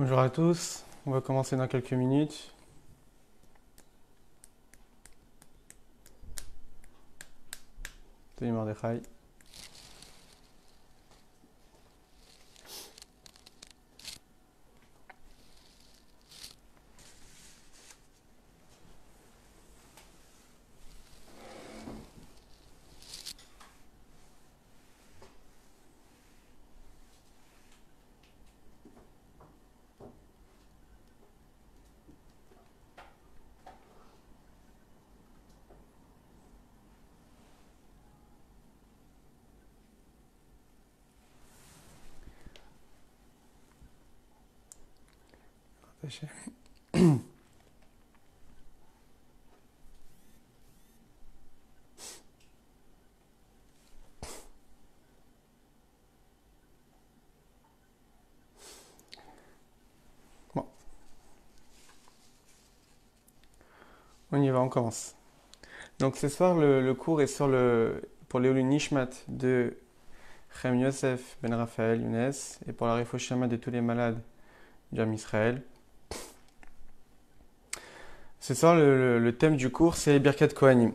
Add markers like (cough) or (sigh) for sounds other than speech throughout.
Bonjour à tous, on va commencer dans quelques minutes. Salut Mordechai. on y va, on commence. Donc ce soir, le, cours est sur le, pour les Nishmat de Chem Yosef Ben Raphaël Younes et pour la Refoshama de tous les malades du Israël. Ce soir, le, thème du cours, c'est Birkat Kohanim.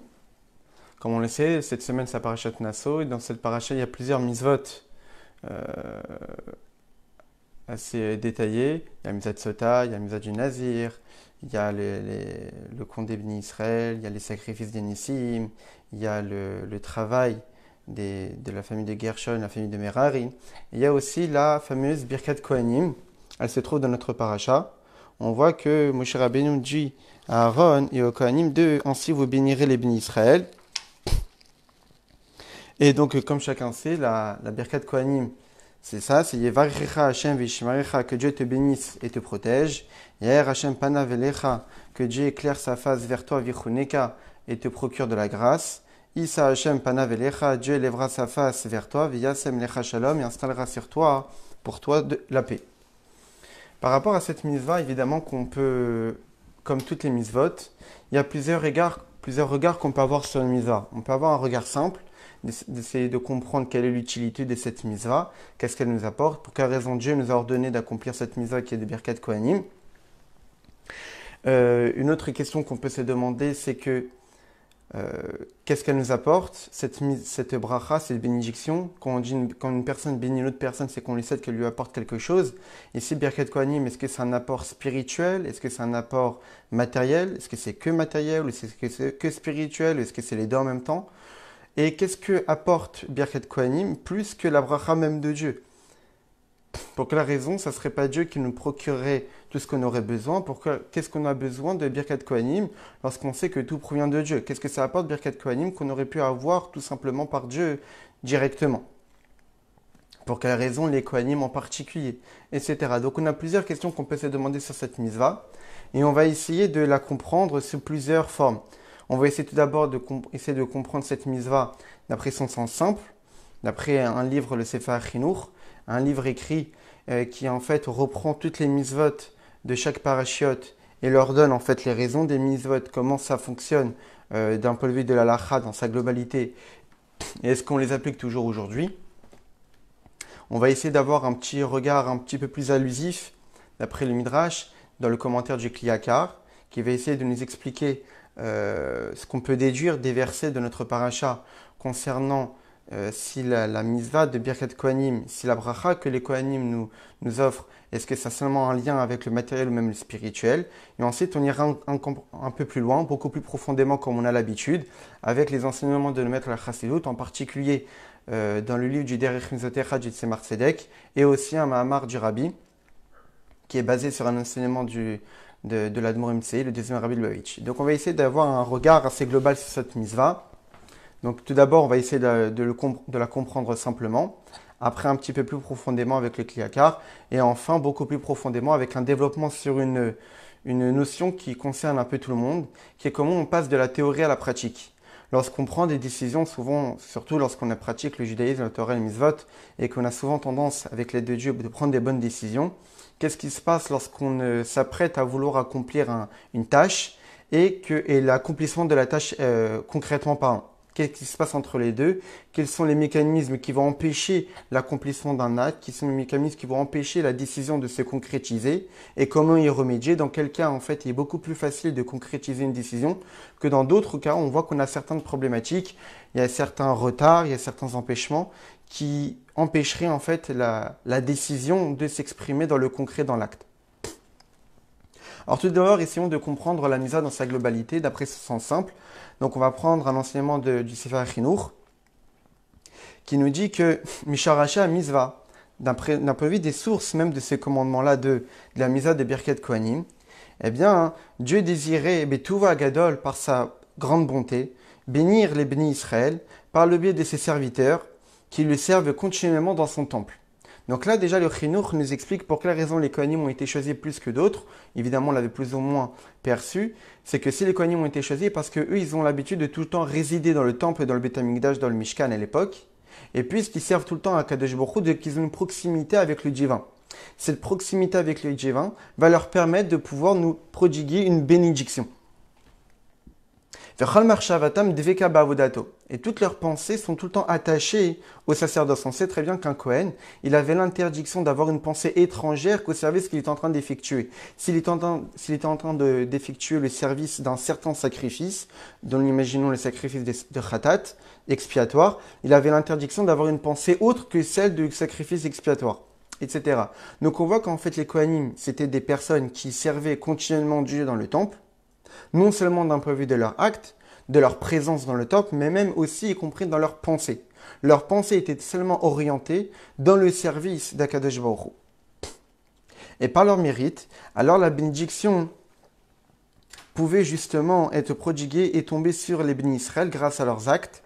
Comme on le sait, cette semaine, c'est la parachat Nassau et dans cette paracha, il y a plusieurs misvot euh, assez détaillées. Il y a de Sota, il y a Mizat du Nazir, il y a le compte des bénis Israël, il y a les sacrifices des Nissim, il y a le, travail de la famille de Gershon, la famille de Merari. Il y a aussi la fameuse Birkat Kohanim, elle se trouve dans notre paracha. On voit que Moshe Rabbeinu dit à Aaron et au Kohanim de « Ainsi vous bénirez les bénis Israël ». Et donc, comme chacun sait, la, la Birkat Kohanim, c'est ça, c'est Yevarecha Hashem Vishmarecha, que Dieu te bénisse et te protège. Yair que Dieu éclaire sa face vers toi, Vichuneka, et te procure de la grâce. Isa Hashem Panav Dieu élèvera sa face vers toi, Viyasem Lecha Shalom, et installera sur toi, pour toi, de la paix. Par rapport à cette mitzvah, évidemment qu'on peut, comme toutes les mitzvot, il y a plusieurs regards, plusieurs regards qu'on peut avoir sur une mitzvah. On peut avoir un regard simple, d'essayer de comprendre quelle est l'utilité de cette mitzvah, qu'est-ce qu'elle nous apporte, pour quelle raison Dieu nous a ordonné d'accomplir cette mitzvah qui est de Birkat Kohanim. Euh, une autre question qu'on peut se demander, c'est que euh, qu'est-ce qu'elle nous apporte, cette, cette bracha, cette bénédiction quand, on une, personne bénit l'autre personne, c'est qu'on lui sait qu'elle lui apporte quelque chose. Ici, Birket Kohanim, est-ce que c'est un apport spirituel Est-ce que c'est un apport matériel Est-ce que c'est que matériel Ou est-ce que c'est que spirituel Est-ce que c'est les deux en même temps Et qu'est-ce que apporte birket Kohanim plus que la bracha même de Dieu Pour que la raison ça serait pas Dieu qui nous procurerait tout ce qu'on aurait besoin pour qu'est-ce qu'on a besoin de Birkat Kohanim lorsqu'on sait que tout provient de Dieu. Qu'est-ce que ça apporte Birkat Kohanim qu'on aurait pu avoir tout simplement par Dieu directement Pour quelle raison les Kohanim en particulier Etc. Donc on a plusieurs questions qu'on peut se demander sur cette misva et on va essayer de la comprendre sous plusieurs formes. On va essayer tout d'abord de de comprendre cette misva d'après son sens simple, d'après un livre, le Sefer Chinour, un livre écrit euh, qui en fait reprend toutes les misvotes de chaque parachute et leur donne en fait les raisons des mises-votes, comment ça fonctionne euh, d'un point de vue de la lacha dans sa globalité, et est-ce qu'on les applique toujours aujourd'hui, on va essayer d'avoir un petit regard un petit peu plus allusif, d'après le Midrash, dans le commentaire du Kliakar, qui va essayer de nous expliquer euh, ce qu'on peut déduire des versets de notre paracha concernant euh, si la, la misva de Birkat Kohanim, si la bracha que les Kohanim nous, nous offrent, est-ce que ça a seulement un lien avec le matériel ou même le spirituel Et ensuite, on ira un, peu plus loin, beaucoup plus profondément comme on a l'habitude, avec les enseignements de le maître al en particulier euh, dans le livre du Derech Mizotecha du Tzemar et aussi un Mahamar du Rabbi, qui est basé sur un enseignement du, de, de l'Admor le deuxième Rabbi Lubavitch. Donc on va essayer d'avoir un regard assez global sur cette misva donc tout d'abord, on va essayer de, la comprendre simplement, après un petit peu plus profondément avec le Kliakar, et enfin beaucoup plus profondément avec un développement sur une, notion qui concerne un peu tout le monde, qui est comment on passe de la théorie à la pratique lorsqu'on prend des décisions, souvent, surtout lorsqu'on pratique le judaïsme, la Torah et le mitzvot, et qu'on a souvent tendance, avec l'aide de Dieu, de prendre des bonnes décisions, qu'est-ce qui se passe lorsqu'on euh, s'apprête à vouloir accomplir une tâche et, que, l'accomplissement de la tâche euh, concrètement concrètement un qu'est-ce qui se passe entre les deux, quels sont les mécanismes qui vont empêcher l'accomplissement d'un acte, quels sont les mécanismes qui vont empêcher la décision de se concrétiser et comment y remédier. Dans quel cas, en fait, il est beaucoup plus facile de concrétiser une décision que dans d'autres cas, on voit qu'on a certaines problématiques, il y a certains retards, il y a certains empêchements qui empêcheraient en fait la, décision de s'exprimer dans le concret, dans l'acte. Alors tout d'abord, essayons de comprendre la MISA dans sa globalité d'après ce sens simple. Donc on va prendre un enseignement de, du Sefer qui nous dit que (laughs) Misharacha misva, d'un vue des sources même de ces commandements-là, de, la Misa de Birket Kohanim, eh bien, hein, Dieu désirait eh Betouva Gadol par sa grande bonté, bénir les bénis Israël par le biais de ses serviteurs qui lui servent continuellement dans son temple. Donc là, déjà, le Khinour nous explique pour quelle raison les Kohanim ont été choisis plus que d'autres. Évidemment, on l'avait plus ou moins perçu. C'est que si les Kohanim ont été choisis, parce qu'eux, ils ont l'habitude de tout le temps résider dans le temple, dans le Betamikdash, dans le Mishkan à l'époque. Et puis, qu'ils servent tout le temps à Kadosh Baruch de qu'ils ont une proximité avec le divin. Cette proximité avec le divin va leur permettre de pouvoir nous prodiguer une bénédiction. Et toutes leurs pensées sont tout le temps attachées au sacerdoce. On sait très bien qu'un Cohen, il avait l'interdiction d'avoir une pensée étrangère qu'au service qu'il est en train d'effectuer. S'il était en train, train d'effectuer le service d'un certain sacrifice, dont imaginons le sacrifice de, de Khatat, expiatoire, il avait l'interdiction d'avoir une pensée autre que celle du sacrifice expiatoire etc. Donc on voit qu'en fait les Kohanim, c'était des personnes qui servaient continuellement Dieu dans le temple, non seulement d'un point de vue de leurs actes, de leur présence dans le top, mais même aussi y compris dans leurs pensées. Leurs pensées étaient seulement orientées dans le service d'Akadosh Baruch Et par leur mérite, alors la bénédiction pouvait justement être prodiguée et tomber sur les bénis Israël grâce à leurs actes.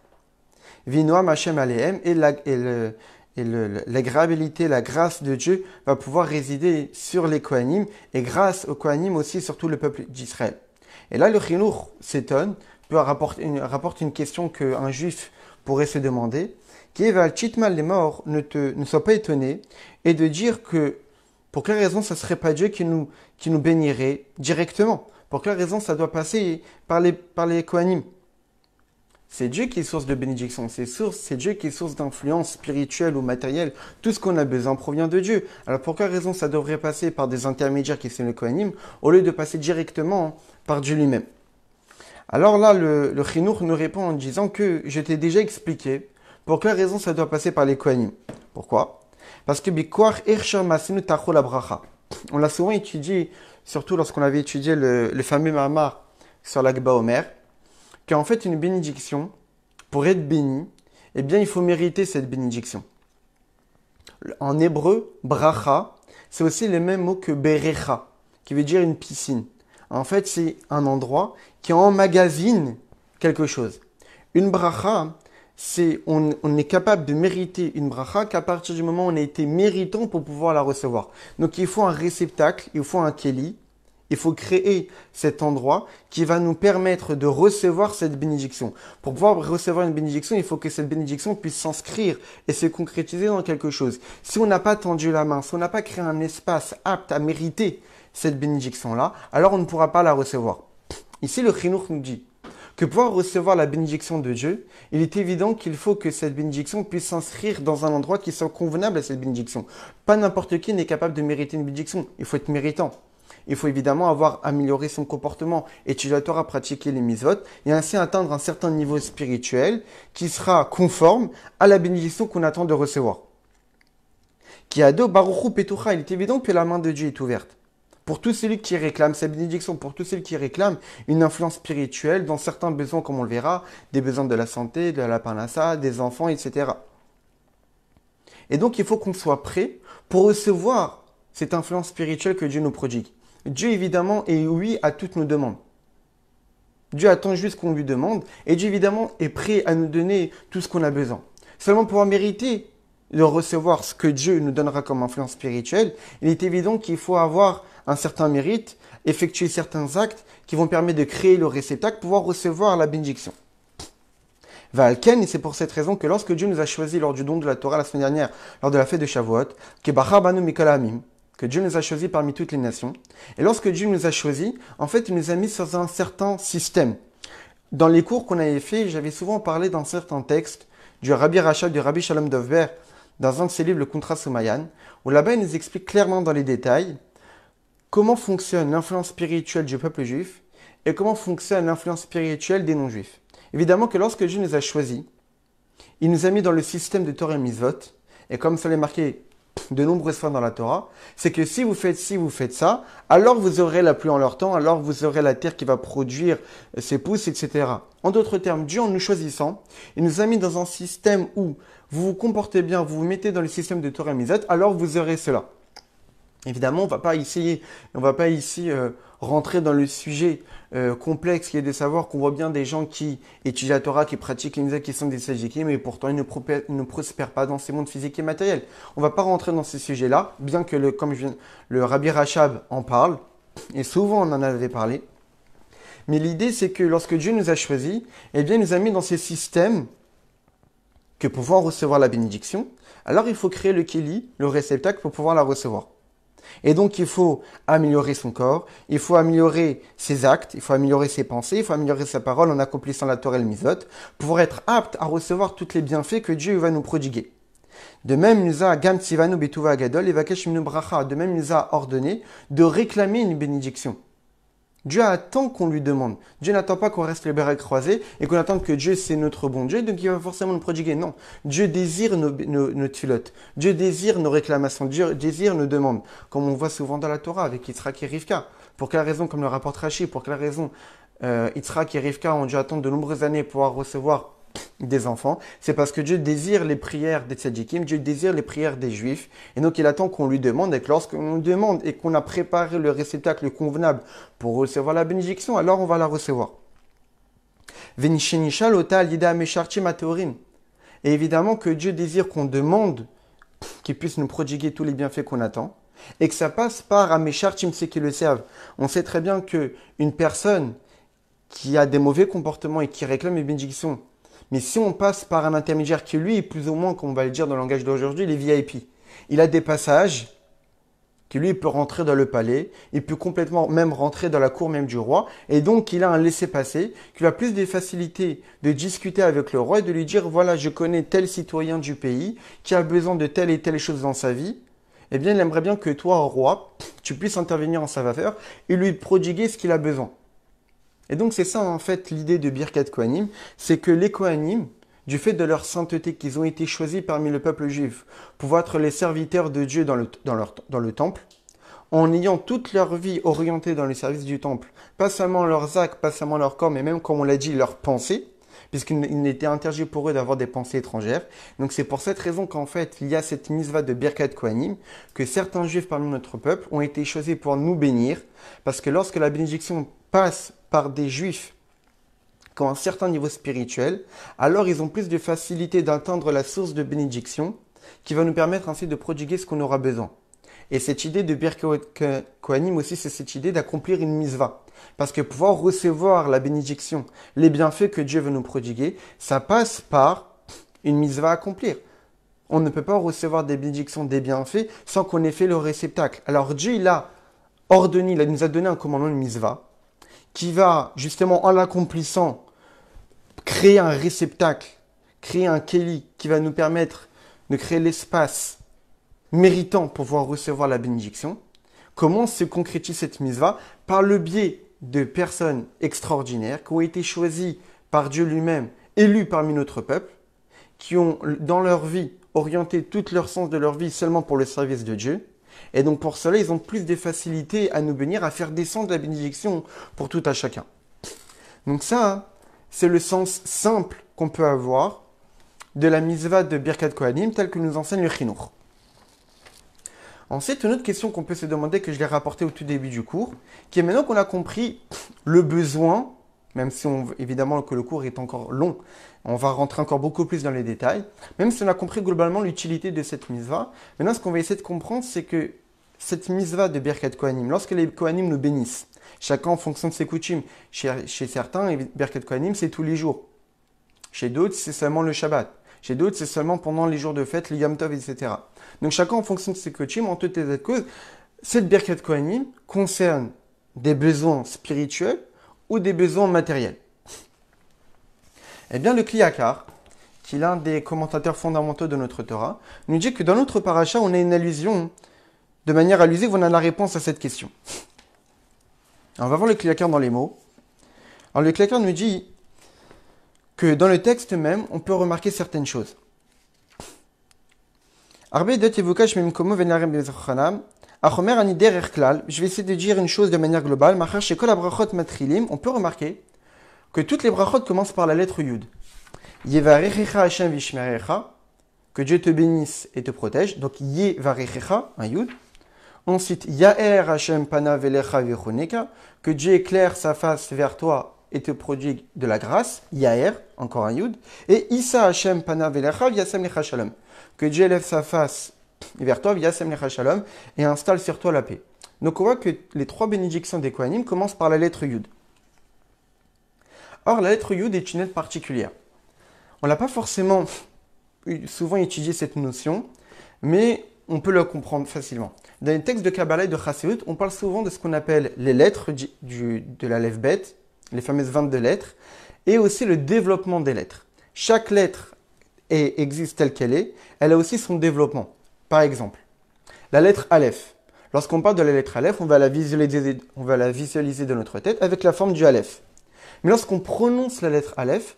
Vinoam Hashem Alehem et, la, la la grâce de Dieu va pouvoir résider sur les Kohanim et grâce aux Kohanim aussi sur tout le peuple d'Israël. Et là, le Chinour s'étonne, peut rapporter une, rapporte une question qu'un juif pourrait se demander, qui est mal les morts, ne, te, ne sois pas étonné, et de dire que pour quelle raison ça serait pas Dieu qui nous, qui nous bénirait directement Pour quelle raison ça doit passer par les, par les c'est Dieu qui est source de bénédiction, c'est c'est Dieu qui est source d'influence spirituelle ou matérielle. Tout ce qu'on a besoin provient de Dieu. Alors pour quelle raison ça devrait passer par des intermédiaires qui sont les coanimes, au lieu de passer directement par Dieu lui-même. Alors là, le, le nous répond en disant que je t'ai déjà expliqué pour quelle raison ça doit passer par les Kohanim. Pourquoi Parce que On l'a souvent étudié, surtout lorsqu'on avait étudié le, fameux Mamar sur l'Akba Omer, qu'en fait une bénédiction, pour être béni, eh bien il faut mériter cette bénédiction. En hébreu, bracha, c'est aussi le même mot que berecha, qui veut dire une piscine. En fait, c'est un endroit qui emmagasine quelque chose. Une bracha, c'est on, est capable de mériter une bracha qu'à partir du moment où on a été méritant pour pouvoir la recevoir. Donc il faut un réceptacle, il faut un keli, il faut créer cet endroit qui va nous permettre de recevoir cette bénédiction. Pour pouvoir recevoir une bénédiction, il faut que cette bénédiction puisse s'inscrire et se concrétiser dans quelque chose. Si on n'a pas tendu la main, si on n'a pas créé un espace apte à mériter cette bénédiction-là, alors on ne pourra pas la recevoir. Ici, le Khinouk nous dit que pour recevoir la bénédiction de Dieu, il est évident qu'il faut que cette bénédiction puisse s'inscrire dans un endroit qui soit convenable à cette bénédiction. Pas n'importe qui n'est capable de mériter une bénédiction, il faut être méritant. Il faut évidemment avoir amélioré son comportement, tu à à pratiquer les misotes et ainsi atteindre un certain niveau spirituel qui sera conforme à la bénédiction qu'on attend de recevoir. il est évident que la main de Dieu est ouverte pour tous ceux qui réclament sa bénédiction, pour tous ceux qui réclament une influence spirituelle dans certains besoins, comme on le verra, des besoins de la santé, de la panassa, des enfants, etc. Et donc, il faut qu'on soit prêt pour recevoir cette influence spirituelle que Dieu nous prodigue. Dieu, évidemment, est oui à toutes nos demandes. Dieu attend juste qu'on lui demande et Dieu, évidemment, est prêt à nous donner tout ce qu'on a besoin. Seulement pour en mériter de recevoir ce que Dieu nous donnera comme influence spirituelle, il est évident qu'il faut avoir un certain mérite, effectuer certains actes qui vont permettre de créer le réceptacle, pouvoir recevoir la bénédiction. Valken, et c'est pour cette raison que lorsque Dieu nous a choisis lors du don de la Torah la semaine dernière, lors de la fête de Shavuot, que Dieu nous a choisis parmi toutes les nations, et lorsque Dieu nous a choisis, en fait, il nous a mis sur un certain système. Dans les cours qu'on avait fait, j'avais souvent parlé d'un certain texte du Rabbi Rachab, du Rabbi Shalom Dovber, dans un de ses livres, Le Contra Somayan, où là-bas il nous explique clairement dans les détails comment fonctionne l'influence spirituelle du peuple juif et comment fonctionne l'influence spirituelle des non-juifs. Évidemment que lorsque Dieu nous a choisis, il nous a mis dans le système de Torah et Mitzvot, et comme ça l'est marqué de nombreuses fois dans la Torah, c'est que si vous faites ci, vous faites ça, alors vous aurez la pluie en leur temps, alors vous aurez la terre qui va produire ses pousses, etc. En d'autres termes, Dieu, en nous choisissant, il nous a mis dans un système où vous vous comportez bien, vous vous mettez dans le système de Torah Mizot, alors vous aurez cela. Évidemment, on va pas essayer, on va pas ici euh, rentrer dans le sujet euh, complexe qui est de savoir qu'on voit bien des gens qui étudient la Torah, qui pratiquent les qui sont des sagiqués, mais pourtant ils ne, prospèrent pas dans ces mondes physiques et matériels. On ne va pas rentrer dans ces sujets-là, bien que le, comme le Rabbi Rachab en parle, et souvent on en avait parlé. Mais l'idée, c'est que lorsque Dieu nous a choisis, eh bien, il nous a mis dans ces systèmes que pouvoir recevoir la bénédiction, alors il faut créer le keli, le réceptacle pour pouvoir la recevoir. Et donc il faut améliorer son corps, il faut améliorer ses actes, il faut améliorer ses pensées, il faut améliorer sa parole en accomplissant la Torah et le Misote pour être apte à recevoir tous les bienfaits que Dieu va nous prodiguer. De même, nous a de même, nous a ordonné de réclamer une bénédiction. Dieu attend qu'on lui demande. Dieu n'attend pas qu'on reste les bras croisés et qu'on attende que Dieu, c'est notre bon Dieu, donc il va forcément nous prodiguer. Non. Dieu désire nos, nos, tulottes. Dieu désire nos réclamations. Dieu désire nos demandes. Comme on voit souvent dans la Torah avec Yitzhak et Rivka. Pour quelle raison, comme le rapport Rachid, pour quelle raison euh, Yitzhak et Rivka ont dû attendre de nombreuses années pour recevoir des enfants, c'est parce que Dieu désire les prières des tzadjikim, Dieu désire les prières des juifs, et donc il attend qu'on lui demande, et que lorsqu'on demande et qu'on a préparé le réceptacle convenable pour recevoir la bénédiction, alors on va la recevoir. Et évidemment que Dieu désire qu'on demande qu'il puisse nous prodiguer tous les bienfaits qu'on attend, et que ça passe par Amesharchim, ceux qui le servent. On sait très bien que une personne qui a des mauvais comportements et qui réclame une bénédiction, mais si on passe par un intermédiaire qui, lui, est plus ou moins, comme on va le dire dans le langage d'aujourd'hui, les VIP, il a des passages qui, lui, il peut rentrer dans le palais, il peut complètement même rentrer dans la cour même du roi, et donc il a un laissé-passer qui a plus des facilités de discuter avec le roi et de lui dire, voilà, je connais tel citoyen du pays qui a besoin de telle et telle chose dans sa vie, eh bien, il aimerait bien que toi, roi, tu puisses intervenir en sa faveur et lui prodiguer ce qu'il a besoin. Et donc c'est ça en fait l'idée de Birkat Kohanim, c'est que les Kohanim, du fait de leur sainteté qu'ils ont été choisis parmi le peuple juif pour être les serviteurs de Dieu dans le, temple, en ayant toute leur vie orientée dans le service du temple, pas seulement leurs actes, pas seulement leur corps, mais même comme on l'a dit, leurs pensées, puisqu'il n'était interdit pour eux d'avoir des pensées étrangères. Donc c'est pour cette raison qu'en fait, il y a cette misva de Birkat Kohanim, que certains juifs parmi notre peuple ont été choisis pour nous bénir, parce que lorsque la bénédiction Passe par des juifs qui ont un certain niveau spirituel, alors ils ont plus de facilité d'atteindre la source de bénédiction qui va nous permettre ainsi de prodiguer ce qu'on aura besoin. Et cette idée de Bir Kohanim aussi, c'est cette idée d'accomplir une misva. Parce que pouvoir recevoir la bénédiction, les bienfaits que Dieu veut nous prodiguer, ça passe par une misva à accomplir. On ne peut pas recevoir des bénédictions, des bienfaits, sans qu'on ait fait le réceptacle. Alors Dieu, il a ordonné, il nous a donné un commandement, une misva, qui va justement en l'accomplissant créer un réceptacle, créer un kelly, qui va nous permettre de créer l'espace méritant pour pouvoir recevoir la bénédiction. Comment se concrétise cette mise va Par le biais de personnes extraordinaires qui ont été choisies par Dieu lui-même, élues parmi notre peuple, qui ont dans leur vie orienté tout leur sens de leur vie seulement pour le service de Dieu, et donc pour cela, ils ont plus de facilités à nous bénir, à faire descendre la bénédiction pour tout à chacun. Donc ça, c'est le sens simple qu'on peut avoir de la misva de Birkat Kohanim, telle que nous enseigne le Chinour. Ensuite, une autre question qu'on peut se demander, que je l'ai rapportée au tout début du cours, qui est maintenant qu'on a compris le besoin, même si on, évidemment que le cours est encore long, on va rentrer encore beaucoup plus dans les détails, même si on a compris globalement l'utilité de cette va, Maintenant, ce qu'on va essayer de comprendre, c'est que cette va de Birkat Kohanim, lorsque les Kohanim nous bénissent, chacun en fonction de ses coutumes, chez, certains, Birkat Kohanim, c'est tous les jours. Chez d'autres, c'est seulement le Shabbat. Chez d'autres, c'est seulement pendant les jours de fête, le Yom Tov, etc. Donc chacun en fonction de ses coutumes, en toutes état de cause, cette Birkat Kohanim concerne des besoins spirituels ou des besoins matériels. Eh bien, le kliakar, qui est l'un des commentateurs fondamentaux de notre Torah, nous dit que dans notre paracha, on a une allusion, de manière allusive, on a la réponse à cette question. on va voir le Kliyakar dans les mots. Alors, le Kliyakar nous dit que dans le texte même, on peut remarquer certaines choses. Je vais essayer de dire une chose de manière globale. On peut remarquer que toutes les brachot commencent par la lettre Yud. Yevarechecha Hashem Vishmerecha, que Dieu te bénisse et te protège. Donc Yevarechecha, un Yud. cite « Yaer Hashem Pana Velecha Vechoneka, que Dieu éclaire sa face vers toi et te produise de la grâce. Yaer, encore un Yud. Et Issa Hashem Pana Velecha Vyasem Lecha Shalom, que Dieu élève sa face vers toi Vyasem Lecha Shalom et installe sur toi la paix. Donc on voit que les trois bénédictions des Kohanim commencent par la lettre Yud. Or, la lettre Yud est une lettre particulière. On n'a pas forcément souvent étudié cette notion, mais on peut la comprendre facilement. Dans les textes de Kabbalah et de Chassidut, on parle souvent de ce qu'on appelle les lettres de la lève bête, les fameuses 22 lettres, et aussi le développement des lettres. Chaque lettre existe telle qu'elle est, elle a aussi son développement. Par exemple, la lettre Aleph. Lorsqu'on parle de la lettre Aleph, on va la visualiser, on va la visualiser dans notre tête avec la forme du Aleph. Mais lorsqu'on prononce la lettre Aleph,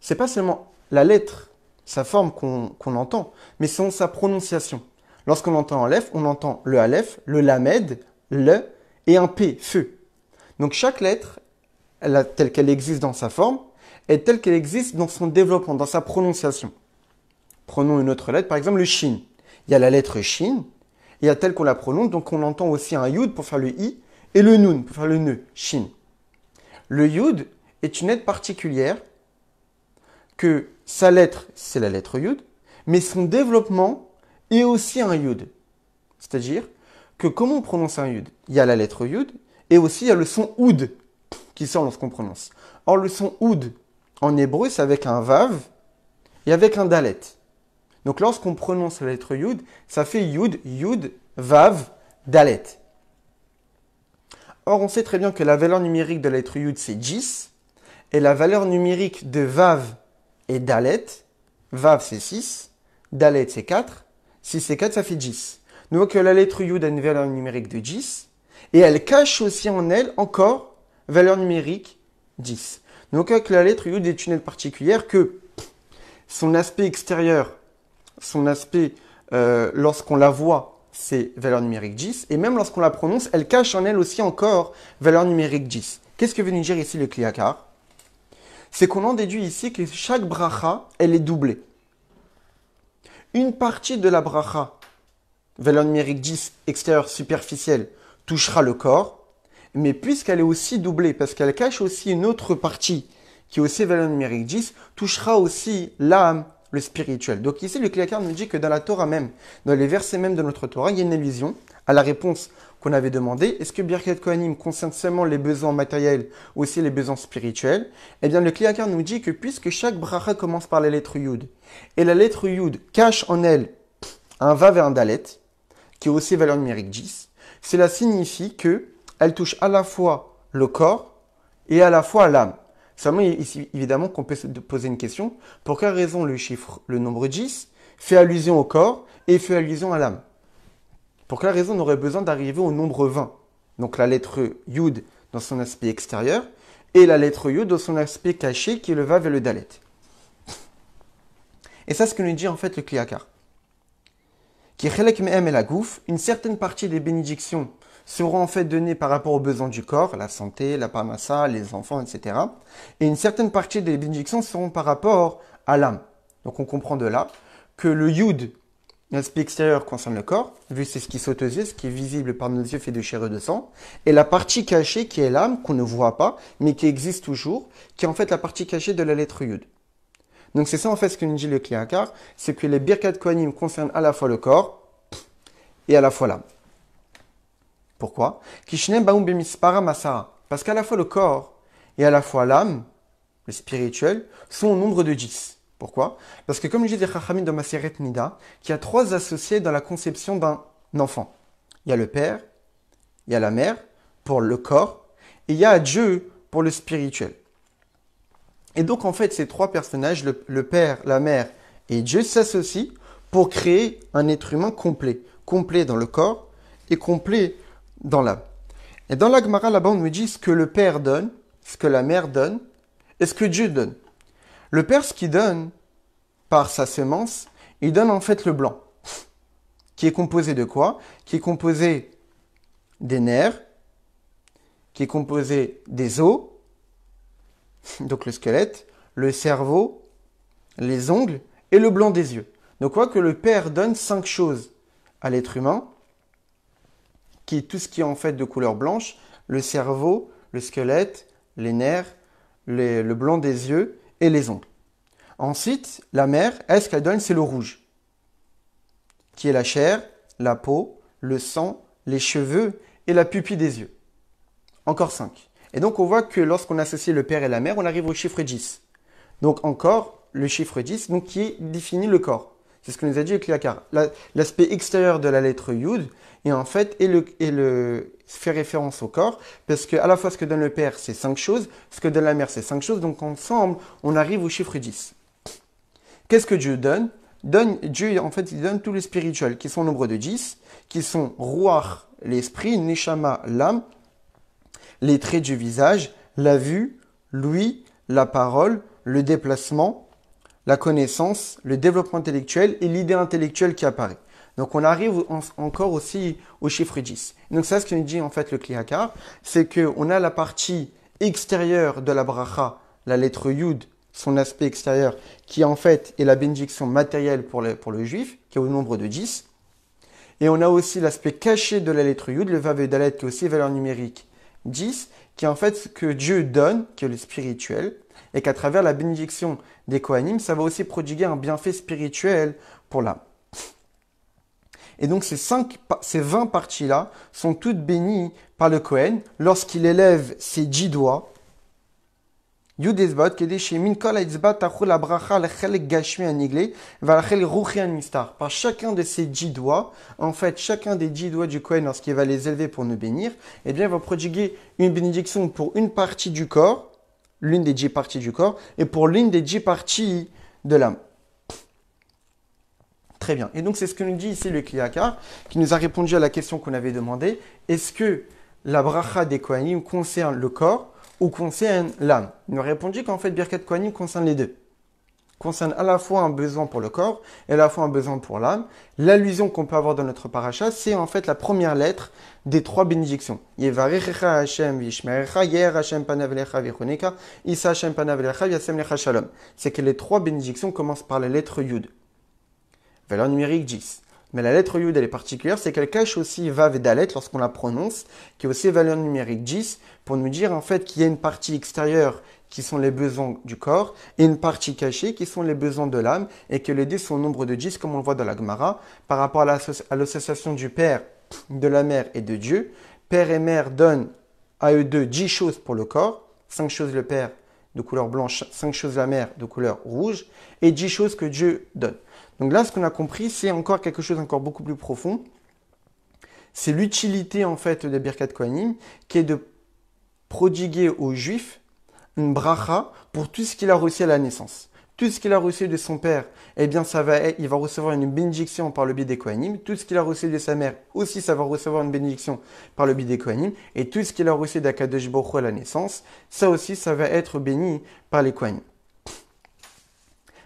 c'est pas seulement la lettre, sa forme qu'on entend, mais c'est sa prononciation. Lorsqu'on entend Aleph, on entend le Aleph, le Lamed, le et un P, feu. Donc chaque lettre, telle qu'elle existe dans sa forme, est telle qu'elle existe dans son développement, dans sa prononciation. Prenons une autre lettre, par exemple le Shin. Il y a la lettre Shin, il y a telle qu'on la prononce, donc on entend aussi un Yud pour faire le I et le Nun pour faire le Ne, Shin. Le Yud, est une aide particulière que sa lettre, c'est la lettre Yud, mais son développement est aussi un Yud. C'est-à-dire que comment on prononce un Yud Il y a la lettre Yud et aussi il y a le son Oud qui sort lorsqu'on prononce. Or, le son Oud en hébreu, c'est avec un Vav et avec un Dalet. Donc, lorsqu'on prononce la lettre Yud, ça fait Yud, Yud, Vav, Dalet. Or, on sait très bien que la valeur numérique de la lettre Yud, c'est 10 et la valeur numérique de Vav et Dalet, Vav c'est 6, Dalet c'est 4, 6 et 4 ça fait 10. Nous voyons la lettre Yud a une valeur numérique de 10, et elle cache aussi en elle encore valeur numérique 10. Nous voyons la lettre Yud est une lettre particulière que son aspect extérieur, son aspect euh, lorsqu'on la voit, c'est valeur numérique 10, et même lorsqu'on la prononce, elle cache en elle aussi encore valeur numérique 10. Qu'est-ce que veut nous dire ici le Kliakar c'est qu'on en déduit ici que chaque bracha, elle est doublée. Une partie de la bracha, velon numérique 10, extérieur superficiel, touchera le corps, mais puisqu'elle est aussi doublée, parce qu'elle cache aussi une autre partie, qui est aussi velon numérique 10, touchera aussi l'âme, le spirituel. Donc ici, le Kliakar nous dit que dans la Torah même, dans les versets même de notre Torah, il y a une allusion à la réponse qu'on avait demandé, est-ce que Birkat Kohanim concerne seulement les besoins matériels ou aussi les besoins spirituels Eh bien, le Kliakar nous dit que puisque chaque bracha commence par la lettre Yud, et la lettre Yud cache en elle un va et un dalet, qui est aussi valeur numérique 10, cela signifie que elle touche à la fois le corps et à la fois l'âme. Seulement, ici, évidemment, qu'on peut se poser une question. Pour quelle raison le chiffre, le nombre 10, fait allusion au corps et fait allusion à l'âme pour la raison on aurait besoin d'arriver au nombre 20 Donc la lettre Yud dans son aspect extérieur et la lettre Yud dans son aspect caché qui le Vav et le Dalet. Et ça, c'est ce que nous dit en fait le Kliakar. Qui Chelek Mehem et la Gouf, une certaine partie des bénédictions seront en fait données par rapport aux besoins du corps, la santé, la pamassa, les enfants, etc. Et une certaine partie des bénédictions seront par rapport à l'âme. Donc on comprend de là que le Yud L'aspect extérieur concerne le corps, vu c'est ce qui saute aux yeux, ce qui est visible par nos yeux fait de chair et de sang. Et la partie cachée qui est l'âme, qu'on ne voit pas, mais qui existe toujours, qui est en fait la partie cachée de la lettre Yud. Donc c'est ça en fait ce que nous dit le Kliakar, c'est que les Birkat Kohanim concernent à la fois le corps et à la fois l'âme. Pourquoi Parce qu'à la fois le corps et à la fois l'âme, le spirituel, sont au nombre de dix. Pourquoi Parce que comme je dis, il dans Maseret Nida, qu'il y a trois associés dans la conception d'un enfant. Il y a le père, il y a la mère pour le corps, et il y a Dieu pour le spirituel. Et donc en fait, ces trois personnages, le, père, la mère et Dieu s'associent pour créer un être humain complet, complet dans le corps et complet dans l'âme. Et dans l'Agmara, là-bas, on nous dit ce que le père donne, ce que la mère donne et ce que Dieu donne. Le Père, ce qu'il donne par sa semence, il donne en fait le blanc, qui est composé de quoi Qui est composé des nerfs, qui est composé des os, donc le squelette, le cerveau, les ongles et le blanc des yeux. Donc quoi que le Père donne cinq choses à l'être humain, qui est tout ce qui est en fait de couleur blanche, le cerveau, le squelette, les nerfs, le blanc des yeux et les ongles. Ensuite, la mère, elle, ce qu'elle donne, c'est le rouge, qui est la chair, la peau, le sang, les cheveux et la pupille des yeux. Encore 5. Et donc on voit que lorsqu'on associe le père et la mère, on arrive au chiffre 10. Donc encore le chiffre 10, donc qui définit le corps. C'est ce que nous a dit le L'aspect extérieur de la lettre Yud est en fait et le, le, fait référence au corps, parce que à la fois ce que donne le père, c'est cinq choses, ce que donne la mère, c'est cinq choses, donc ensemble, on arrive au chiffre 10. Qu'est-ce que Dieu donne donne, Dieu, en fait, il donne tous les spirituels, qui sont au nombre de 10, qui sont roi, l'esprit, neshama, l'âme, les traits du visage, la vue, lui la parole, le déplacement, la connaissance, le développement intellectuel et l'idée intellectuelle qui apparaît. Donc on arrive encore aussi au chiffre 10. Donc ça, ce que nous dit en fait le Klihakar, c'est qu'on a la partie extérieure de la bracha, la lettre Yud, son aspect extérieur, qui en fait est la bénédiction matérielle pour le, juif, qui est au nombre de 10. Et on a aussi l'aspect caché de la lettre Yud, le vave Dalet, qui est aussi valeur numérique 10, qui est en fait ce que Dieu donne, qui est le spirituel, et qu'à travers la bénédiction des Kohanim, ça va aussi prodiguer un bienfait spirituel pour l'âme. Et donc ces, cinq, 20 parties-là sont toutes bénies par le Kohen lorsqu'il élève ses 10 doigts. Par chacun de ces 10 doigts, en fait, chacun des 10 doigts du Kohen, lorsqu'il va les élever pour nous bénir, eh bien, il va prodiguer une bénédiction pour une partie du corps, l'une des 10 parties du corps, et pour l'une des 10 parties de l'âme. Très bien. Et donc, c'est ce que nous dit ici le Kliakar, qui nous a répondu à la question qu'on avait demandée. Est-ce que la bracha des Kohanim concerne le corps ou concerne l'âme Il nous a répondu qu'en fait, Birkat Kohanim concerne les deux. Concerne à la fois un besoin pour le corps et à la fois un besoin pour l'âme. L'allusion qu'on peut avoir dans notre paracha, c'est en fait la première lettre des trois bénédictions. C'est que les trois bénédictions commencent par la lettre Yud valeur numérique 10. Mais la lettre Yud, elle est particulière, c'est qu'elle cache aussi Vav et Dalet lorsqu'on la prononce, qui est aussi valeur numérique 10, pour nous dire en fait qu'il y a une partie extérieure qui sont les besoins du corps, et une partie cachée qui sont les besoins de l'âme, et que les 10 sont au nombre de 10, comme on le voit dans la Gemara, par rapport à l'association du Père, de la Mère et de Dieu. Père et Mère donnent à eux deux 10 choses pour le corps, 5 choses le Père de couleur blanche, 5 choses la Mère de couleur rouge, et 10 choses que Dieu donne. Donc là, ce qu'on a compris, c'est encore quelque chose encore beaucoup plus profond. C'est l'utilité en fait de Birkat Kohanim qui est de prodiguer aux Juifs une bracha pour tout ce qu'il a reçu à la naissance. Tout ce qu'il a reçu de son père, eh bien, ça va, il va recevoir une bénédiction par le biais des Kohanim. Tout ce qu'il a reçu de sa mère aussi, ça va recevoir une bénédiction par le biais des Kohanim. Et tout ce qu'il a reçu d'Akadosh Baruch à la naissance, ça aussi, ça va être béni par les Kohanim.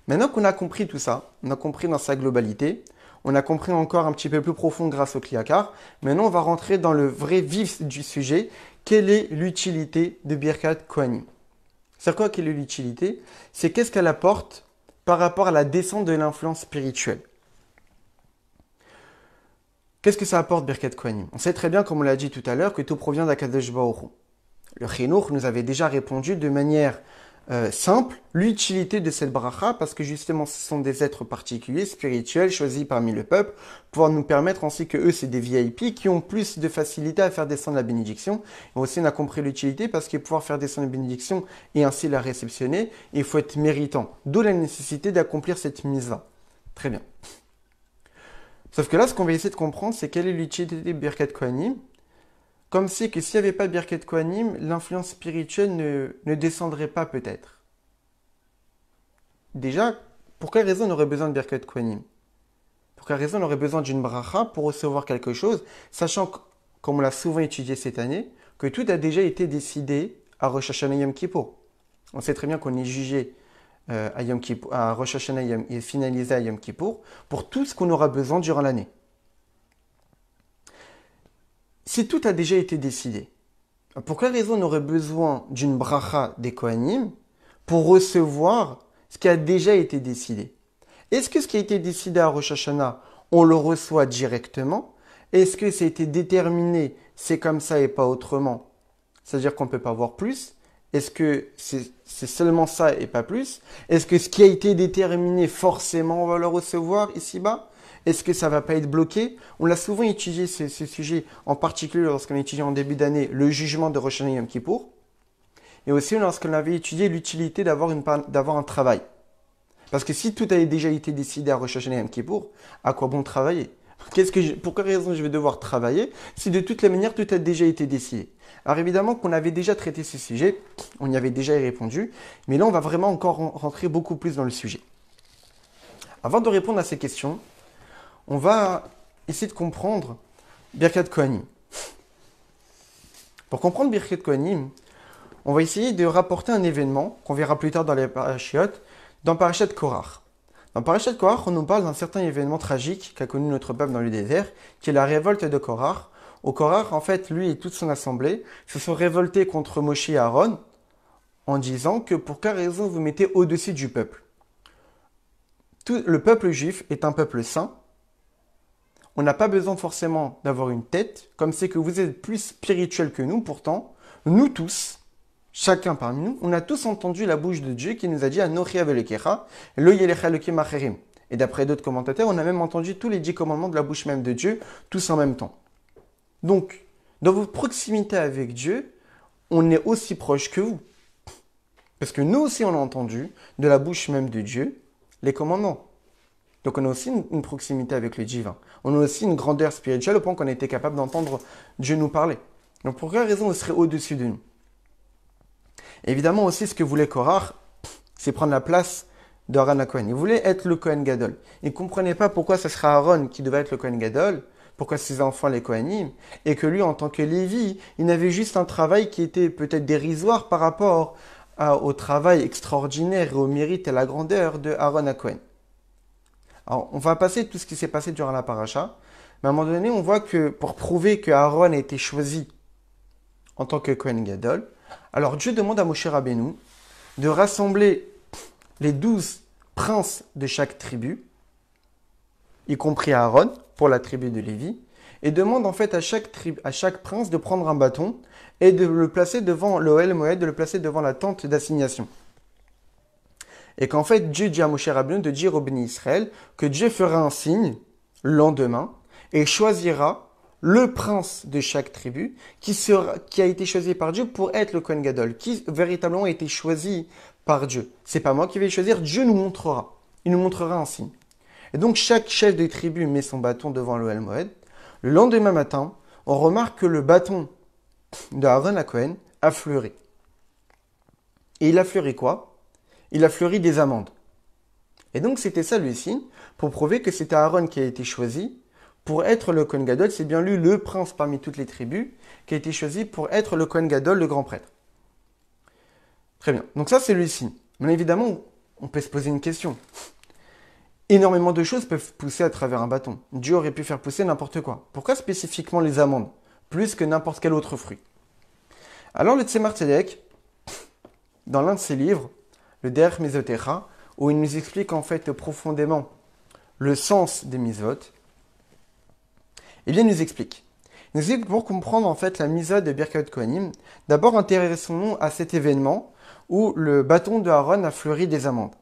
Maintenant qu'on a compris tout ça, on a compris dans sa globalité, on a compris encore un petit peu plus profond grâce au Cliacar. Maintenant, on va rentrer dans le vrai vif du sujet. Quelle est l'utilité de Birkat Kohanim C'est quoi quelle est l'utilité C'est qu'est-ce qu'elle apporte par rapport à la descente de l'influence spirituelle. Qu'est-ce que ça apporte Birkat Kohanim On sait très bien, comme on l'a dit tout à l'heure, que tout provient d'Akadosh Baoru. Le Khinour nous avait déjà répondu de manière euh, simple l'utilité de cette bracha parce que justement ce sont des êtres particuliers, spirituels, choisis parmi le peuple, pouvoir nous permettre ainsi que eux c'est des VIP qui ont plus de facilité à faire descendre la bénédiction. aussi on a compris l'utilité parce que pouvoir faire descendre la bénédiction et ainsi la réceptionner, il faut être méritant. D'où la nécessité d'accomplir cette mise-là. Très bien. Sauf que là, ce qu'on va essayer de comprendre, c'est quelle est l'utilité des Birkat Kohanim comme si que s'il n'y avait pas Birket Kohanim, l'influence spirituelle ne, descendrait pas peut-être. Déjà, pour quelle raison on aurait besoin de Birket Kohanim Pour quelle raison on aurait besoin d'une bracha pour recevoir quelque chose, sachant, comme on l'a souvent étudié cette année, que tout a déjà été décidé à Rosh Hashanah Yom Kippur. On sait très bien qu'on est jugé euh, à, Yom à Rosh Hashanah Yom, et finalisé à Yom Kippur pour tout ce qu'on aura besoin durant l'année si tout a déjà été décidé, pour quelle raison on aurait besoin d'une bracha des Kohanim pour recevoir ce qui a déjà été décidé Est-ce que ce qui a été décidé à Rosh Hashanah, on le reçoit directement Est-ce que ça a été déterminé, c'est comme ça et pas autrement C'est-à-dire qu'on ne peut pas voir plus Est-ce que c'est seulement ça et pas plus Est-ce que ce qui a été déterminé, forcément, on va le recevoir ici-bas est-ce que ça va pas être bloqué On l'a souvent étudié ce, sujet, en particulier lorsqu'on étudiait en début d'année le jugement de Rosh Hashanah Kippour, et aussi lorsqu'on avait étudié l'utilité d'avoir, un travail. Parce que si tout avait déjà été décidé à Rosh Hashanah Yom Kippour, à quoi bon travailler pour quelle raison je vais devoir travailler si de toutes les manières tout a déjà été décidé Alors évidemment qu'on avait déjà traité ce sujet, on y avait déjà répondu, mais là on va vraiment encore rentrer beaucoup plus dans le sujet. Avant de répondre à ces questions, on va essayer de comprendre Birkat Kohanim. Pour comprendre Birkat Kohanim, on va essayer de rapporter un événement qu'on verra plus tard dans les parachutes, dans Parachat Korach. Dans Parachat Korach, on nous parle d'un certain événement tragique qu'a connu notre peuple dans le désert, qui est la révolte de Korach. Au Korach, en fait, lui et toute son assemblée se sont révoltés contre Moshi et Aaron en disant que pour quelle raison vous mettez au-dessus du peuple. le peuple juif est un peuple saint, on n'a pas besoin forcément d'avoir une tête, comme c'est que vous êtes plus spirituel que nous, pourtant, nous tous, chacun parmi nous, on a tous entendu la bouche de Dieu qui nous a dit Anochi avelekecha, lo yelecha Et d'après d'autres commentateurs, on a même entendu tous les dix commandements de la bouche même de Dieu, tous en même temps. Donc, dans vos proximités avec Dieu, on est aussi proche que vous. Parce que nous aussi, on a entendu de la bouche même de Dieu les commandements. Donc on a aussi une, proximité avec le divin on a aussi une grandeur spirituelle au point qu'on était capable d'entendre Dieu nous parler. Donc pour quelle raison on serait au-dessus de nous Évidemment aussi, ce que voulait Korar, c'est prendre la place d'Aaron à Cohen. Il voulait être le Cohen Gadol. Il ne comprenait pas pourquoi ce serait Aaron qui devait être le Cohen Gadol, pourquoi ses enfants les Kohenim, et que lui, en tant que Lévi, il n'avait juste un travail qui était peut-être dérisoire par rapport au travail extraordinaire et au mérite et à la grandeur de Aaron à alors, on va passer tout ce qui s'est passé durant la paracha. Mais à un moment donné, on voit que pour prouver que Aaron a été choisi en tant que Kohen Gadol, alors Dieu demande à Moshe Rabbeinu de rassembler les douze princes de chaque tribu, y compris Aaron pour la tribu de Lévi, et demande en fait à chaque, à chaque prince de prendre un bâton et de le placer devant l'Oel Moed, de le placer devant la tente d'assignation et qu'en fait Dieu dit à Moshe Rabbeinu de dire au béni Israël que Dieu fera un signe le lendemain et choisira le prince de chaque tribu qui, qui a été choisi par Dieu pour être le Kohen Gadol, qui véritablement a été choisi par Dieu. C'est pas moi qui vais le choisir, Dieu nous montrera. Il nous montrera un signe. Et donc chaque chef des tribus met son bâton devant le Moed. Le lendemain matin, on remarque que le bâton de Aaron à Cohen a fleuri. Et il a fleuri quoi il a fleuri des amandes. Et donc c'était ça le signe pour prouver que c'était Aaron qui a été choisi pour être le Kohen Gadol, c'est bien lui le prince parmi toutes les tribus qui a été choisi pour être le Kohen Gadol, le grand prêtre. Très bien. Donc ça c'est le signe. Mais évidemment, on peut se poser une question. Énormément de choses peuvent pousser à travers un bâton. Dieu aurait pu faire pousser n'importe quoi. Pourquoi spécifiquement les amandes Plus que n'importe quel autre fruit. Alors le Tzemar dans l'un de ses livres, le Mesotecha, où il nous explique en fait profondément le sens des votes Et eh bien, il nous explique. nous explique pour comprendre en fait la misvot de Birkat Kohanim, d'abord intéressons-nous à cet événement où le bâton de Aaron a fleuri des amandes.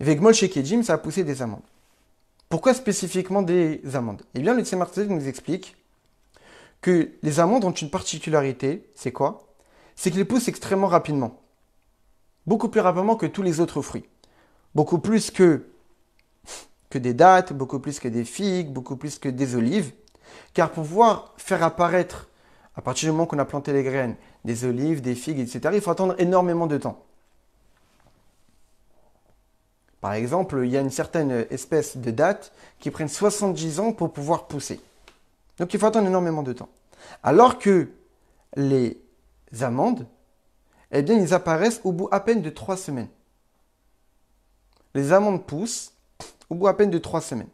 Vegmol Shekejim, ça a poussé des amandes. Pourquoi spécifiquement des amandes Eh bien, le nous explique que les amandes ont une particularité, c'est quoi C'est qu'elles poussent extrêmement rapidement beaucoup plus rapidement que tous les autres fruits. Beaucoup plus que, que des dattes, beaucoup plus que des figues, beaucoup plus que des olives. Car pour pouvoir faire apparaître, à partir du moment qu'on a planté les graines, des olives, des figues, etc., il faut attendre énormément de temps. Par exemple, il y a une certaine espèce de date qui prennent 70 ans pour pouvoir pousser. Donc il faut attendre énormément de temps. Alors que les amandes, eh bien, ils apparaissent au bout à peine de trois semaines. Les amandes poussent au bout à peine de trois semaines.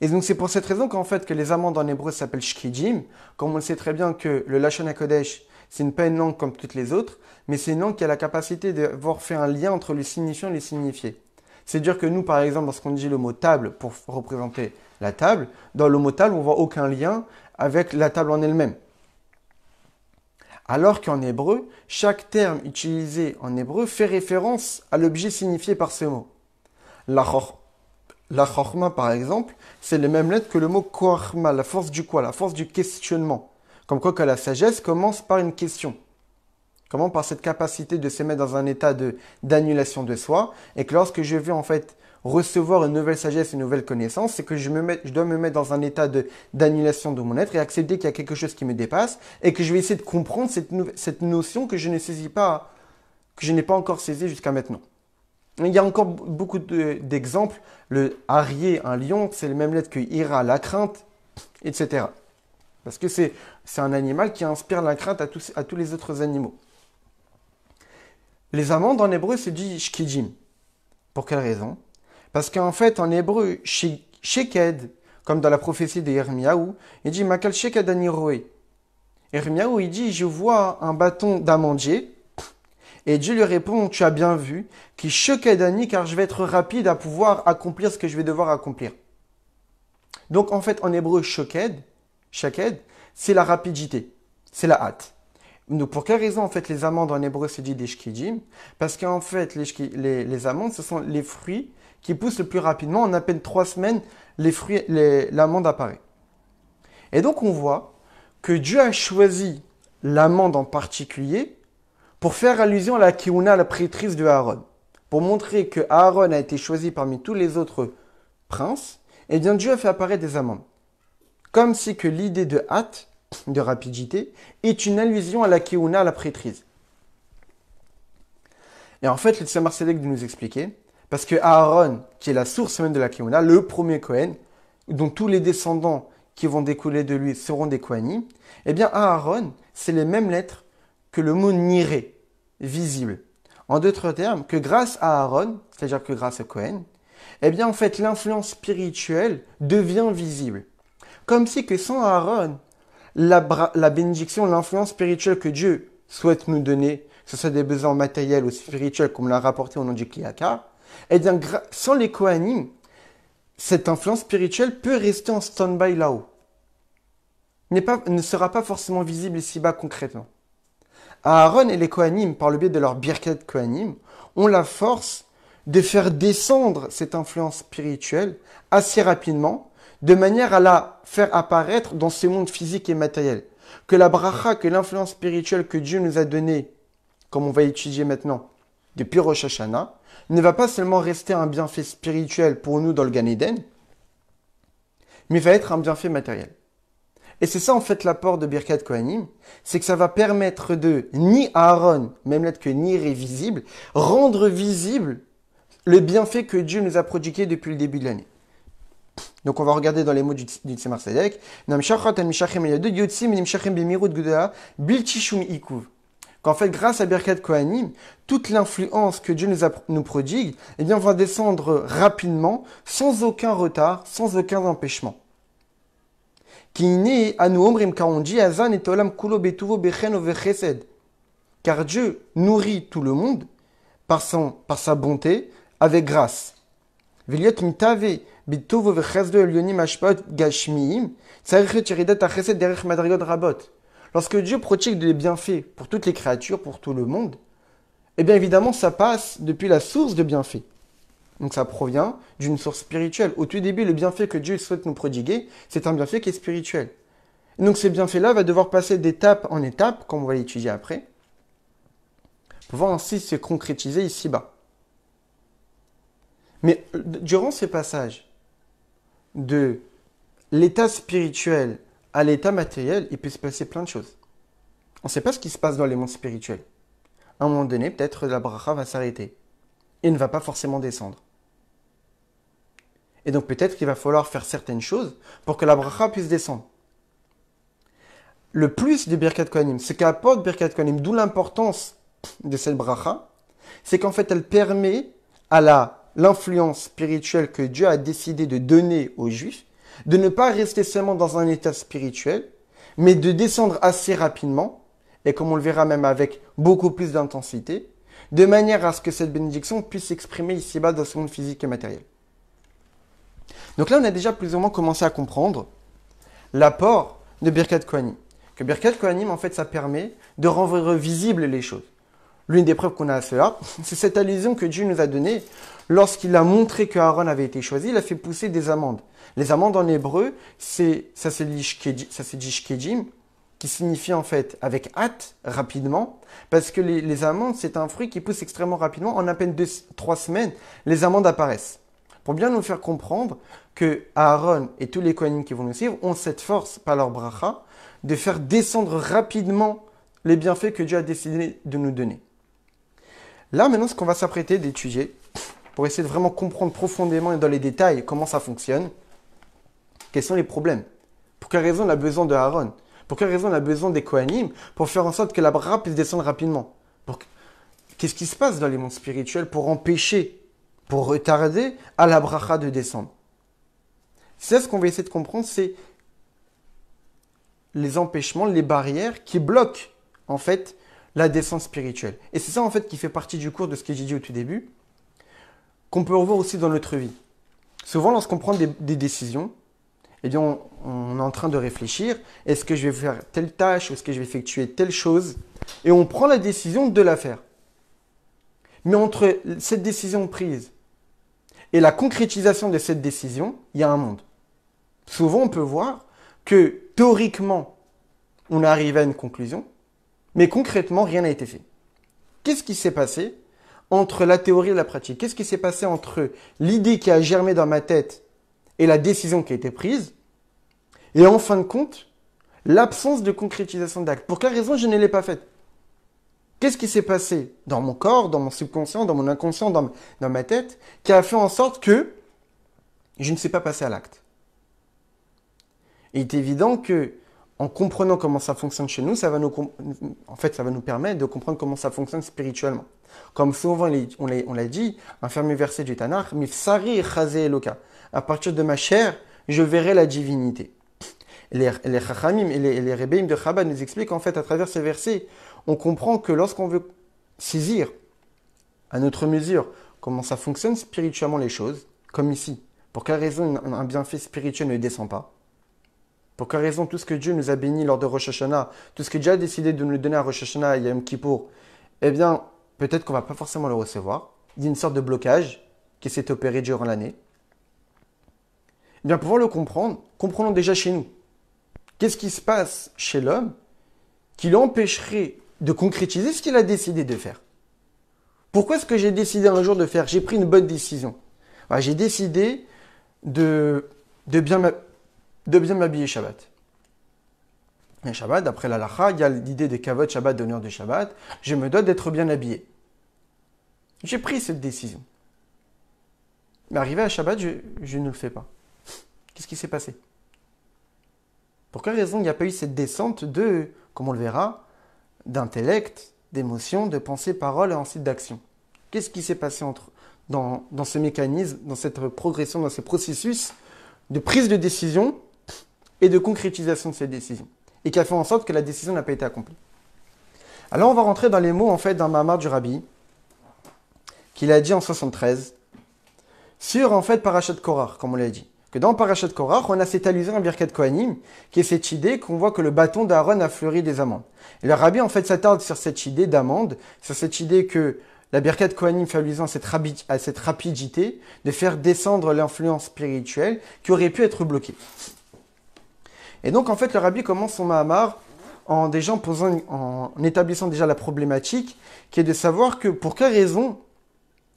Et donc, c'est pour cette raison qu'en fait, que les amandes en hébreu s'appellent shkijim, comme on sait très bien que le lashon HaKodesh, c'est pas une langue comme toutes les autres, mais c'est une langue qui a la capacité d'avoir fait un lien entre les signifiants et les signifiés. C'est dur que nous, par exemple, lorsqu'on dit le mot table pour représenter la table, dans le mot table, on voit aucun lien avec la table en elle-même. Alors qu'en hébreu, chaque terme utilisé en hébreu fait référence à l'objet signifié par ce mot. La, par exemple, c'est les mêmes lettres que le mot koachma, la force du quoi La force du questionnement. Comme quoi que la sagesse commence par une question. Comment par cette capacité de se mettre dans un état d'annulation de, soi, et que lorsque je veux en fait recevoir une nouvelle sagesse, une nouvelle connaissance, c'est que je, me je dois me mettre dans un état d'annulation de, mon être et accepter qu'il y a quelque chose qui me dépasse et que je vais essayer de comprendre cette, cette notion que je ne saisis pas, que je n'ai pas encore saisie jusqu'à maintenant. Il y a encore beaucoup d'exemples. le harrier, un lion, c'est le même lettre que ira, la crainte, etc. Parce que c'est un animal qui inspire la crainte à tous, à tous les autres animaux. Les amandes en hébreu se dit shkijim. Pour quelle raison parce qu'en fait, en hébreu, sheked, comme dans la prophétie de Hermiaou il dit Makal sheked roé ». Yermiaou, il dit Je vois un bâton d'amandier. Et Dieu lui répond Tu as bien vu, qui ani » car je vais être rapide à pouvoir accomplir ce que je vais devoir accomplir. Donc en fait, en hébreu, sheked, c'est la rapidité, c'est la hâte. Donc pour quelle raison en fait les amandes en hébreu se dit des shkidim Parce qu'en fait les, les, amandes ce sont les fruits qui pousse le plus rapidement. En à peine trois semaines, les fruits, l'amande apparaît. Et donc on voit que Dieu a choisi l'amande en particulier pour faire allusion à la kiuna, la prêtrise de Aaron. Pour montrer que Aaron a été choisi parmi tous les autres princes, et eh bien Dieu a fait apparaître des amandes. Comme si que l'idée de hâte, (clears throat) de rapidité, est une allusion à la kiuna, la prêtrise. Et en fait, le Seigneur Sedek de nous expliquer parce que Aaron, qui est la source même de la Kémona, le premier Kohen, dont tous les descendants qui vont découler de lui seront des Kohenis, eh bien Aaron, c'est les mêmes lettres que le mot niré, visible. En d'autres termes, que grâce à Aaron, c'est-à-dire que grâce à Cohen, eh bien en fait l'influence spirituelle devient visible. Comme si que sans Aaron, la, la bénédiction, l'influence spirituelle que Dieu souhaite nous donner, que ce soit des besoins matériels ou spirituels comme l'a rapporté au nom du Kliaka, eh bien, sans les Kohanim, cette influence spirituelle peut rester en stand-by là-haut. Ne sera pas forcément visible ici-bas concrètement. Aaron et les Kohanim, par le biais de leur birket Kohanim, ont la force de faire descendre cette influence spirituelle assez rapidement, de manière à la faire apparaître dans ce monde physique et matériel. Que la bracha, que l'influence spirituelle que Dieu nous a donnée, comme on va étudier maintenant, depuis Rosh Hashanah, ne va pas seulement rester un bienfait spirituel pour nous dans le Gan Eden, mais va être un bienfait matériel. Et c'est ça en fait l'apport de Birkat Kohanim, c'est que ça va permettre de, ni Aaron, même l'être que ni est visible, rendre visible le bienfait que Dieu nous a prodigué depuis le début de l'année. Donc on va regarder dans les mots du, du Sadek qu'en fait, grâce à Birkat Kohanim, toute l'influence que Dieu nous, nous prodigue, eh bien, va descendre rapidement, sans aucun retard, sans aucun empêchement. Car Dieu nourrit tout le monde par, par sa bonté avec grâce. Lorsque Dieu prodigue des bienfaits pour toutes les créatures, pour tout le monde, eh bien évidemment, ça passe depuis la source de bienfaits. Donc ça provient d'une source spirituelle. Au tout début, le bienfait que Dieu souhaite nous prodiguer, c'est un bienfait qui est spirituel. donc ces bienfaits là va devoir passer d'étape en étape, comme on va l'étudier après, pour voir ainsi se concrétiser ici-bas. Mais euh, durant ces passages de l'état spirituel à l'état matériel, il peut se passer plein de choses. On ne sait pas ce qui se passe dans les mondes spirituels. À un moment donné, peut-être la bracha va s'arrêter Il ne va pas forcément descendre. Et donc peut-être qu'il va falloir faire certaines choses pour que la bracha puisse descendre. Le plus du Birkat Kohanim, ce qu'apporte Birkat Kohanim, d'où l'importance de cette bracha, c'est qu'en fait elle permet à la l'influence spirituelle que Dieu a décidé de donner aux Juifs de ne pas rester seulement dans un état spirituel, mais de descendre assez rapidement, et comme on le verra même avec beaucoup plus d'intensité, de manière à ce que cette bénédiction puisse s'exprimer ici-bas dans ce monde physique et matériel. Donc là, on a déjà plus ou moins commencé à comprendre l'apport de Birkat Kohanim. Que Birkat Kohanim, en fait, ça permet de rendre visibles les choses. L'une des preuves qu'on a à cela, (laughs) c'est cette allusion que Dieu nous a donnée lorsqu'il a montré que Aaron avait été choisi, il a fait pousser des amendes. Les amandes en hébreu, c'est ça c'est qui signifie en fait avec hâte, rapidement, parce que les, amandes, c'est un fruit qui pousse extrêmement rapidement. En à peine trois semaines, les amandes apparaissent. Pour bien nous faire comprendre que Aaron et tous les Kohanim qui vont nous suivre ont cette force, par leur bracha, de faire descendre rapidement les bienfaits que Dieu a décidé de nous donner. Là, maintenant, ce qu'on va s'apprêter d'étudier, pour essayer de vraiment comprendre profondément et dans les détails comment ça fonctionne, quels sont les problèmes Pour quelle raison on a besoin de Aaron Pour quelle raison on a besoin des Kohanim Pour faire en sorte que la puisse descendre rapidement. Qu'est-ce qui se passe dans les mondes spirituels pour empêcher, pour retarder à la bracha de descendre C'est ce qu'on va essayer de comprendre, c'est les empêchements, les barrières qui bloquent en fait la descente spirituelle. Et c'est ça en fait qui fait partie du cours de ce que j'ai dit au tout début, qu'on peut revoir aussi dans notre vie. Souvent lorsqu'on prend des décisions, eh bien, on, est en train de réfléchir, est-ce que je vais faire telle tâche, est-ce que je vais effectuer telle chose, et on prend la décision de la faire. Mais entre cette décision prise et la concrétisation de cette décision, il y a un monde. Souvent, on peut voir que théoriquement, on arrive à une conclusion, mais concrètement, rien n'a été fait. Qu'est-ce qui s'est passé entre la théorie et la pratique Qu'est-ce qui s'est passé entre l'idée qui a germé dans ma tête et la décision qui a été prise, et en fin de compte, l'absence de concrétisation d'acte. Pour quelle raison je ne l'ai pas faite Qu'est-ce qui s'est passé dans mon corps, dans mon subconscient, dans mon inconscient, dans, ma tête, qui a fait en sorte que je ne sais pas passer à l'acte Il est évident que en comprenant comment ça fonctionne chez nous, ça va nous, en fait, ça va nous permettre de comprendre comment ça fonctionne spirituellement. Comme souvent on l'a dit, un fermier verset du Tanakh, Mifsari Eloka à partir de ma chair, je verrai la divinité. Les, les Chachamim et les, les de Chabad nous expliquent en fait à travers ces versets, on comprend que lorsqu'on veut saisir à notre mesure comment ça fonctionne spirituellement les choses, comme ici, pour quelle raison un bienfait spirituel ne descend pas, pour quelle raison tout ce que Dieu nous a béni lors de Rosh Hashanah, tout ce que Dieu a décidé de nous donner à Rosh Hashanah et Yom Kippour, eh bien, peut-être qu'on va pas forcément le recevoir. Il y a une sorte de blocage qui s'est opéré durant l'année. Eh bien, pouvoir le comprendre, comprenons déjà chez nous. Qu'est-ce qui se passe chez l'homme qui l'empêcherait de concrétiser ce qu'il a décidé de faire Pourquoi est-ce que j'ai décidé un jour de faire J'ai pris une bonne décision. Bah, j'ai décidé de, bien m'habiller Shabbat. Et Shabbat, d'après la Lacha, il y a l'idée des kavod Shabbat, d'honneur de Shabbat. Je me dois d'être bien habillé. J'ai pris cette décision. Mais arrivé à Shabbat, je ne le fais pas. Qu'est-ce qui s'est passé Pour quelle raison il n'y a pas eu cette descente de, comme on le verra, d'intellect, d'émotion, de pensée, parole et ensuite d'action Qu'est-ce qui s'est passé entre, dans, ce mécanisme, dans cette progression, dans ce processus de prise de décision et de concrétisation de cette décisions, et qui a fait en sorte que la décision n'a pas été accomplie. Alors on va rentrer dans les mots en fait d'un mamar du Rabbi qu'il a dit en 73 sur en fait Parashat Korar, comme on l'a dit que dans Parashat Korach, on a cette allusion à Birkat Kohanim, qui est cette idée qu'on voit que le bâton d'Aaron a fleuri des amandes. Et le rabbi, en fait, s'attarde sur cette idée d'amande, sur cette idée que la Birkat Kohanim fait allusion à cette rapidité de faire descendre l'influence spirituelle qui aurait pu être bloquée. Et donc, en fait, le rabbi commence son Mahamar en, posant, en établissant déjà la problématique, qui est de savoir que pour quelle raison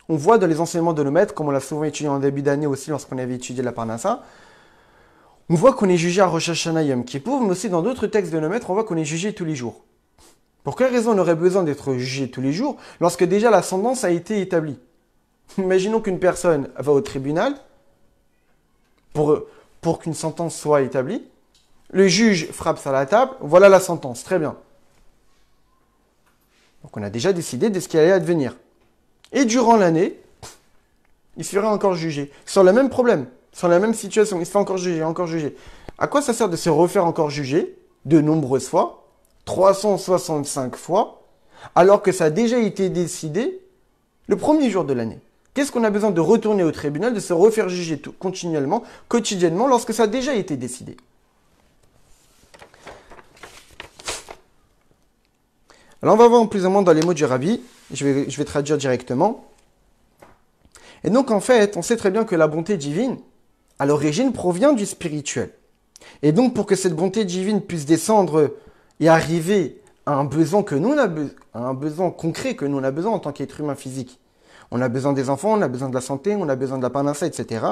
on voit dans les enseignements de nos maîtres, comme on l'a souvent étudié en début d'année aussi lorsqu'on avait étudié la Parnassa, on voit qu'on est jugé à Rosh qui est Kippour, mais aussi dans d'autres textes de nos on voit qu'on est jugé tous les jours. Pour quelle raison on aurait besoin d'être jugé tous les jours lorsque déjà la sentence a été établie Imaginons qu'une personne va au tribunal pour, pour qu'une sentence soit établie. Le juge frappe sur la table, voilà la sentence, très bien. Donc on a déjà décidé de ce qui allait advenir. Et durant l'année, il serait encore jugé. Sur le même problème, sur la même situation, il se encore jugé, encore jugé. À quoi ça sert de se refaire encore juger de nombreuses fois, 365 fois, alors que ça a déjà été décidé le premier jour de l'année Qu'est-ce qu'on a besoin de retourner au tribunal, de se refaire juger tout, continuellement, quotidiennement, lorsque ça a déjà été décidé Alors on va voir plus ou moins dans les mots du rabbi, je vais, je vais traduire directement. Et donc en fait, on sait très bien que la bonté divine, à l'origine, provient du spirituel. Et donc pour que cette bonté divine puisse descendre et arriver à un besoin que nous un besoin concret que nous on a besoin en tant qu'être humain physique. On a besoin des enfants, on a besoin de la santé, on a besoin de la panacée, etc.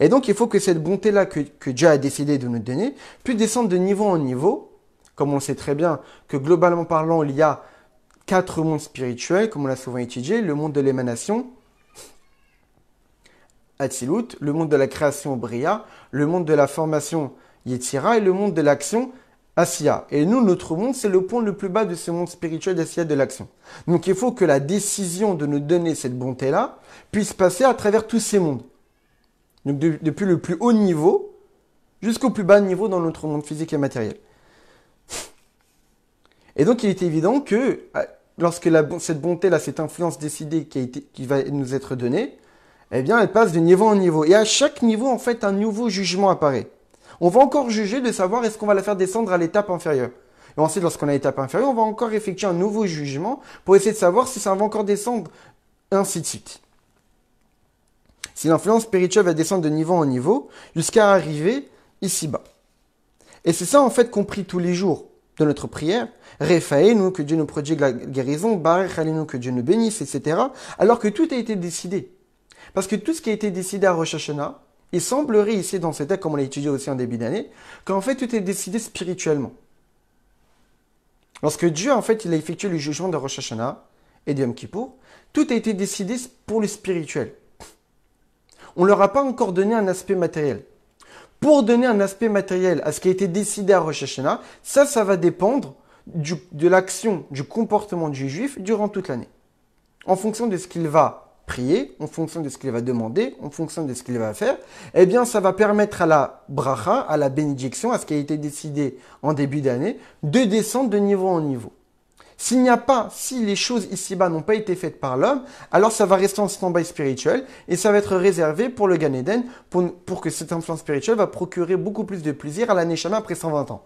Et donc il faut que cette bonté-là que, que Dieu a décidé de nous donner puisse descendre de niveau en niveau, comme on sait très bien que globalement parlant, il y a quatre mondes spirituels, comme on l'a souvent étudié, le monde de l'émanation, Atzilut, le monde de la création, Bria, le monde de la formation, Yetzira, et le monde de l'action, Asiya. Et nous, notre monde, c'est le point le plus bas de ce monde spirituel d'Asiya de l'action. Donc il faut que la décision de nous donner cette bonté-là puisse passer à travers tous ces mondes. Donc depuis le plus haut niveau jusqu'au plus bas niveau dans notre monde physique et matériel. Et donc il est évident que lorsque cette bonté-là, cette influence décidée qui, va nous être donnée, eh bien, elle passe de niveau en niveau. Et à chaque niveau, en fait, un nouveau jugement apparaît. On va encore juger de savoir est-ce qu'on va la faire descendre à l'étape inférieure. Et ensuite, lorsqu'on a l'étape inférieure, on va encore effectuer un nouveau jugement pour essayer de savoir si ça va encore descendre, ainsi de suite. Si l'influence spirituelle va descendre de niveau en niveau, jusqu'à arriver ici-bas. Et c'est ça, en fait, qu'on tous les jours de notre prière, nous que Dieu nous prodigue la guérison, nous » que Dieu nous bénisse, etc. Alors que tout a été décidé. Parce que tout ce qui a été décidé à Rosh Hashanah, il semblerait ici dans cet acte, comme on l'a étudié aussi en début d'année, qu'en fait tout est décidé spirituellement. Lorsque Dieu, en fait, il a effectué le jugement de Rosh Hashanah et de Yom Kippur, tout a été décidé pour le spirituel. On ne leur a pas encore donné un aspect matériel pour donner un aspect matériel à ce qui a été décidé à Rosh Hashanah, ça, ça va dépendre de l'action, du comportement du juif durant toute l'année. En fonction de ce qu'il va prier, en fonction de ce qu'il va demander, en fonction de ce qu'il va faire, eh bien, ça va permettre à la bracha, à la bénédiction, à ce qui a été décidé en début d'année, de descendre de niveau en niveau. S'il n'y a pas, si les choses ici-bas n'ont pas été faites par l'homme, alors ça va rester en stand-by spirituel et ça va être réservé pour le Gan pour, que cette influence spirituelle va procurer beaucoup plus de plaisir à l'année chama après 120 ans.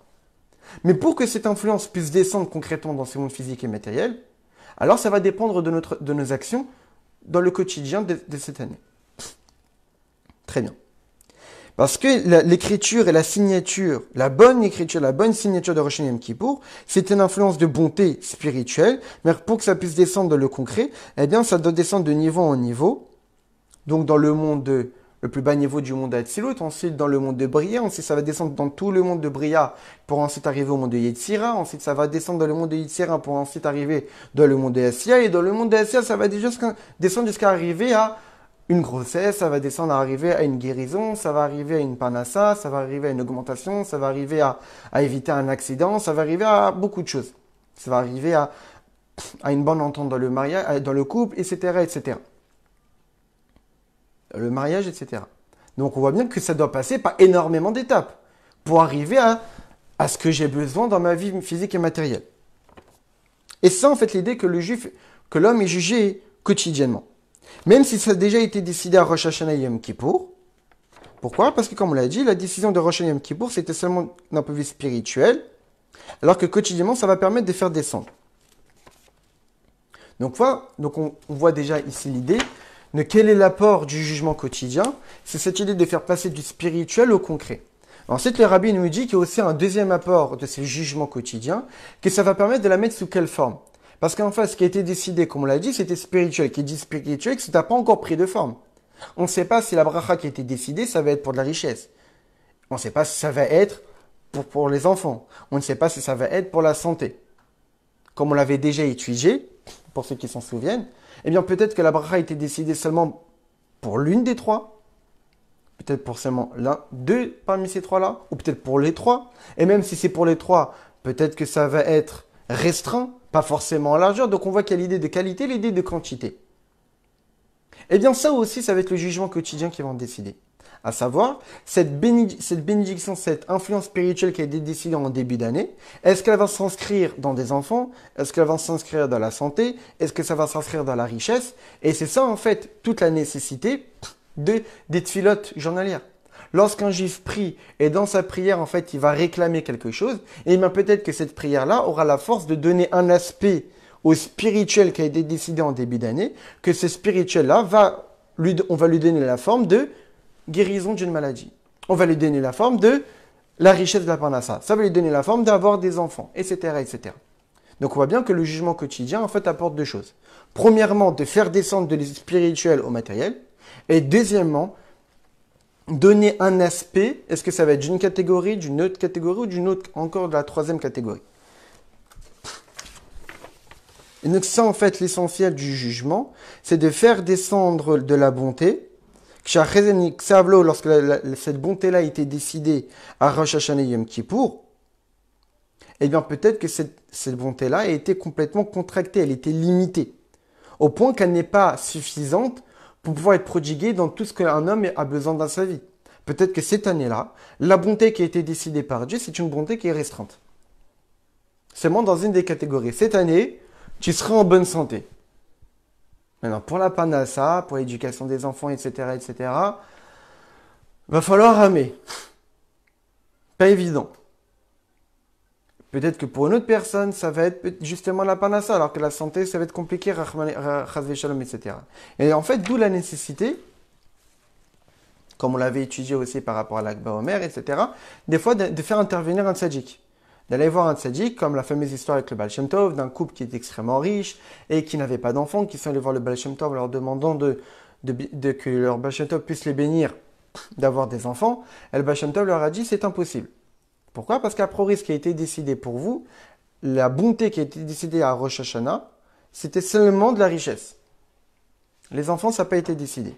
Mais pour que cette influence puisse descendre concrètement dans ce monde physique et matériel, alors ça va dépendre de, notre, de nos actions dans le quotidien de cette année. Très bien. Parce que l'écriture et la signature, la bonne écriture, la bonne signature de Rosh Yom Kippour, c'est une influence de bonté spirituelle, mais pour que ça puisse descendre dans le concret, eh bien, ça doit descendre de niveau en niveau. Donc, dans le monde le plus bas niveau du monde d'Atsilut, ensuite dans le monde de Bria, ensuite ça va descendre dans tout le monde de Bria pour ensuite arriver au monde de Yetzira, ensuite ça va descendre dans le monde de Yetzira pour ensuite arriver dans le monde de Assia, et dans le monde de ça va descendre jusqu'à arriver à une grossesse, ça va descendre à arriver à une guérison, ça va arriver à une panassa, ça va arriver à une augmentation, ça va arriver à, éviter un accident, ça va arriver à beaucoup de choses. Ça va arriver à, une bonne entente dans le mariage, euh, dans le couple, etc., etc. Le mariage, etc. Donc on voit bien que ça doit passer par énormément d'étapes pour arriver à, ce que j'ai besoin dans ma vie physique et matérielle. Et ça, en fait l'idée que le juif, que l'homme est jugé quotidiennement. Même si ça a déjà été décidé à Rosh Hashanah Yom Kippour. Pourquoi Parce que, comme on l'a dit, la décision de Rosh Hashanah Yom Kippour, c'était seulement d'un point de vue spirituel, alors que quotidiennement, ça va permettre de faire descendre. Donc, voilà, donc on, voit déjà ici l'idée de quel est l'apport du jugement quotidien. C'est cette idée de faire passer du spirituel au concret. Ensuite, le rabbin nous dit qu'il y a aussi un deuxième apport de ces jugements quotidiens, que ça va permettre de la mettre sous quelle forme parce qu'en fait, ce qui a été décidé, comme on l'a dit, c'était spirituel. Qui dit spirituel, ça n'a pas encore pris de forme. On ne sait pas si la bracha qui a été décidée, ça va être pour de la richesse. On ne sait pas si ça va être pour, les enfants. On ne sait pas si ça va être pour la santé. Comme on l'avait déjà étudié, pour ceux qui s'en souviennent, eh bien peut-être que la bracha a été décidée seulement pour l'une des trois, peut-être pour seulement l'un, deux parmi ces trois-là, ou peut-être pour les trois. Et même si c'est pour les trois, peut-être que ça va être restreint, pas forcément en largeur. Donc on voit qu'il y a l'idée de qualité, l'idée de quantité. Eh bien ça aussi, ça va être le jugement quotidien qui va en décider. À savoir, cette, bénédiction, cette, influence spirituelle qui a été décidée en début d'année, est-ce qu'elle va s'inscrire dans des enfants Est-ce qu'elle va s'inscrire dans la santé Est-ce que ça va s'inscrire dans la richesse Et c'est ça en fait toute la nécessité de, des tfilotes journalières lorsqu'un juif prie et dans sa prière, en fait, il va réclamer quelque chose, et bien peut-être que cette prière-là aura la force de donner un aspect au spirituel qui a été décidé en début d'année, que ce spirituel-là va lui, on va lui donner la forme de guérison d'une maladie. On va lui donner la forme de la richesse de la panassa. Ça va lui donner la forme d'avoir des enfants, etc., etc. Donc on voit bien que le jugement quotidien, en fait, apporte deux choses. Premièrement, de faire descendre de l'espirituel au matériel. Et deuxièmement, donner un aspect, est-ce que ça va être d'une catégorie, d'une autre catégorie ou d'une autre, encore de la troisième catégorie Et donc ça, en fait, l'essentiel du jugement, c'est de faire descendre de la bonté, lorsque cette bonté-là a été décidée à Rosh Hashanah Yom Kippour, eh bien peut-être que cette, cette bonté-là a été complètement contractée, elle était limitée, au point qu'elle n'est pas suffisante pour pouvoir être prodigué dans tout ce qu'un homme a besoin dans sa vie. Peut-être que cette année-là, la bonté qui a été décidée par Dieu, c'est une bonté qui est restreinte. Seulement dans une des catégories. Cette année, tu seras en bonne santé. Maintenant, pour la panassa, pour l'éducation des enfants, etc., etc., va falloir ramer. Pas évident. Peut-être que pour une autre personne, ça va être justement la panassa, alors que la santé, ça va être compliqué, shalom, etc. Et en fait, d'où la nécessité, comme on l'avait étudié aussi par rapport à l'Akba Omer, etc., des fois de, faire intervenir un tzaddik. D'aller voir un tzaddik, comme la fameuse histoire avec le Baal d'un couple qui est extrêmement riche et qui n'avait pas d'enfants, qui sont allés voir le Baal leur demandant de, que leur Baal puisse les bénir d'avoir des enfants. Et le leur a dit c'est impossible. Pourquoi Parce qu'après ce qui a été décidé pour vous, la bonté qui a été décidée à Rosh Hashanah, c'était seulement de la richesse. Les enfants, ça n'a pas été décidé.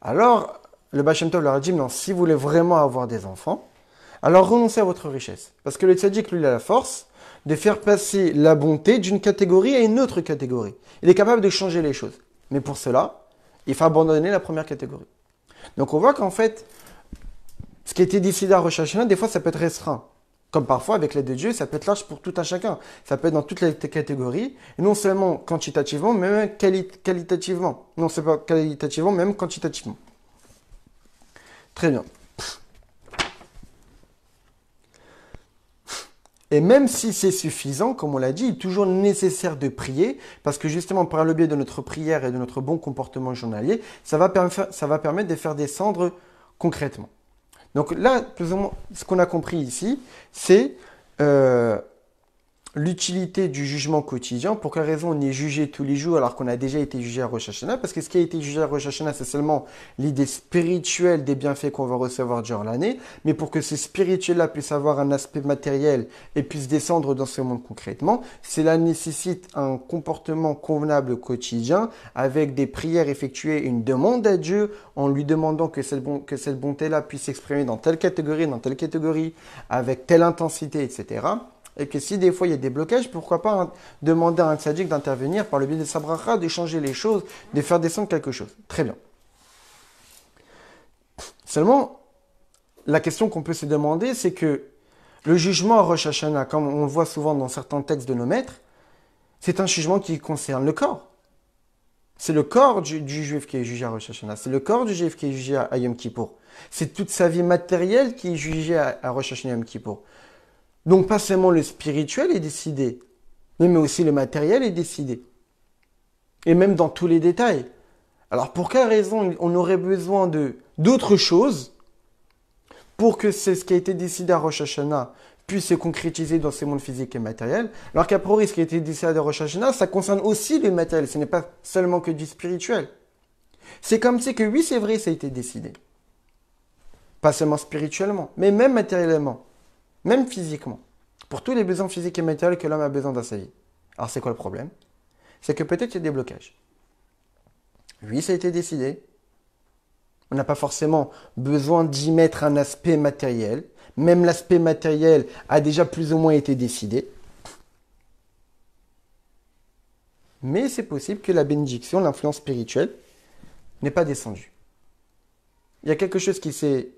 Alors, le Bachem Tov leur a dit, non, si vous voulez vraiment avoir des enfants, alors renoncez à votre richesse. Parce que le tzaddik, lui, a la force de faire passer la bonté d'une catégorie à une autre catégorie. Il est capable de changer les choses. Mais pour cela, il faut abandonner la première catégorie. Donc on voit qu'en fait, ce qui était décidé à rechercher, des fois, ça peut être restreint. Comme parfois, avec l'aide de Dieu, ça peut être large pour tout un chacun. Ça peut être dans toutes les catégories, et non seulement quantitativement, mais même qualitativement. Non pas qualitativement, même quantitativement. Très bien. Et même si c'est suffisant, comme on l'a dit, il est toujours nécessaire de prier, parce que justement, par le biais de notre prière et de notre bon comportement journalier, ça va permettre de faire descendre concrètement. Donc là, plus ou moins, ce qu'on a compris ici, c'est euh, l'utilité du jugement quotidien. Pour quelle raison on est jugé tous les jours alors qu'on a déjà été jugé à Rosh Hashanah Parce que ce qui a été jugé à Rosh Hashanah, c'est seulement l'idée spirituelle des bienfaits qu'on va recevoir durant l'année. Mais pour que ce spirituel-là puisse avoir un aspect matériel et puisse descendre dans ce monde concrètement, cela nécessite un comportement convenable quotidien avec des prières effectuées, une demande à Dieu en lui demandant que que cette bonté-là puisse s'exprimer dans telle catégorie, dans telle catégorie, avec telle intensité, etc et que si des fois il y a des blocages, pourquoi pas demander à un tzaddik d'intervenir par le biais de sa d'échanger de changer les choses, de faire descendre quelque chose. Très bien. Seulement, la question qu'on peut se demander, c'est que le jugement à Rosh Hashanah, comme on le voit souvent dans certains textes de nos maîtres, c'est un jugement qui concerne le corps. C'est le corps du, juif qui est jugé à Rosh Hashanah. C'est le corps du juif qui est jugé à, Yom Kippour. C'est toute sa vie matérielle qui est jugée à, Rosh Hashanah Yom Kippour. Donc pas seulement le spirituel est décidé, mais aussi le matériel est décidé. Et même dans tous les détails. Alors pour quelle raison on aurait besoin de d'autres choses pour que ce qui a été décidé à Rosh Hashanah puisse se concrétiser dans ces mondes physiques et matériels, alors qu'à priori ce qui a été décidé à Rosh Hashanah, ça concerne aussi le matériel, ce n'est pas seulement que du spirituel. C'est comme si que oui c'est vrai, ça a été décidé. Pas seulement spirituellement, mais même matériellement même physiquement, pour tous les besoins physiques et matériels que l'homme a besoin dans sa vie. Alors c'est quoi le problème C'est que peut-être il y a des blocages. Oui, ça a été décidé. On n'a pas forcément besoin d'y mettre un aspect matériel. Même l'aspect matériel a déjà plus ou moins été décidé. Mais c'est possible que la bénédiction, l'influence spirituelle, n'est pas descendue. Il y a quelque chose qui s'est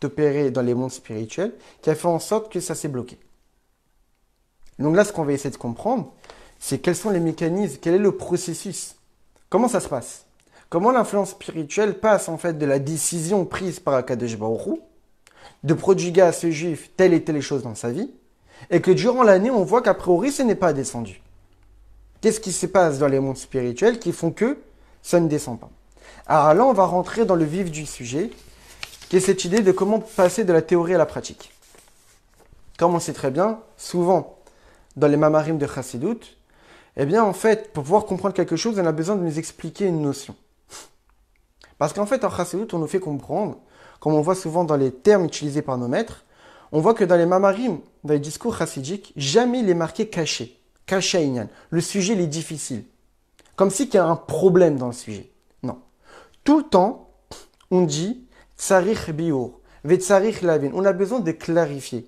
d'opérer dans les mondes spirituels qui a fait en sorte que ça s'est bloqué. Donc là, ce qu'on va essayer de comprendre, c'est quels sont les mécanismes, quel est le processus, comment ça se passe, comment l'influence spirituelle passe en fait de la décision prise par Akadej de prodiguer à ce juif telle et telle chose dans sa vie, et que durant l'année, on voit qu'a priori, ce n'est pas descendu. Qu'est-ce qui se passe dans les mondes spirituels qui font que ça ne descend pas Alors là, on va rentrer dans le vif du sujet qui est cette idée de comment passer de la théorie à la pratique. Comme on sait très bien, souvent, dans les mamarim de Chassidut, eh bien, en fait, pour pouvoir comprendre quelque chose, on a besoin de nous expliquer une notion. Parce qu'en fait, en Chassidut, on nous fait comprendre, comme on voit souvent dans les termes utilisés par nos maîtres, on voit que dans les mamarim, dans les discours chassidiques, jamais il est marqué caché, caché inyan. Le sujet, il est difficile. Comme si qu'il y a un problème dans le sujet. Non. Tout le temps, on dit Tsarich lavin. On a besoin de clarifier.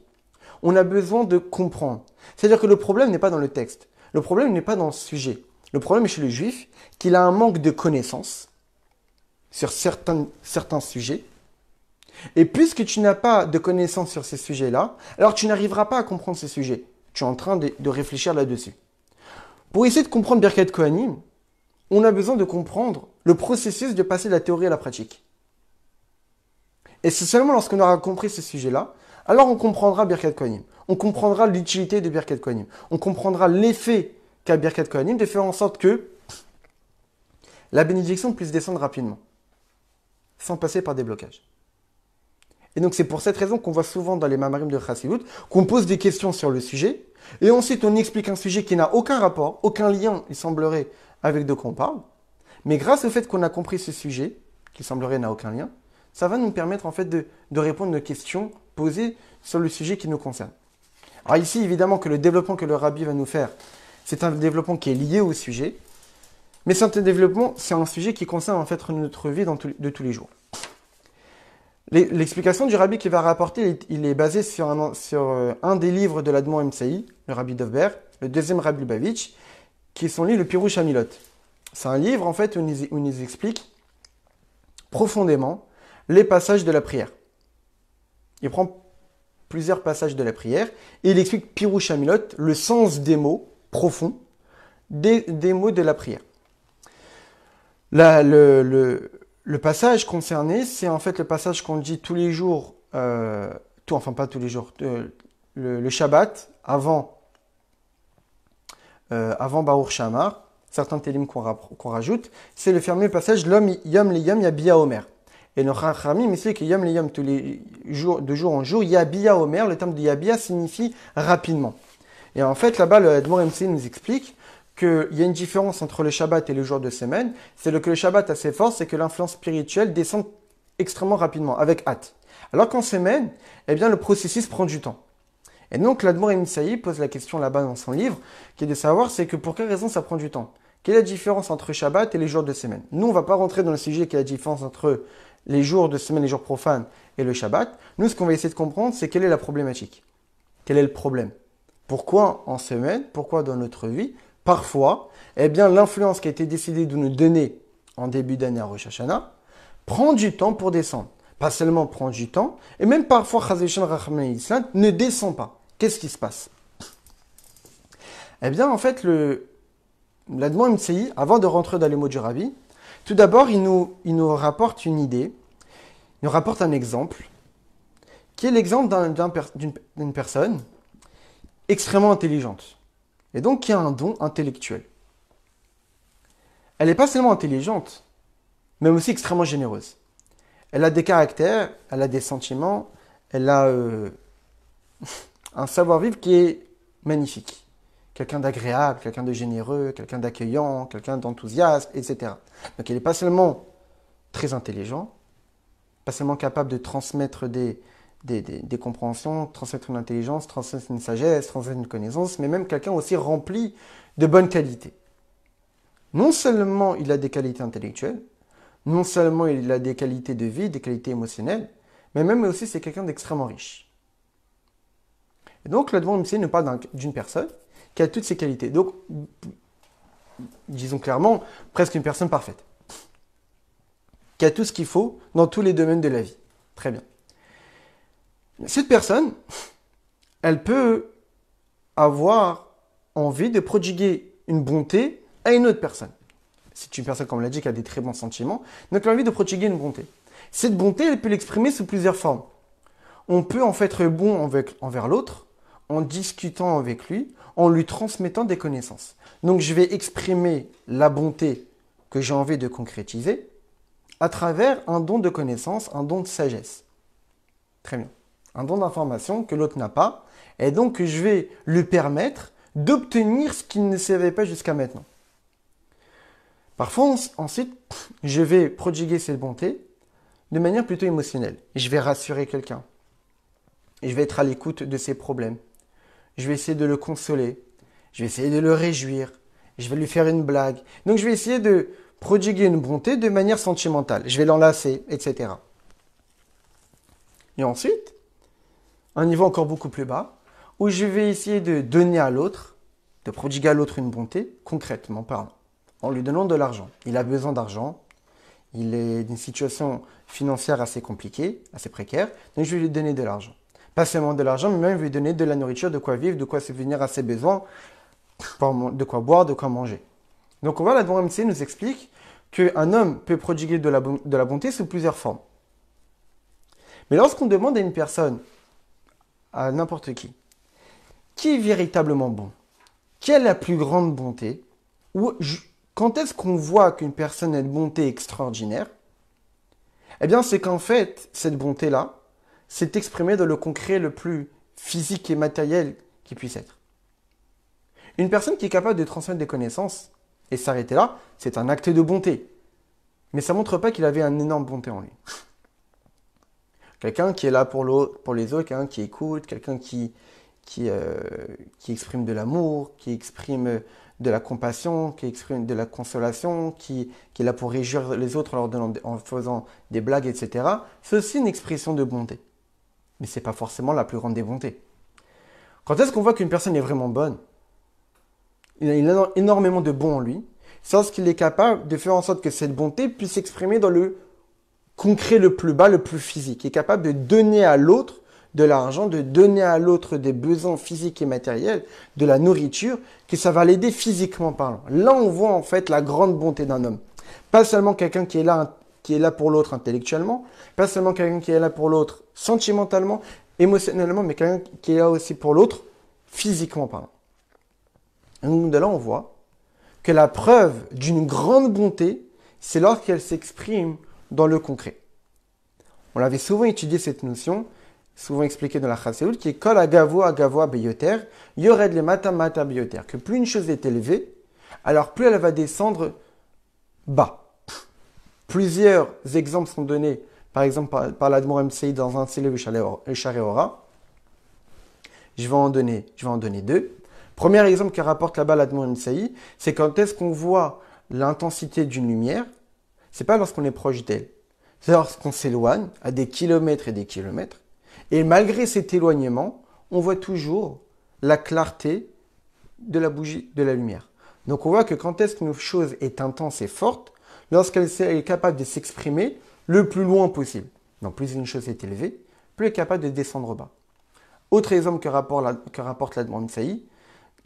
On a besoin de comprendre. C'est-à-dire que le problème n'est pas dans le texte. Le problème n'est pas dans le sujet. Le problème est chez le juif qu'il a un manque de connaissances sur certains, certains sujets. Et puisque tu n'as pas de connaissances sur ces sujets-là, alors tu n'arriveras pas à comprendre ces sujets. Tu es en train de, réfléchir là-dessus. Pour essayer de comprendre Birkat Kohanim, on a besoin de comprendre le processus de passer de la théorie à la pratique. Et c'est seulement lorsqu'on aura compris ce sujet-là, alors on comprendra Birkat Kohanim. On comprendra l'utilité de Birkat Kohanim. On comprendra l'effet qu'a Birkat Kohanim de faire en sorte que la bénédiction puisse descendre rapidement, sans passer par des blocages. Et donc c'est pour cette raison qu'on voit souvent dans les mamarim de Chassidut qu'on pose des questions sur le sujet, et ensuite on explique un sujet qui n'a aucun rapport, aucun lien, il semblerait, avec de quoi on parle. Mais grâce au fait qu'on a compris ce sujet, qui semblerait n'a aucun lien, ça va nous permettre en fait de, répondre aux questions posées sur le sujet qui nous concerne. Alors ici, évidemment que le développement que le rabbi va nous faire, c'est un développement qui est lié au sujet, mais c'est un développement, c'est un sujet qui concerne en fait notre vie de tous les jours. L'explication du rabbi qu'il va rapporter, il est basé sur un, euh, des livres de l'Admon MCI, le rabbi Dovber, le deuxième rabbi Lubavitch, qui est son livre Le Pirouche Hamilot. C'est un livre en fait où il nous explique profondément les passages de la prière. Il prend plusieurs passages de la prière et il explique Pirou Shamilot le sens des mots profonds, des, mots de la prière. le, passage concerné, c'est en fait le passage qu'on dit tous les jours, euh, tout, enfin pas tous les jours, euh, le, Shabbat avant, euh, avant Shamar, certains télims qu'on rajoute, c'est le fermé passage L'homme yom Ya yabia omer. Et nos Chachamim c'est que Yom le Yom, tous les jours, de jour en jour, Yabia Omer, le terme de Yabia signifie rapidement. Et en fait, là-bas, le Saïd nous explique qu'il y a une différence entre le Shabbat et les jours de semaine. C'est que le Shabbat a ses forces c'est que l'influence spirituelle descend extrêmement rapidement, avec hâte. Alors qu'en semaine, eh bien, le processus prend du temps. Et donc, l'Admor Saïd pose la question là-bas dans son livre, qui est de savoir c'est que pour quelle raison ça prend du temps Quelle est la différence entre Shabbat et les jours de semaine Nous, on ne va pas rentrer dans le sujet quelle est la différence entre les jours de semaine, les jours profanes et le Shabbat, nous, ce qu'on va essayer de comprendre, c'est quelle est la problématique. Quel est le problème Pourquoi en semaine, pourquoi dans notre vie, parfois, eh bien, l'influence qui a été décidée de nous donner en début d'année à Rosh Hashanah prend du temps pour descendre. Pas seulement prend du temps, et même parfois, ne descend pas. Qu'est-ce qui se passe Eh bien, en fait, le, demande MCI, avant de rentrer dans les mots du Rabbi, tout d'abord, il nous, il nous rapporte une idée, il nous rapporte un exemple, qui est l'exemple d'une personne extrêmement intelligente, et donc qui a un don intellectuel. Elle n'est pas seulement intelligente, mais aussi extrêmement généreuse. Elle a des caractères, elle a des sentiments, elle a euh, (laughs) un savoir-vivre qui est magnifique. Quelqu'un d'agréable, quelqu'un de généreux, quelqu'un d'accueillant, quelqu'un d'enthousiaste, etc. Donc il n'est pas seulement très intelligent, pas seulement capable de transmettre des, des, compréhensions, transmettre une intelligence, transmettre une sagesse, transmettre une connaissance, mais même quelqu'un aussi rempli de bonnes qualités. Non seulement il a des qualités intellectuelles, non seulement il a des qualités de vie, des qualités émotionnelles, mais même aussi c'est quelqu'un d'extrêmement riche. Et donc le devant nous parle d'une personne qui a toutes ces qualités. Donc disons clairement, presque une personne parfaite, qui a tout ce qu'il faut dans tous les domaines de la vie. Très bien. Cette personne, elle peut avoir envie de prodiguer une bonté à une autre personne. C'est une personne, comme on l'a dit, qui a des très bons sentiments, donc elle a envie de prodiguer une bonté. Cette bonté, elle peut l'exprimer sous plusieurs formes. On peut en fait être bon envers l'autre, en discutant avec lui, en lui transmettant des connaissances. Donc je vais exprimer la bonté que j'ai envie de concrétiser à travers un don de connaissances, un don de sagesse. Très bien. Un don d'information que l'autre n'a pas, et donc je vais lui permettre d'obtenir ce qu'il ne savait pas jusqu'à maintenant. Parfois, ensuite, je vais prodiguer cette bonté de manière plutôt émotionnelle. Je vais rassurer quelqu'un. Je vais être à l'écoute de ses problèmes je vais essayer de le consoler, je vais essayer de le réjouir, je vais lui faire une blague. Donc je vais essayer de prodiguer une bonté de manière sentimentale, je vais l'enlacer, etc. Et ensuite, un niveau encore beaucoup plus bas, où je vais essayer de donner à l'autre, de prodiguer à l'autre une bonté, concrètement parlant, en lui donnant de l'argent. Il a besoin d'argent, il est dans une situation financière assez compliquée, assez précaire, donc je vais lui donner de l'argent pas seulement de l'argent, mais même lui donner de la nourriture, de quoi vivre, de quoi subvenir à ses besoins, de quoi boire, de quoi manger. Donc on voit la MC nous explique qu'un homme peut prodiguer de la, de la bonté sous plusieurs formes. Mais lorsqu'on demande à une personne, à n'importe qui, qui est véritablement bon Qui a la plus grande bonté Ou quand est-ce qu'on voit qu'une personne a une bonté extraordinaire Eh bien, c'est qu'en fait, cette bonté-là, c'est exprimé dans le concret le plus physique et matériel qui puisse être. Une personne qui est capable de transmettre des connaissances et s'arrêter là, c'est un acte de bonté. Mais ça montre pas qu'il avait un énorme bonté en lui. Quelqu'un qui est là pour, pour les autres, quelqu'un qui écoute, quelqu'un qui, qui, euh, qui exprime de l'amour, qui exprime de la compassion, qui exprime de la consolation, qui, est là pour réjouir les autres en, en faisant des blagues, etc. C'est aussi une expression de bonté mais ce n'est pas forcément la plus grande des bontés. Quand est-ce qu'on voit qu'une personne est vraiment bonne il a, énormément de bon en lui, sans ce qu'il est capable de faire en sorte que cette bonté puisse s'exprimer dans le concret le plus bas, le plus physique, il est capable de donner à l'autre de l'argent, de donner à l'autre des besoins physiques et matériels, de la nourriture, que ça va l'aider physiquement parlant. Là, on voit en fait la grande bonté d'un homme. Pas seulement quelqu'un qui est là qui est là pour l'autre intellectuellement, pas seulement quelqu'un qui est là pour l'autre sentimentalement, émotionnellement, mais quelqu'un qui est là aussi pour l'autre physiquement parlant. Donc de là, on voit que la preuve d'une grande bonté, c'est lorsqu'elle s'exprime dans le concret. On l'avait souvent étudié cette notion, souvent expliquée dans la Chasséoul, qui est Kol agavo agavo beyoter, yored le mata mata beyoter, que plus une chose est élevée, alors plus elle va descendre bas. Plusieurs exemples sont donnés, par exemple par, par l'Admor MCI dans un cellule Shareora. Je vais en donner, je vais en donner deux. Premier exemple que rapporte là-bas l'Admor MCI, c'est quand est-ce qu'on voit l'intensité d'une lumière, c'est pas lorsqu'on est proche d'elle, c'est lorsqu'on s'éloigne à des kilomètres et des kilomètres. Et malgré cet éloignement, on voit toujours la clarté de la bougie, de la lumière. Donc on voit que quand est-ce qu'une chose est intense et forte, lorsqu'elle est capable de s'exprimer le plus loin possible. Donc plus une chose est élevée, plus elle est capable de descendre bas. Autre exemple que, rapporte la, que rapporte la demande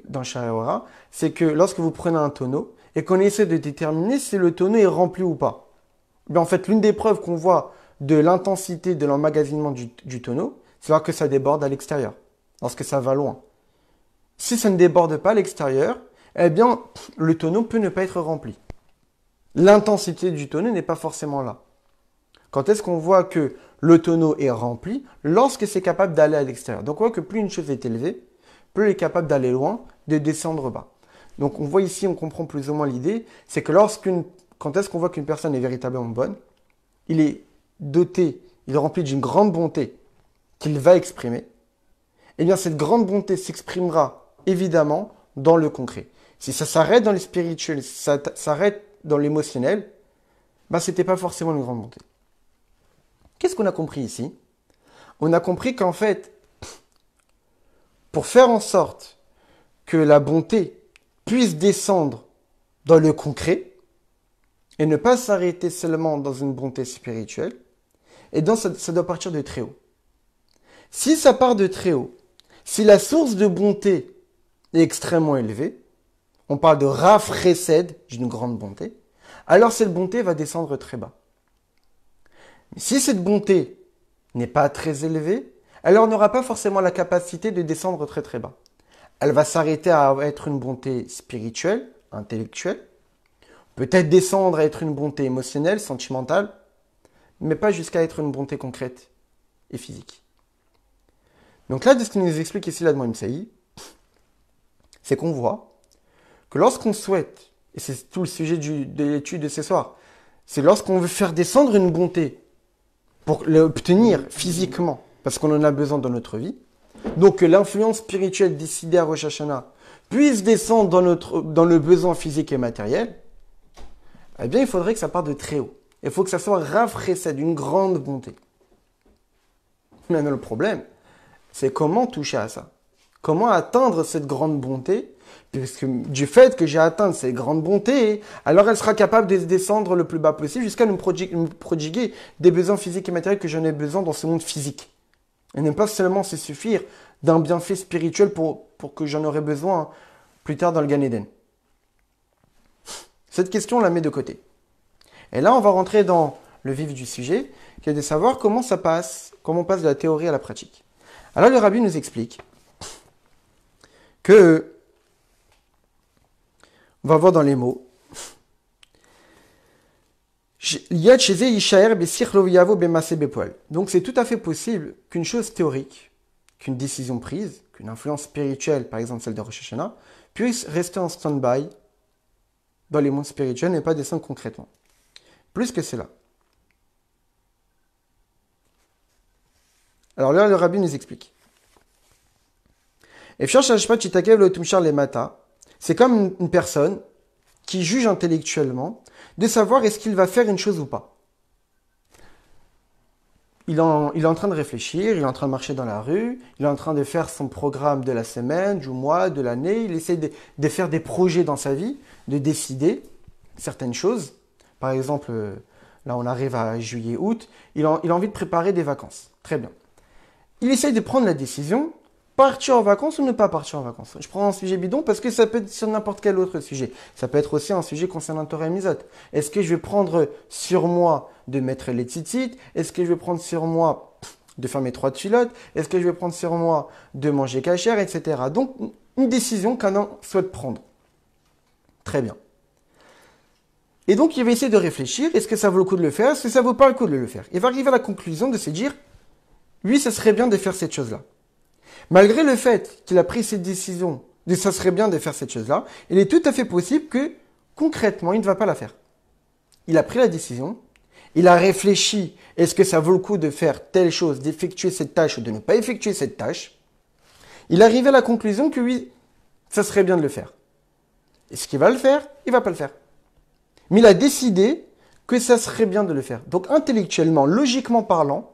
dans Shahora, c'est que lorsque vous prenez un tonneau et qu'on essaie de déterminer si le tonneau est rempli ou pas, eh en fait l'une des preuves qu'on voit de l'intensité de l'emmagasinement du, tonneau, c'est que ça déborde à l'extérieur, lorsque ça va loin. Si ça ne déborde pas à l'extérieur, eh bien, le tonneau peut ne pas être rempli l'intensité du tonneau n'est pas forcément là. Quand est-ce qu'on voit que le tonneau est rempli Lorsque c'est capable d'aller à l'extérieur. Donc on voit que plus une chose est élevée, plus elle est capable d'aller loin, de descendre bas. Donc on voit ici, on comprend plus ou moins l'idée, c'est que lorsqu'une, quand est-ce qu'on voit qu'une personne est véritablement bonne, il est doté, il est rempli d'une grande bonté qu'il va exprimer. et eh bien cette grande bonté s'exprimera évidemment dans le concret. Si ça s'arrête dans le spirituel, ça s'arrête dans l'émotionnel, ben, ce n'était pas forcément une grande bonté. Qu'est-ce qu'on a compris ici On a compris qu'en fait, pour faire en sorte que la bonté puisse descendre dans le concret et ne pas s'arrêter seulement dans une bonté spirituelle, et eh donc ça doit partir de très haut. Si ça part de très haut, si la source de bonté est extrêmement élevée, on parle de Raf d'une grande bonté, alors cette bonté va descendre très bas. Mais si cette bonté n'est pas très élevée, alors n'aura pas forcément la capacité de descendre très très bas. Elle va s'arrêter à être une bonté spirituelle, intellectuelle, peut-être descendre à être une bonté émotionnelle, sentimentale, mais pas jusqu'à être une bonté concrète et physique. Donc là, de ce qui nous explique ici la Moïse, c'est qu'on voit que lorsqu'on souhaite, et c'est tout le sujet de l'étude de ce soir, c'est lorsqu'on veut faire descendre une bonté pour l'obtenir physiquement, parce qu'on en a besoin dans notre vie, donc que l'influence spirituelle décidée à Rosh Hashanah puisse descendre dans, notre, dans le besoin physique et matériel, eh bien il faudrait que ça parte de très haut. Il faut que ça soit rafraîchi d'une grande bonté. Maintenant le problème, c'est comment toucher à ça Comment atteindre cette grande bonté du fait que j'ai atteint ces grandes bontés, alors elle sera capable de descendre le plus bas possible jusqu'à me prodiguer des besoins physiques et matériels que j'en ai besoin dans ce monde physique. Et ne pas seulement se suffire d'un bienfait spirituel pour, pour que j'en aurai besoin plus tard dans le Gan Eden. Cette question, on la met de côté. Et là, on va rentrer dans le vif du sujet, qui est de savoir comment ça passe, comment on passe de la théorie à la pratique. Alors le rabbi nous explique que on va voir dans les mots. Donc c'est tout à fait possible qu'une chose théorique, qu'une décision prise, qu'une influence spirituelle, par exemple celle de Rosh Hashanah, puisse rester en stand-by dans les mondes spirituels et pas descendre concrètement. Plus que cela. Alors là, le rabbi nous explique. Et c'est comme une personne qui juge intellectuellement de savoir est-ce qu'il va faire une chose ou pas. Il, est en train de réfléchir, il est en train de marcher dans la rue, il est en train de faire son programme de la semaine, du mois, de l'année, il essaie de, faire des projets dans sa vie, de décider certaines choses. Par exemple, euh, là on arrive à juillet, août, il, il a envie de préparer des vacances. Très bien. Il essaye de prendre la décision, partir en vacances ou ne pas partir en vacances. Je prends un sujet bidon parce que ça peut être sur n'importe quel autre sujet. Ça peut être aussi un sujet concernant Torah et Est-ce que je vais prendre sur moi de mettre les titites Est-ce que je vais prendre sur moi de faire mes trois tuilottes Est-ce que je vais prendre sur moi de manger cachère, etc. Donc, une décision qu'un homme souhaite prendre. Très bien. Et donc, il va essayer de réfléchir. Est-ce que ça vaut le coup de le faire Est-ce que ça vaut pas le coup de le faire Il va arriver à la conclusion de se dire, oui, ça serait bien de faire cette chose-là. Malgré le fait qu'il a pris cette décision de ça serait bien de faire cette chose-là, il est tout à fait possible que concrètement, il ne va pas la faire. Il a pris la décision, il a réfléchi, est-ce que ça vaut le coup de faire telle chose, d'effectuer cette tâche ou de ne pas effectuer cette tâche Il arrivé à la conclusion que oui, ça serait bien de le faire. Est-ce qu'il va le faire Il va pas le faire. Mais il a décidé que ça serait bien de le faire. Donc intellectuellement, logiquement parlant,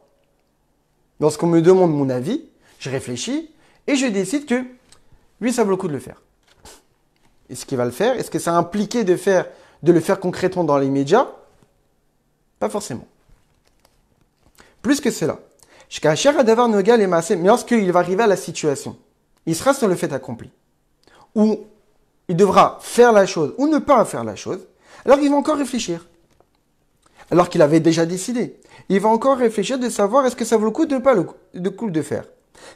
lorsqu'on me demande mon avis, je réfléchis et je décide que lui, ça vaut le coup de le faire. Est-ce qu'il va le faire Est-ce que ça impliquait de, faire, de le faire concrètement dans les médias Pas forcément. Plus que cela, jusqu'à d'avoir Nogal et Massé, mais lorsqu'il va arriver à la situation, il sera sur le fait accompli, ou il devra faire la chose ou ne pas faire la chose, alors il va encore réfléchir. Alors qu'il avait déjà décidé, il va encore réfléchir de savoir est-ce que ça vaut le coup de ne pas le coup de faire.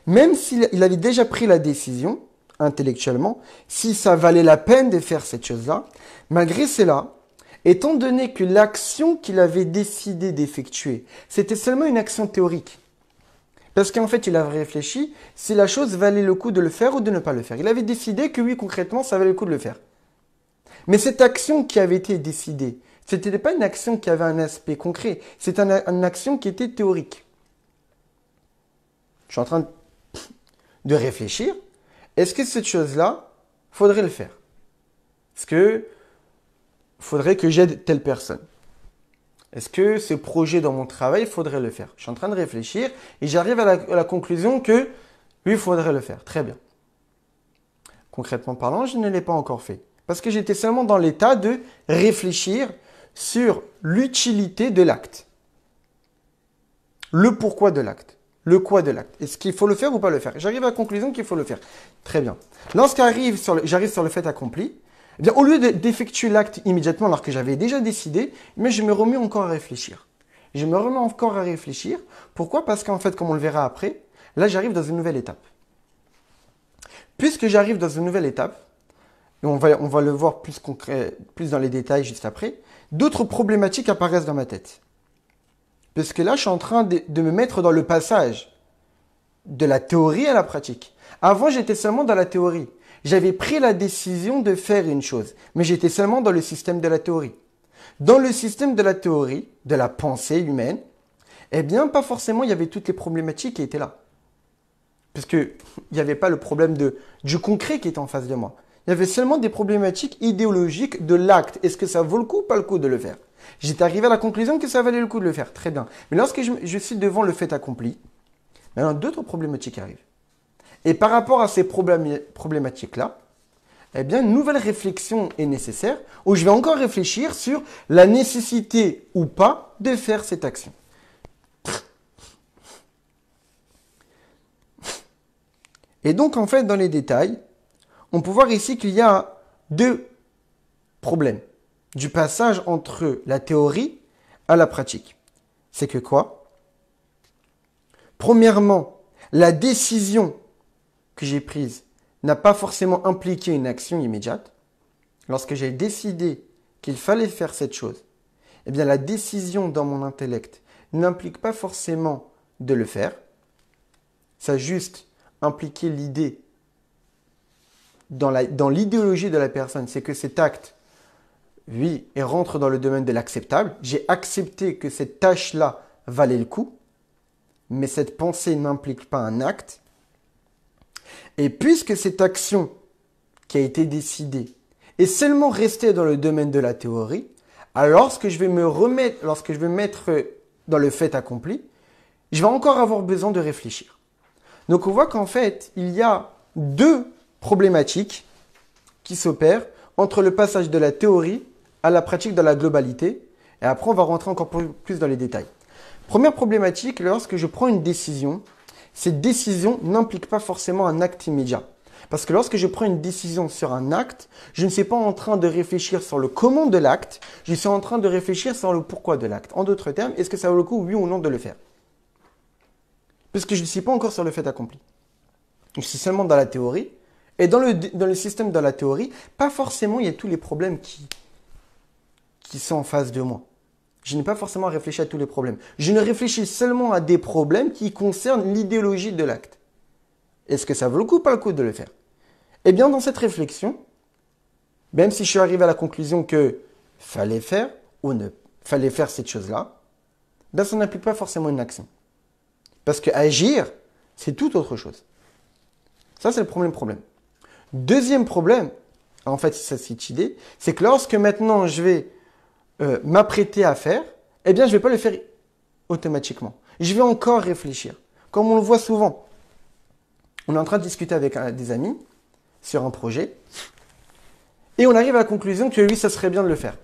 Même s'il avait déjà pris la décision, intellectuellement, si ça valait la peine de faire cette chose-là, malgré cela, étant donné que l'action qu'il avait décidé d'effectuer, c'était seulement une action théorique. Parce qu'en fait, il avait réfléchi si la chose valait le coup de le faire ou de ne pas le faire. Il avait décidé que oui, concrètement, ça valait le coup de le faire. Mais cette action qui avait été décidée, ce n'était pas une action qui avait un aspect concret, c'était une action qui était théorique je suis en train de réfléchir. Est-ce que cette chose-là, faudrait le faire Est-ce que faudrait que j'aide telle personne Est-ce que ce projet dans mon travail, faudrait le faire Je suis en train de réfléchir et j'arrive à, la conclusion que oui, faudrait le faire. Très bien. Concrètement parlant, je ne l'ai pas encore fait. Parce que j'étais seulement dans l'état de réfléchir sur l'utilité de l'acte. Le pourquoi de l'acte le quoi de l'acte. Est-ce qu'il faut le faire ou pas le faire J'arrive à la conclusion qu'il faut le faire. Très bien. Lorsqu'arrive j'arrive sur le fait accompli, eh bien, au lieu d'effectuer l'acte immédiatement alors que j'avais déjà décidé, mais je me remets encore à réfléchir. Je me remets encore à réfléchir. Pourquoi Parce qu'en fait, comme on le verra après, là j'arrive dans une nouvelle étape. Puisque j'arrive dans une nouvelle étape, et on va, on va le voir plus, concret, plus dans les détails juste après, d'autres problématiques apparaissent dans ma tête. Parce que là, je suis en train de, me mettre dans le passage de la théorie à la pratique. Avant, j'étais seulement dans la théorie. J'avais pris la décision de faire une chose, mais j'étais seulement dans le système de la théorie. Dans le système de la théorie, de la pensée humaine, eh bien, pas forcément, il y avait toutes les problématiques qui étaient là. Parce qu'il il n'y avait pas le problème de, du concret qui était en face de moi. Il y avait seulement des problématiques idéologiques de l'acte. Est-ce que ça vaut le coup ou pas le coup de le faire J'étais arrivé à la conclusion que ça valait le coup de le faire. Très bien. Mais lorsque je, suis devant le fait accompli, d'autres problématiques arrivent. Et par rapport à ces problématiques-là, eh bien, une nouvelle réflexion est nécessaire, où je vais encore réfléchir sur la nécessité ou pas de faire cette action. Et donc, en fait, dans les détails, on peut voir ici qu'il y a deux problèmes du passage entre la théorie à la pratique. C'est que quoi Premièrement, la décision que j'ai prise n'a pas forcément impliqué une action immédiate. Lorsque j'ai décidé qu'il fallait faire cette chose, eh bien la décision dans mon intellect n'implique pas forcément de le faire. Ça juste impliqué l'idée dans l'idéologie dans de la personne, c'est que cet acte oui, et rentre dans le domaine de l'acceptable. J'ai accepté que cette tâche-là valait le coup, mais cette pensée n'implique pas un acte. Et puisque cette action qui a été décidée est seulement restée dans le domaine de la théorie, alors lorsque je vais me remettre, lorsque je vais mettre dans le fait accompli, je vais encore avoir besoin de réfléchir. Donc on voit qu'en fait, il y a deux problématiques qui s'opèrent entre le passage de la théorie à la pratique dans la globalité. Et après, on va rentrer encore plus dans les détails. Première problématique, lorsque je prends une décision, cette décision n'implique pas forcément un acte immédiat. Parce que lorsque je prends une décision sur un acte, je ne suis pas en train de réfléchir sur le comment de l'acte, je suis en train de réfléchir sur le pourquoi de l'acte. En d'autres termes, est-ce que ça vaut le coup, oui ou non, de le faire Parce que je ne suis pas encore sur le fait accompli. Je suis seulement dans la théorie. Et dans le, dans le système, dans la théorie, pas forcément il y a tous les problèmes qui, qui sont en face de moi. Je n'ai pas forcément réfléchi à tous les problèmes. Je ne réfléchis seulement à des problèmes qui concernent l'idéologie de l'acte. Est-ce que ça vaut le coup ou pas le coup de le faire Eh bien, dans cette réflexion, même si je suis arrivé à la conclusion que fallait faire ou ne fallait faire cette chose-là, ben, ça n'implique pas forcément une action. Parce que agir, c'est tout autre chose. Ça, c'est le premier problème. Deuxième problème, en fait, c'est cette idée, c'est que lorsque maintenant je vais euh, m'apprêter à faire, eh bien, je ne vais pas le faire automatiquement. Je vais encore réfléchir. Comme on le voit souvent, on est en train de discuter avec des amis sur un projet et on arrive à la conclusion que oui, ça serait bien de le faire.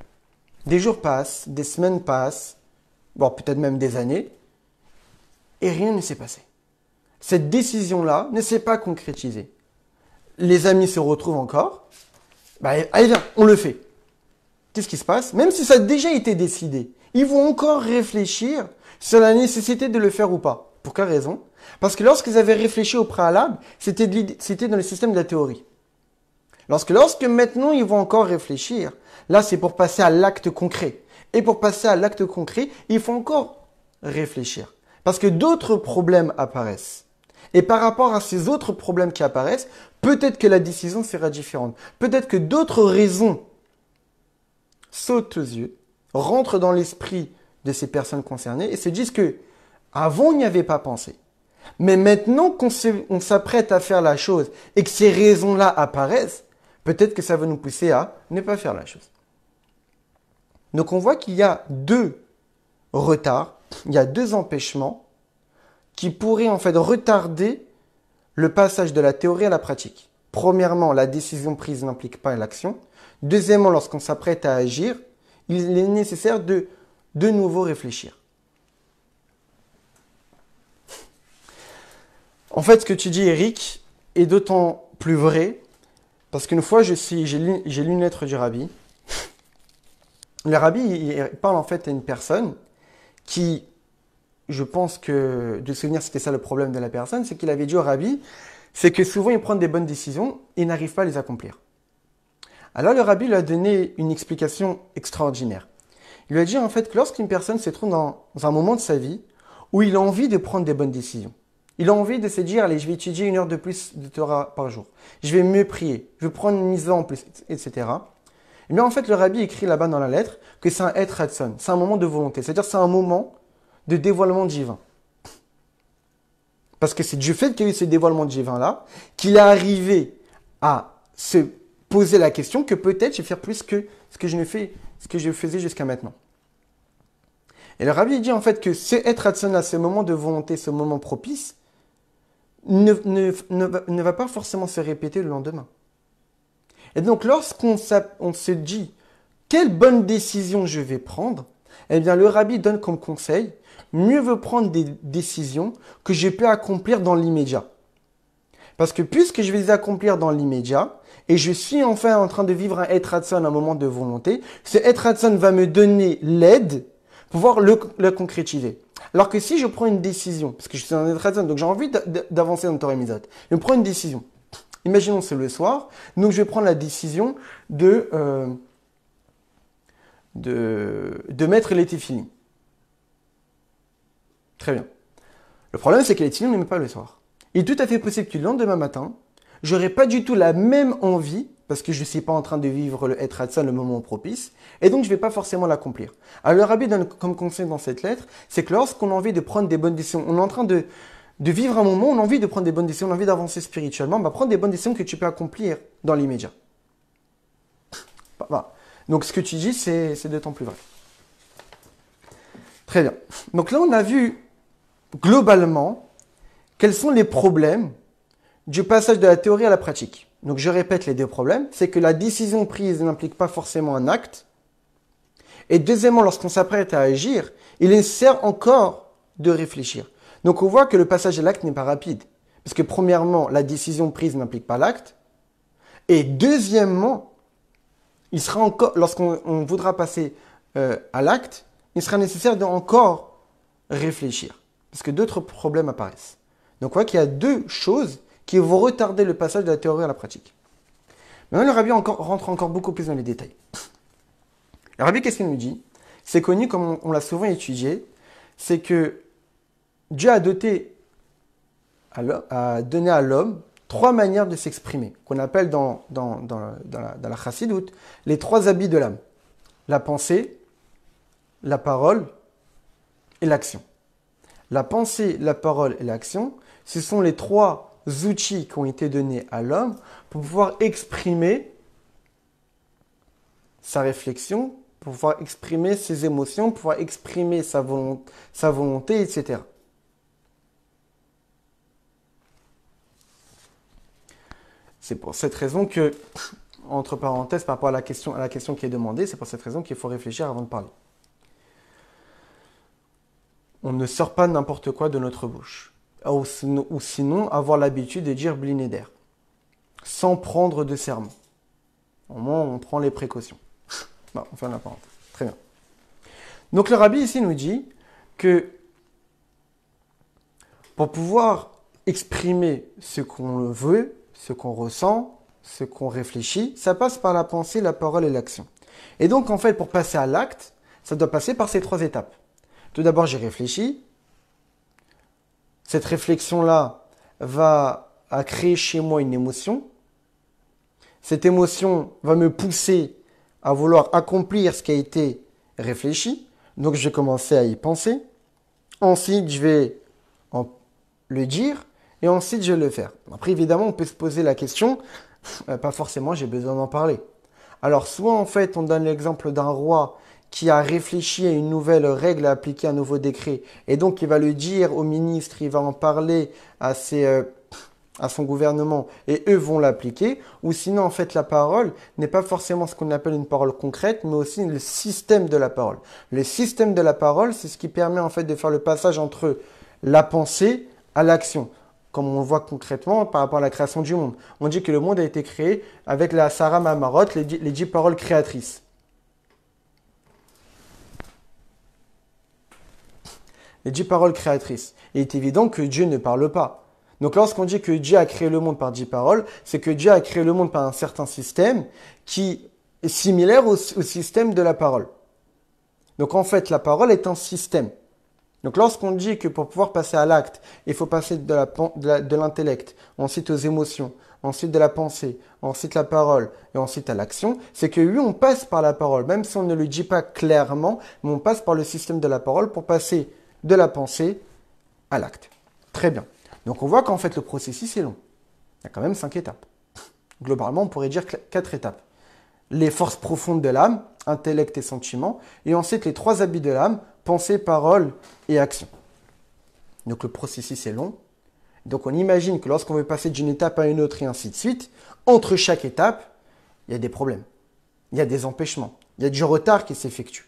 Des jours passent, des semaines passent, bon, peut-être même des années, et rien ne s'est passé. Cette décision-là ne s'est pas concrétisée. Les amis se retrouvent encore. Bah, allez, viens, on le fait qu'est-ce qui se passe Même si ça a déjà été décidé, ils vont encore réfléchir sur la nécessité de le faire ou pas. Pour quelle raison Parce que lorsqu'ils avaient réfléchi au préalable, c'était dans le système de la théorie. Lorsque, lorsque maintenant ils vont encore réfléchir, là c'est pour passer à l'acte concret. Et pour passer à l'acte concret, il faut encore réfléchir. Parce que d'autres problèmes apparaissent. Et par rapport à ces autres problèmes qui apparaissent, peut-être que la décision sera différente. Peut-être que d'autres raisons saute aux yeux, rentre dans l'esprit de ces personnes concernées et se disent que avant on n'y avait pas pensé. Mais maintenant qu'on s'apprête à faire la chose et que ces raisons-là apparaissent, peut-être que ça va nous pousser à ne pas faire la chose. Donc on voit qu'il y a deux retards, il y a deux empêchements qui pourraient en fait retarder le passage de la théorie à la pratique. Premièrement, la décision prise n'implique pas l'action. Deuxièmement, lorsqu'on s'apprête à agir, il est nécessaire de de nouveau réfléchir. En fait, ce que tu dis, Eric, est d'autant plus vrai parce qu'une fois, je j'ai lu, une lettre du rabbi. Le rabbi parle en fait à une personne qui, je pense que, de souvenir, c'était ça le problème de la personne, c'est qu'il avait dit au rabbi, c'est que souvent ils prend des bonnes décisions et n'arrive pas à les accomplir. Alors le rabbi lui a donné une explication extraordinaire. Il lui a dit en fait que lorsqu'une personne se trouve dans un moment de sa vie où il a envie de prendre des bonnes décisions, il a envie de se dire, allez, je vais étudier une heure de plus de Torah par jour, je vais mieux prier, je vais prendre une mise en plus, etc. Et eh bien en fait, le rabbi écrit là-bas dans la lettre que c'est un être Hudson, c'est un moment de volonté, c'est-à-dire c'est un moment de dévoilement divin. Parce que c'est du fait qu'il y a eu ce dévoilement divin-là qu'il est arrivé à se poser la question que peut-être je vais faire plus que ce que je, ne fais, ce que je faisais jusqu'à maintenant. Et le rabbi dit en fait que c'est être à ce moment de volonté, ce moment propice, ne, ne, ne, va, pas forcément se répéter le lendemain. Et donc lorsqu'on on se dit quelle bonne décision je vais prendre, eh bien le rabbi donne comme conseil, mieux vaut prendre des décisions que je peux accomplir dans l'immédiat. Parce que puisque je vais les accomplir dans l'immédiat, et je suis enfin en train de vivre un être Hudson, un moment de volonté, ce Hudson va me donner l'aide pour pouvoir le, concrétiser. Alors que si je prends une décision, parce que je suis un être Hudson, donc j'ai envie d'avancer dans Torah je prends une décision. Imaginons c'est le soir, donc je vais prendre la décision de, euh, de, mettre l'été fini. Très bien. Le problème, c'est que les ne met pas le soir. Il est tout à fait possible que le lendemain matin, j'aurais pas du tout la même envie parce que je ne suis pas en train de vivre le être ça le moment propice, et donc je ne vais pas forcément l'accomplir. Alors le rabbi donne comme conseil dans cette lettre, c'est que lorsqu'on a envie de prendre des bonnes décisions, on est en train de, de vivre un moment, on a envie de prendre des bonnes décisions, on a envie d'avancer spirituellement, va bah, prendre des bonnes décisions que tu peux accomplir dans l'immédiat. Bah, donc ce que tu dis, c'est, c'est d'autant plus vrai. Très bien. Donc là, on a vu globalement quels sont les problèmes du passage de la théorie à la pratique. Donc je répète les deux problèmes, c'est que la décision prise n'implique pas forcément un acte. Et deuxièmement, lorsqu'on s'apprête à agir, il est nécessaire encore de réfléchir. Donc on voit que le passage à l'acte n'est pas rapide. Parce que premièrement, la décision prise n'implique pas l'acte. Et deuxièmement, il sera encore, lorsqu'on voudra passer euh, à l'acte, il sera nécessaire d'encore réfléchir. Parce que d'autres problèmes apparaissent. Donc on voit qu'il y a deux choses qui vont retarder le passage de la théorie à la pratique. Maintenant, le rabbi rentre encore beaucoup plus dans les détails. Le rabbi, qu'est-ce qu'il nous dit C'est connu, comme on, l'a souvent étudié, c'est que Dieu a doté, donné à l'homme trois manières de s'exprimer, qu'on appelle dans, la, dans la chassidoute les trois habits de l'âme. La pensée, la parole et l'action. La pensée, la parole et l'action, ce sont les trois outils qui ont été donnés à l'homme pour pouvoir exprimer sa réflexion, pour pouvoir exprimer ses émotions, pouvoir exprimer sa, sa volonté, etc. C'est pour cette raison que, (coughs) entre parenthèses, par rapport à la question, à la question qui est demandée, c'est pour cette raison qu'il faut réfléchir avant de parler. On ne sort pas n'importe quoi de notre bouche ou sinon, avoir l'habitude de dire blinéder, sans prendre de serment. Au moins, on prend les précautions. bon, on fait la parenthèse. Très bien. Donc le rabbi ici nous dit que pour pouvoir exprimer ce qu'on veut, ce qu'on ressent, ce qu'on réfléchit, ça passe par la pensée, la parole et l'action. Et donc en fait, pour passer à l'acte, ça doit passer par ces trois étapes. Tout d'abord, j'ai réfléchi, cette réflexion-là va à créer chez moi une émotion. Cette émotion va me pousser à vouloir accomplir ce qui a été réfléchi. Donc je vais commencer à y penser. Ensuite, je vais le dire et ensuite je vais le faire. Après, évidemment, on peut se poser la question, euh, pas forcément j'ai besoin d'en parler. Alors soit en fait on donne l'exemple d'un roi qui a réfléchi à une nouvelle règle à appliquer un nouveau décret. Et donc, il va le dire au ministre, il va en parler à euh, à son gouvernement et eux vont l'appliquer. Ou sinon, en fait, la parole n'est pas forcément ce qu'on appelle une parole concrète, mais aussi le système de la parole. Le système de la parole, c'est ce qui permet, en fait, de faire le passage entre la pensée à l'action. Comme on le voit concrètement par rapport à la création du monde. On dit que le monde a été créé avec la Sarah Mamarot, les dix paroles créatrices. les dix paroles créatrices. il est évident que Dieu ne parle pas. Donc lorsqu'on dit que Dieu a créé le monde par dix paroles, c'est que Dieu a créé le monde par un certain système qui est similaire au, système de la parole. Donc en fait, la parole est un système. Donc lorsqu'on dit que pour pouvoir passer à l'acte, il faut passer de l'intellect, ensuite aux émotions, ensuite de la pensée, ensuite la parole et ensuite à l'action, c'est que oui, on passe par la parole, même si on ne le dit pas clairement, mais on passe par le système de la parole pour passer de la pensée à l'acte. Très bien. Donc on voit qu'en fait le processus est long. Il y a quand même cinq étapes. (laughs) Globalement, on pourrait dire quatre étapes. Les forces profondes de l'âme, intellect et sentiment, et ensuite les trois habits de l'âme, pensée, parole et action. Donc le processus est long. Donc on imagine que lorsqu'on veut passer d'une étape à une autre et ainsi de suite, entre chaque étape, il y a des problèmes, il y a des empêchements, il y a du retard qui s'effectue.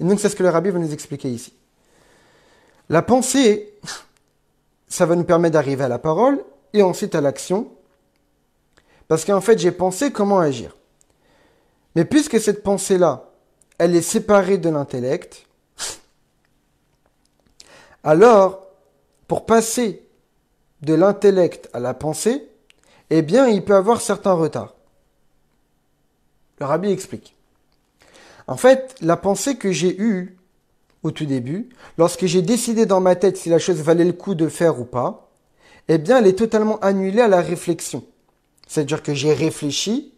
Et donc c'est ce que le rabbi va nous expliquer ici. La pensée, ça va nous permettre d'arriver à la parole et ensuite à l'action. Parce qu'en fait, j'ai pensé comment agir. Mais puisque cette pensée-là, elle est séparée de l'intellect, alors, pour passer de l'intellect à la pensée, eh bien, il peut avoir certains retards. Le rabbi explique. En fait, la pensée que j'ai eue au tout début, lorsque j'ai décidé dans ma tête si la chose valait le coup de faire ou pas, eh bien, elle est totalement annulée à la réflexion. C'est-à-dire que j'ai réfléchi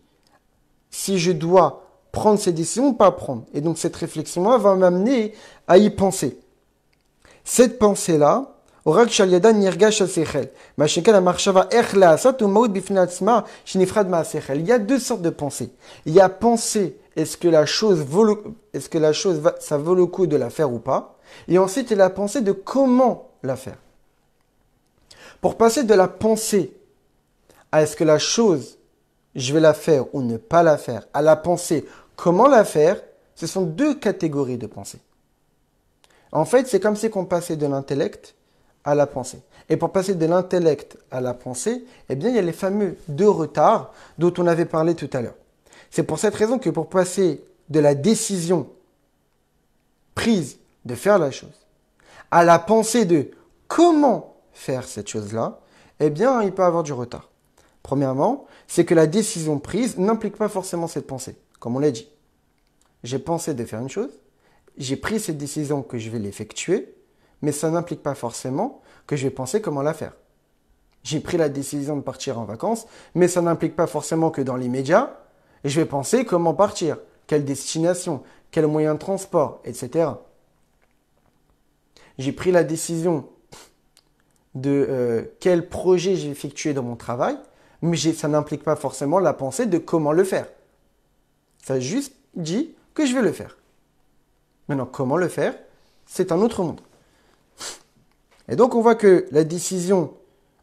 si je dois prendre ces décisions ou pas prendre. Et donc, cette réflexion-là va m'amener à y penser. Cette pensée-là, Il y a deux sortes de pensées. Il y a pensée est-ce que la chose, vaut est-ce que la chose va, ça vaut le coup de la faire ou pas Et ensuite, il a pensée de comment la faire. Pour passer de la pensée à est-ce que la chose, je vais la faire ou ne pas la faire, à la pensée, comment la faire, ce sont deux catégories de pensée. En fait, c'est comme si on passait de l'intellect à la pensée. Et pour passer de l'intellect à la pensée, eh bien, il y a les fameux deux retards dont on avait parlé tout à l'heure. C'est pour cette raison que pour passer de la décision prise de faire la chose à la pensée de comment faire cette chose-là, eh bien, il peut avoir du retard. Premièrement, c'est que la décision prise n'implique pas forcément cette pensée, comme on l'a dit. J'ai pensé de faire une chose, j'ai pris cette décision que je vais l'effectuer, mais ça n'implique pas forcément que je vais penser comment la faire. J'ai pris la décision de partir en vacances, mais ça n'implique pas forcément que dans l'immédiat, et je vais penser comment partir, quelle destination, quel moyen de transport, etc. J'ai pris la décision de euh, quel projet j'ai effectué dans mon travail, mais ça n'implique pas forcément la pensée de comment le faire. Ça juste dit que je vais le faire. Maintenant, comment le faire C'est un autre monde. Et donc, on voit que la décision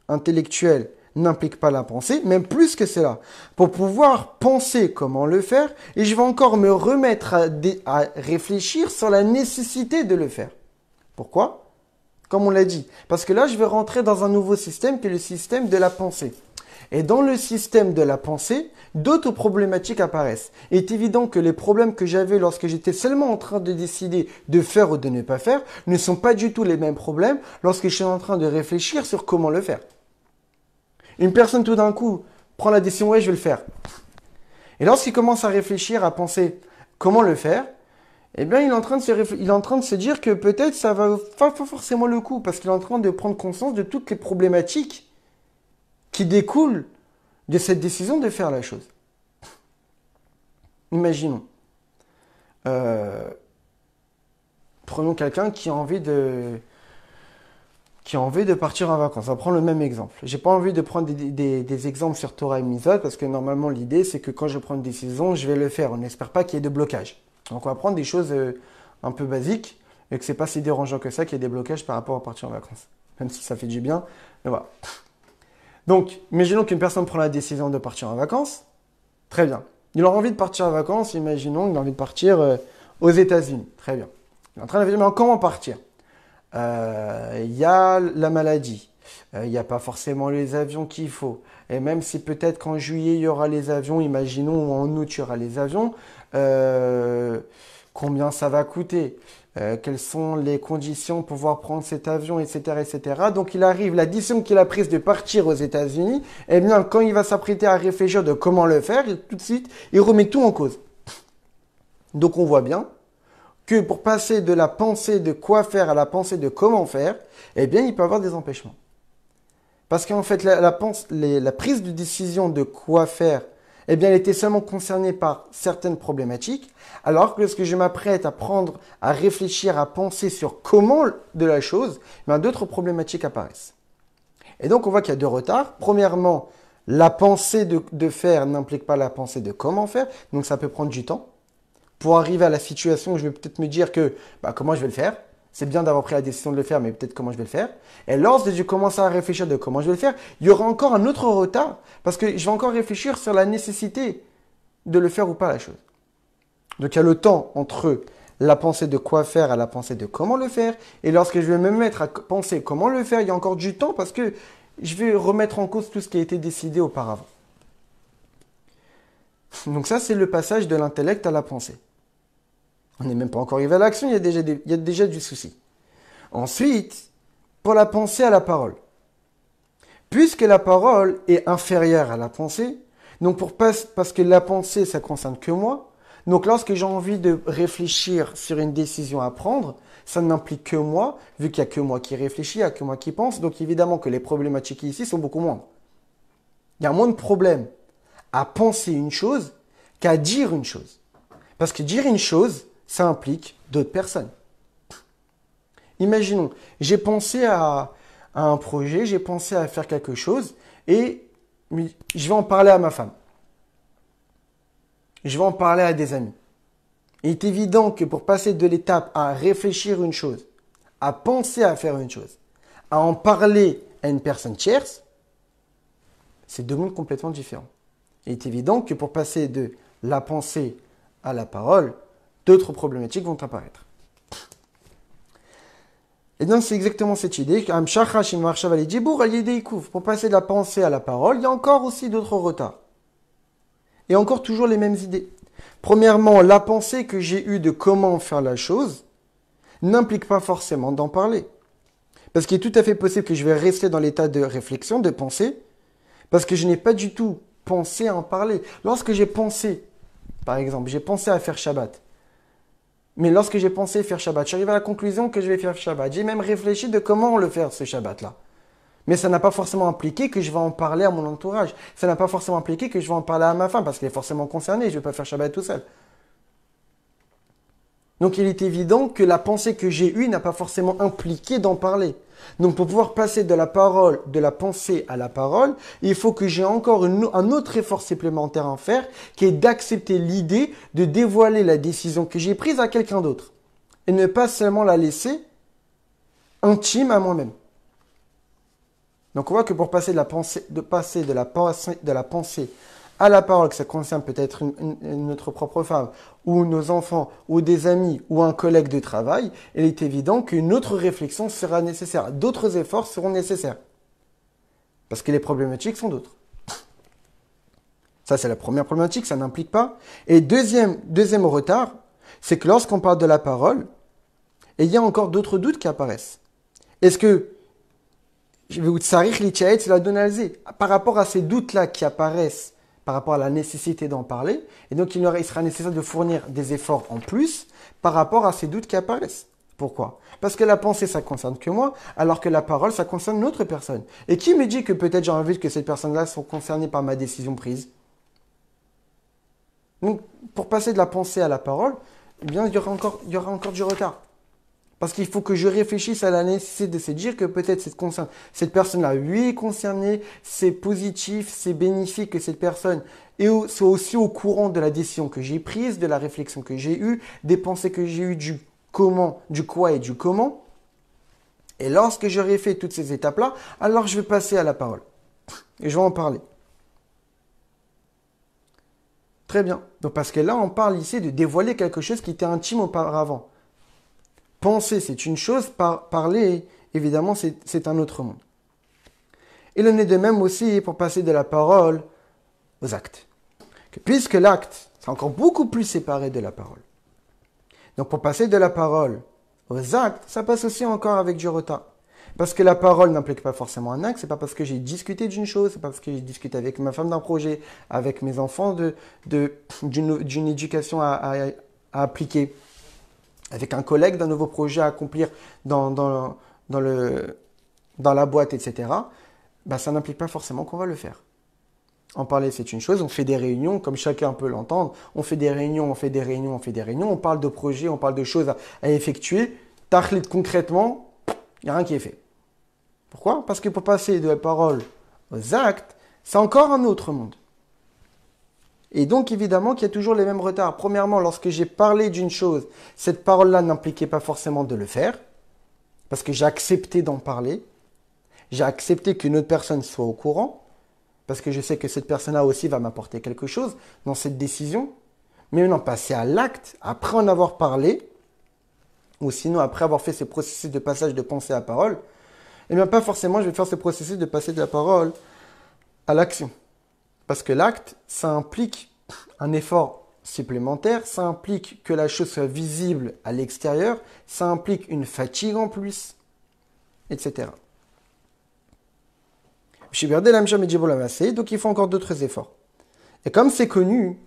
intellectuelle n'implique pas la pensée, même plus que cela. Pour pouvoir penser comment le faire, et je vais encore me remettre à, réfléchir sur la nécessité de le faire. Pourquoi Comme on l'a dit. Parce que là, je vais rentrer dans un nouveau système qui est le système de la pensée. Et dans le système de la pensée, d'autres problématiques apparaissent. Il est évident que les problèmes que j'avais lorsque j'étais seulement en train de décider de faire ou de ne pas faire ne sont pas du tout les mêmes problèmes lorsque je suis en train de réfléchir sur comment le faire. Une personne tout d'un coup prend la décision, ouais, je vais le faire. Et lorsqu'il commence à réfléchir, à penser comment le faire, eh bien, il est en train de se, il est en train de se dire que peut-être ça va pas forcément le coup, parce qu'il est en train de prendre conscience de toutes les problématiques qui découlent de cette décision de faire la chose. (laughs) Imaginons. Euh, prenons quelqu'un qui a envie de, qui a envie de partir en vacances. On prend le même exemple. J'ai pas envie de prendre des, exemples sur Torah et Misa, parce que normalement l'idée c'est que quand je prends une décision, je vais le faire. On n'espère pas qu'il y ait de blocage. Donc on va prendre des choses euh, un peu basiques et que c'est pas si dérangeant que ça qu'il y ait des blocages par rapport à partir en vacances. Même si ça fait du bien, mais voilà. (laughs) Donc, imaginons qu'une personne prend la décision de partir en vacances. Très bien. Il a envie de partir en vacances, imaginons qu'il a envie de partir euh, aux États-Unis. Très bien. Il est en train de dire, mais comment partir il euh, y a la maladie. Il euh, n'y a pas forcément les avions qu'il faut. Et même si peut-être qu'en juillet, il y aura les avions, imaginons, ou en août, il y aura les avions, euh, combien ça va coûter quelles sont les conditions pour pouvoir prendre cet avion, etc., etc. Donc il arrive, la décision qu'il a prise de partir aux États-Unis, Et eh bien, quand il va s'apprêter à réfléchir de comment le faire, tout de suite, il remet tout en cause. Donc on voit bien que pour passer de la pensée de quoi faire à la pensée de comment faire, eh bien, il peut y avoir des empêchements. Parce qu'en fait, la, prise de décision de quoi faire, eh bien, elle était seulement concernée par certaines problématiques, alors que lorsque je m'apprête à prendre, à réfléchir, à penser sur comment de la chose, eh d'autres problématiques apparaissent. Et donc, on voit qu'il y a deux retards. Premièrement, la pensée de faire n'implique pas la pensée de comment faire, donc ça peut prendre du temps pour arriver à la situation où je vais peut-être me dire que bah, comment je vais le faire. C'est bien d'avoir pris la décision de le faire, mais peut-être comment je vais le faire. Et lorsque je commence à réfléchir de comment je vais le faire, il y aura encore un autre retard parce que je vais encore réfléchir sur la nécessité de le faire ou pas la chose. Donc il y a le temps entre la pensée de quoi faire à la pensée de comment le faire. Et lorsque je vais me mettre à penser comment le faire, il y a encore du temps parce que je vais remettre en cause tout ce qui a été décidé auparavant. (laughs) Donc ça, c'est le passage de l'intellect à la pensée. On n'est même pas encore arrivé à l'action, il, y a déjà déjà du souci. Ensuite, pour la pensée à la parole. Puisque la parole est inférieure à la pensée, donc pour parce que la pensée, ça concerne que moi, donc lorsque j'ai envie de réfléchir sur une décision à prendre, ça n'implique que moi, vu qu'il n'y a que moi qui réfléchis, il n'y a que moi qui pense, donc évidemment que les problématiques ici sont beaucoup moins. Il y a moins de problèmes à penser une chose qu'à dire une chose. Parce que dire une chose, ça implique d'autres personnes. Imaginons, j'ai pensé à, un projet, j'ai pensé à faire quelque chose et je vais en parler à ma femme. Je vais en parler à des amis. Il est évident que pour passer de l'étape à réfléchir une chose, à penser à faire une chose, à en parler à une personne tierce, c'est deux mondes complètement différents. Il est évident que pour passer de la pensée à la parole, d'autres problématiques vont apparaître. Et donc c'est exactement cette idée. Pour passer de la pensée à la parole, il y a encore aussi d'autres retards. Et encore toujours les mêmes idées. Premièrement, la pensée que j'ai eue de comment faire la chose n'implique pas forcément d'en parler. Parce qu'il est tout à fait possible que je vais rester dans l'état de réflexion, de pensée, parce que je n'ai pas du tout pensé à en parler. Lorsque j'ai pensé, par exemple, j'ai pensé à faire Shabbat, mais lorsque j'ai pensé faire Shabbat, je suis arrivé à la conclusion que je vais faire Shabbat. J'ai même réfléchi de comment le faire ce Shabbat-là. Mais ça n'a pas forcément impliqué que je vais en parler à mon entourage. Ça n'a pas forcément impliqué que je vais en parler à ma femme parce qu'elle est forcément concernée. Je ne vais pas faire Shabbat tout seul. Donc il est évident que la pensée que j'ai eue n'a pas forcément impliqué d'en parler. Donc pour pouvoir passer de la parole, de la pensée à la parole, il faut que j'ai encore un autre effort supplémentaire à faire, qui est d'accepter l'idée de dévoiler la décision que j'ai prise à quelqu'un d'autre. Et ne pas seulement la laisser intime à moi-même. Donc on voit que pour passer de la pensée, de passer de la pensée à la parole, que ça concerne peut-être notre propre femme, ou nos enfants, ou des amis, ou un collègue de travail, il est évident qu'une autre réflexion sera nécessaire, d'autres efforts seront nécessaires. Parce que les problématiques sont d'autres. Ça, c'est la première problématique, ça n'implique pas. Et deuxième, deuxième retard, c'est que lorsqu'on parle de la parole, il y a encore d'autres doutes qui apparaissent. Est-ce que je vais vous par rapport à ces doutes-là qui apparaissent par rapport à la nécessité d'en parler. Et donc, il, sera nécessaire de fournir des efforts en plus par rapport à ces doutes qui apparaissent. Pourquoi Parce que la pensée, ça concerne que moi, alors que la parole, ça concerne une autre personne. Et qui me dit que peut-être j'ai envie que cette personne-là soit concernée par ma décision prise Donc, pour passer de la pensée à la parole, eh bien, il y aura encore, il y aura encore du retard. Parce qu'il faut que je réfléchisse à la nécessité de se dire que peut-être cette, personne-là, lui, est concernée, c'est positif, c'est bénéfique que cette personne et soit aussi au courant de la décision que j'ai prise, de la réflexion que j'ai eue, des pensées que j'ai eues, du comment, du quoi et du comment. Et lorsque j'aurai fait toutes ces étapes-là, alors je vais passer à la parole. Et je vais en parler. Très bien. parce que là, on parle ici de dévoiler quelque chose qui était intime auparavant. Penser, c'est une chose, parler, évidemment, c'est un autre monde. Et le est de même aussi pour passer de la parole aux actes. Puisque l'acte, c'est encore beaucoup plus séparé de la parole. Donc pour passer de la parole aux actes, ça passe aussi encore avec du retard. Parce que la parole n'implique pas forcément un acte, c'est pas parce que j'ai discuté d'une chose, c'est pas parce que j'ai discuté avec ma femme d'un projet, avec mes enfants d'une de, éducation à appliquer, avec un collègue d'un nouveau projet à accomplir dans, la boîte, etc., bah, ça n'implique pas forcément qu'on va le faire. En parler, c'est une chose. On fait des réunions, comme chacun peut l'entendre. On fait des réunions, on fait des réunions, on fait des réunions. On parle de projets, on parle de choses à, effectuer. Tachlit concrètement, il n'y a rien qui est fait. Pourquoi Parce que pour passer de la parole aux actes, c'est encore un autre monde. Et donc évidemment qu'il y a toujours les mêmes retards. Premièrement, lorsque j'ai parlé d'une chose, cette parole-là n'impliquait pas forcément de le faire, parce que j'ai accepté d'en parler. J'ai accepté qu'une autre personne soit au courant, parce que je sais que cette personne-là aussi va m'apporter quelque chose dans cette décision. Mais maintenant, passer à l'acte, après en avoir parlé, ou sinon après avoir fait ce processus de passage de pensée à parole, eh bien pas forcément je vais faire ce processus de passer de la parole à l'action. Parce que l'acte, ça implique un effort supplémentaire, ça implique que la chose soit visible à l'extérieur, ça implique une fatigue en plus, etc. Donc il faut encore d'autres efforts. Et comme c'est connu,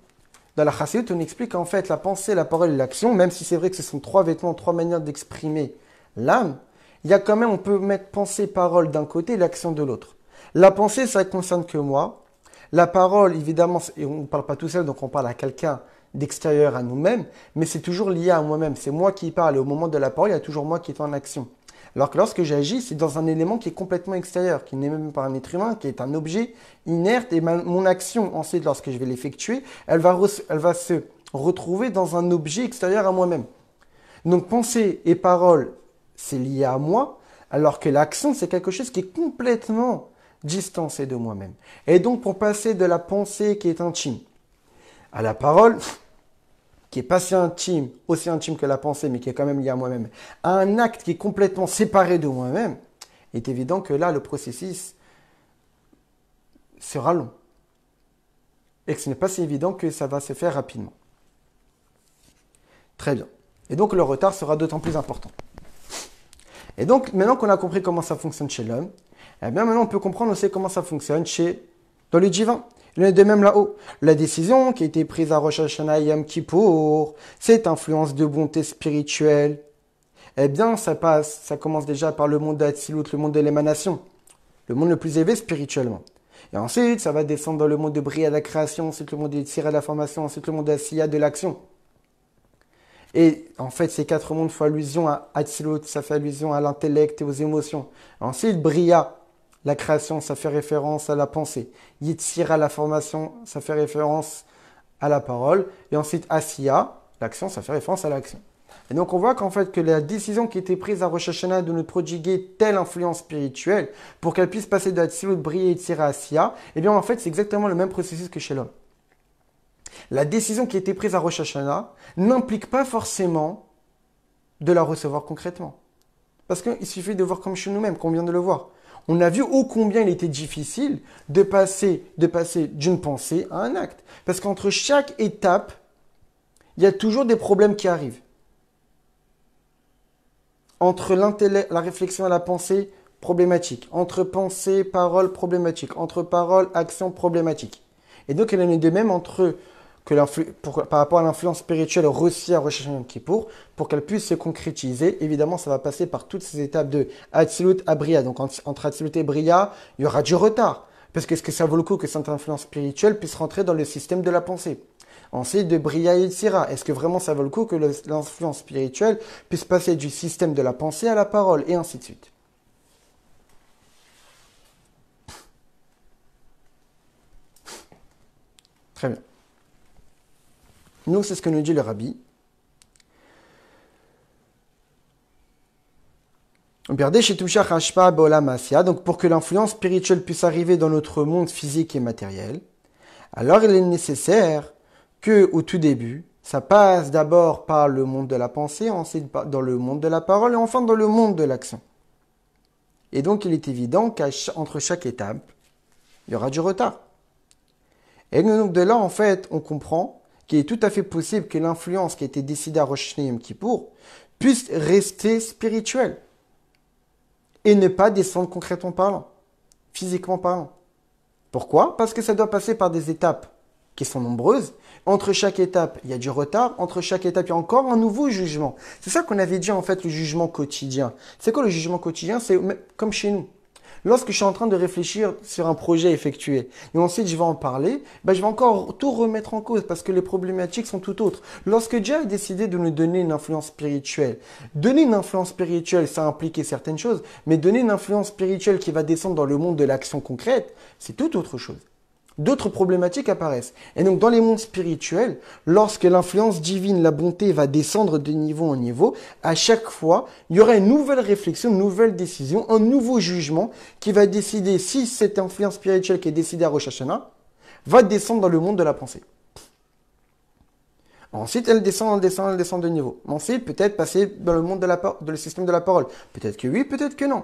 dans la chassidut, on explique qu'en fait la pensée, la parole et l'action, même si c'est vrai que ce sont trois vêtements, trois manières d'exprimer l'âme, il y a quand même, on peut mettre pensée, parole d'un côté et l'action de l'autre. La pensée, ça ne concerne que moi, la parole, évidemment, et on ne parle pas tout seul, donc on parle à quelqu'un d'extérieur à nous-mêmes, mais c'est toujours lié à moi-même. C'est moi qui parle et au moment de la parole, il y a toujours moi qui est en action. Alors que lorsque j'agis, c'est dans un élément qui est complètement extérieur, qui n'est même pas un être humain, qui est un objet inerte et mon action ensuite, lorsque je vais l'effectuer, elle va, elle va se retrouver dans un objet extérieur à moi-même. Donc pensée et parole, c'est lié à moi, alors que l'action, c'est quelque chose qui est complètement distancé de moi-même. Et donc pour passer de la pensée qui est intime à la parole, (laughs) qui est pas si intime, aussi intime que la pensée, mais qui est quand même liée à moi-même, à un acte qui est complètement séparé de moi-même, il est évident que là, le processus sera long. Et que ce n'est pas si évident que ça va se faire rapidement. Très bien. Et donc le retard sera d'autant plus important. Et donc maintenant qu'on a compris comment ça fonctionne chez l'homme, eh bien, maintenant, on peut comprendre aussi comment ça fonctionne chez, dans le divin. Il de même là-haut. La décision qui a été prise à Rosh Hashanah Yom Kippour, cette influence de bonté spirituelle, eh bien, ça passe, ça commence déjà par le monde d'Atsilut, le monde de l'émanation, le monde le plus élevé spirituellement. Et ensuite, ça va descendre dans le monde de Bria la création, ensuite le monde de tira la formation, ensuite le monde d'Asiya de l'action. Et en fait, ces quatre mondes font allusion à Atsilut, ça fait allusion à l'intellect et aux émotions. Ensuite, Bria, la création, ça fait référence à la pensée. Yitzira, la formation, ça fait référence à la parole. Et ensuite, Asiya, l'action, ça fait référence à l'action. Et donc on voit qu'en fait que la décision qui était prise à Rosh de nous prodiguer telle influence spirituelle pour qu'elle puisse passer de Hatsilut briller et à Asiya, eh bien en fait c'est exactement le même processus que chez l'homme. La décision qui était prise à Rosh n'implique pas forcément de la recevoir concrètement. Parce qu'il suffit de voir comme chez nous-mêmes, qu'on vient de le voir on a vu ô combien il était difficile de passer de passer d'une pensée à un acte. Parce qu'entre chaque étape, il y a toujours des problèmes qui arrivent. Entre l'intellect, la réflexion et la pensée, problématique. Entre pensée, parole, problématique. Entre parole, action, problématique. Et donc, elle en est de même entre que par rapport à l'influence spirituelle reçue à Rosh Hashanah Kippour, pour qu'elle puisse se concrétiser, évidemment, ça va passer par toutes ces étapes de Hatzilut à Bria. Donc, entre Hatzilut et Bria, il y aura du retard. Parce que est-ce que ça vaut le coup que cette influence spirituelle puisse rentrer dans le système de la pensée Ensuite, de Bria et Sira. Est-ce que vraiment ça vaut le coup que l'influence spirituelle puisse passer du système de la pensée à la parole Et ainsi de suite. Très bien. Nous, c'est ce que nous dit le rabbi. Donc, pour que l'influence spirituelle puisse arriver dans notre monde physique et matériel, alors il est nécessaire que, au tout début, ça passe d'abord par le monde de la pensée, ensuite dans le monde de la parole et enfin dans le monde de l'action. Et donc, il est évident qu'entre chaque étape, il y aura du retard. Et donc, de là, en fait, on comprend qu'il est tout à fait possible que l'influence qui a été décidée à Rosh Hashanah Yom Kippour puisse rester spirituelle et ne pas descendre concrètement parlant, physiquement parlant. Pourquoi Parce que ça doit passer par des étapes qui sont nombreuses. Entre chaque étape, il y a du retard. Entre chaque étape, il y a encore un nouveau jugement. C'est ça qu'on avait dit en fait, le jugement quotidien. C'est quoi le jugement quotidien C'est comme chez nous. Lorsque je suis en train de réfléchir sur un projet effectué, et ensuite je vais en parler, ben, je vais encore tout remettre en cause parce que les problématiques sont tout autres. Lorsque Dieu a décidé de nous donner une influence spirituelle, donner une influence spirituelle, ça impliquait certaines choses, mais donner une influence spirituelle qui va descendre dans le monde de l'action concrète, c'est tout autre chose d'autres problématiques apparaissent. Et donc dans les mondes spirituels, lorsque l'influence divine, la bonté va descendre de niveau en niveau, à chaque fois, il y aura une nouvelle réflexion, une nouvelle décision, un nouveau jugement qui va décider si cette influence spirituelle qui est décidée à Rosh Hashanah va descendre dans le monde de la pensée. Ensuite, elle descend, elle descend, elle descend de niveau. Ensuite, peut-être passer dans le monde de la de le système de la parole. Peut-être que oui, peut-être que non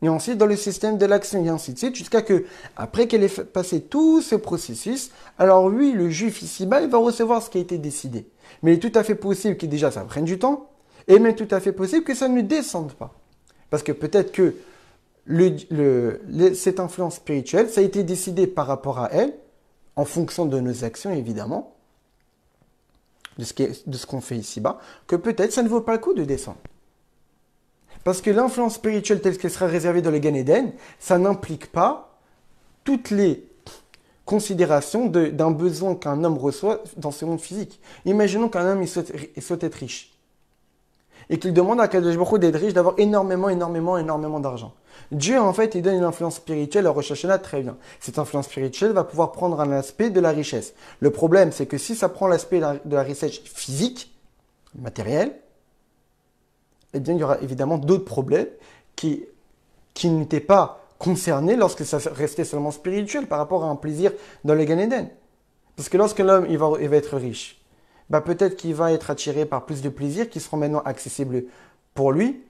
et ensuite dans le système de l'action, et ainsi de suite, jusqu'à que, après qu'elle ait passé tout ce processus, alors oui le juif ici-bas, il va recevoir ce qui a été décidé. Mais il est tout à fait possible que déjà ça prenne du temps, et même tout à fait possible que ça ne descende pas. Parce que peut-être que cette influence spirituelle, ça a été décidé par rapport à elle, en fonction de nos actions évidemment, de ce qu'on fait ici-bas, que peut-être ça ne vaut pas le coup de descendre. Parce que l'influence spirituelle telle qu'elle sera réservée dans le Gan Eden, ça n'implique pas toutes les considérations d'un besoin qu'un homme reçoit dans ce monde physique. Imaginons qu'un homme il souhaite, être riche et qu'il demande à Kadosh Baruch d'être riche, d'avoir énormément, énormément, énormément d'argent. Dieu, en fait, il donne une influence spirituelle à Rosh très bien. Cette influence spirituelle va pouvoir prendre un aspect de la richesse. Le problème, c'est que si ça prend l'aspect de la richesse physique, matérielle, eh bien, il y aura évidemment d'autres problèmes qui, n'étaient pas concernés lorsque ça restait seulement spirituel par rapport à un plaisir dans le Gan Parce que lorsque l'homme va, être riche, bah peut-être qu'il va être attiré par plus de plaisirs qui seront maintenant accessibles pour lui.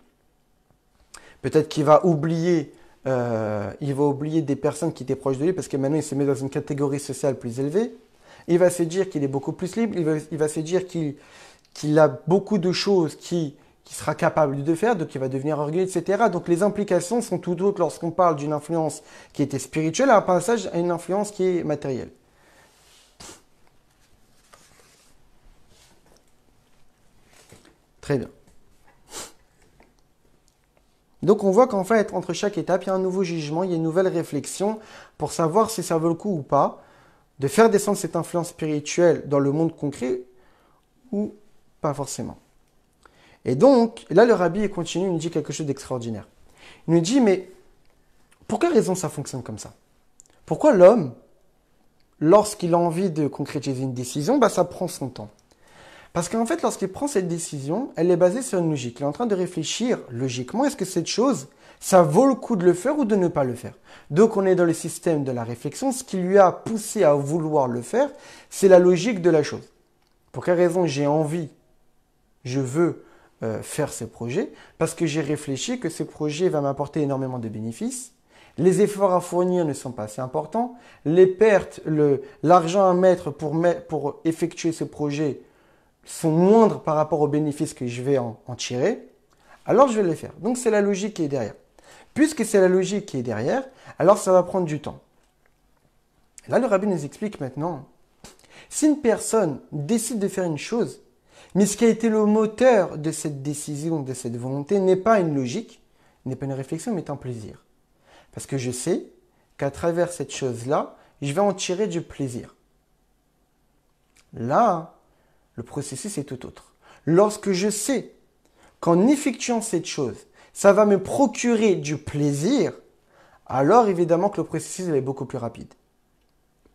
Peut-être qu'il va oublier, euh, il va oublier des personnes qui étaient proches de lui parce que maintenant il se met dans une catégorie sociale plus élevée. Il va se dire qu'il est beaucoup plus libre. Il va, se dire qu'il a beaucoup de choses qui qui sera capable de faire, donc qui va devenir orgueilleux, etc. Donc les implications sont tout autres lorsqu'on parle d'une influence qui était spirituelle à un passage à une influence qui est matérielle. Très bien. Donc on voit qu'en fait, entre chaque étape, il y a un nouveau jugement, il y a une nouvelle réflexion pour savoir si ça vaut le coup ou pas de faire descendre cette influence spirituelle dans le monde concret ou pas forcément. Et donc, là, le rabbi il continue, il nous dit quelque chose d'extraordinaire. Il nous dit, mais pour quelle raison ça fonctionne comme ça Pourquoi l'homme, lorsqu'il a envie de concrétiser une décision, bah, ça prend son temps Parce qu'en fait, lorsqu'il prend cette décision, elle est basée sur une logique. Il est en train de réfléchir logiquement, est-ce que cette chose, ça vaut le coup de le faire ou de ne pas le faire Donc, on est dans le système de la réflexion. Ce qui lui a poussé à vouloir le faire, c'est la logique de la chose. Pour quelle raison j'ai envie, je veux, euh, faire ces projets parce que j'ai réfléchi que ce projet va m'apporter énormément de bénéfices. Les efforts à fournir ne sont pas assez importants. Les pertes, l'argent à mettre pour, pour, effectuer ce projet sont moindres par rapport aux bénéfices que je vais en, en tirer. Alors je vais les faire. Donc c'est la logique qui est derrière. Puisque c'est la logique qui est derrière, alors ça va prendre du temps. Là, le rabbin nous explique maintenant, si une personne décide de faire une chose mais ce qui a été le moteur de cette décision, de cette volonté, n'est pas une logique, n'est pas une réflexion, mais un plaisir. Parce que je sais qu'à travers cette chose-là, je vais en tirer du plaisir. Là, le processus est tout autre. Lorsque je sais qu'en effectuant cette chose, ça va me procurer du plaisir, alors évidemment que le processus est beaucoup plus rapide.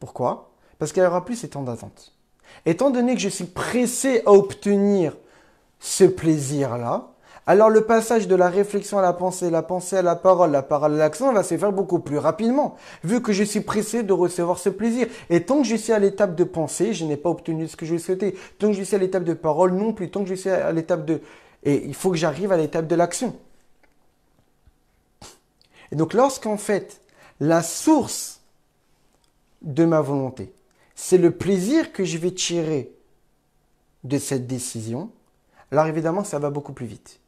Pourquoi Parce qu'il y aura plus ces temps d'attente. Étant donné que je suis pressé à obtenir ce plaisir-là, alors le passage de la réflexion à la pensée, la pensée à la parole, la parole à l'action va se faire beaucoup plus rapidement, vu que je suis pressé de recevoir ce plaisir. Et tant que je suis à l'étape de pensée, je n'ai pas obtenu ce que je souhaitais. Tant que je suis à l'étape de parole, non plus. Tant que je suis à l'étape de... Et il faut que j'arrive à l'étape de l'action. Et donc lorsqu'en fait, la source de ma volonté, c'est le plaisir que je vais tirer de cette décision, alors évidemment, ça va beaucoup plus vite.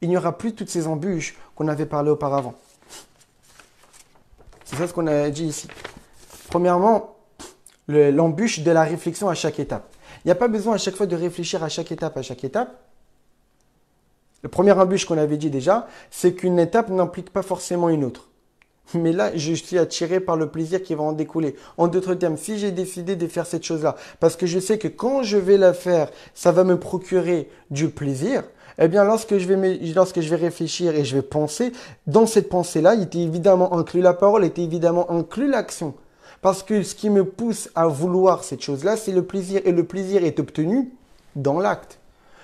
Il n'y aura plus toutes ces embûches qu'on avait parlé auparavant. C'est ça ce qu'on a dit ici. Premièrement, l'embûche de la réflexion à chaque étape. Il n'y a pas besoin à chaque fois de réfléchir à chaque étape, à chaque étape. Le premier embûche qu'on avait dit déjà, c'est qu'une étape n'implique pas forcément une autre. Mais là, je suis attiré par le plaisir qui va en découler. En d'autres termes, si j'ai décidé de faire cette chose-là, parce que je sais que quand je vais la faire, ça va me procurer du plaisir, eh bien, lorsque je, vais lorsque je vais réfléchir et je vais penser, dans cette pensée-là, il était évidemment inclus la parole, il était évidemment inclus l'action. Parce que ce qui me pousse à vouloir cette chose-là, c'est le plaisir. Et le plaisir est obtenu dans l'acte.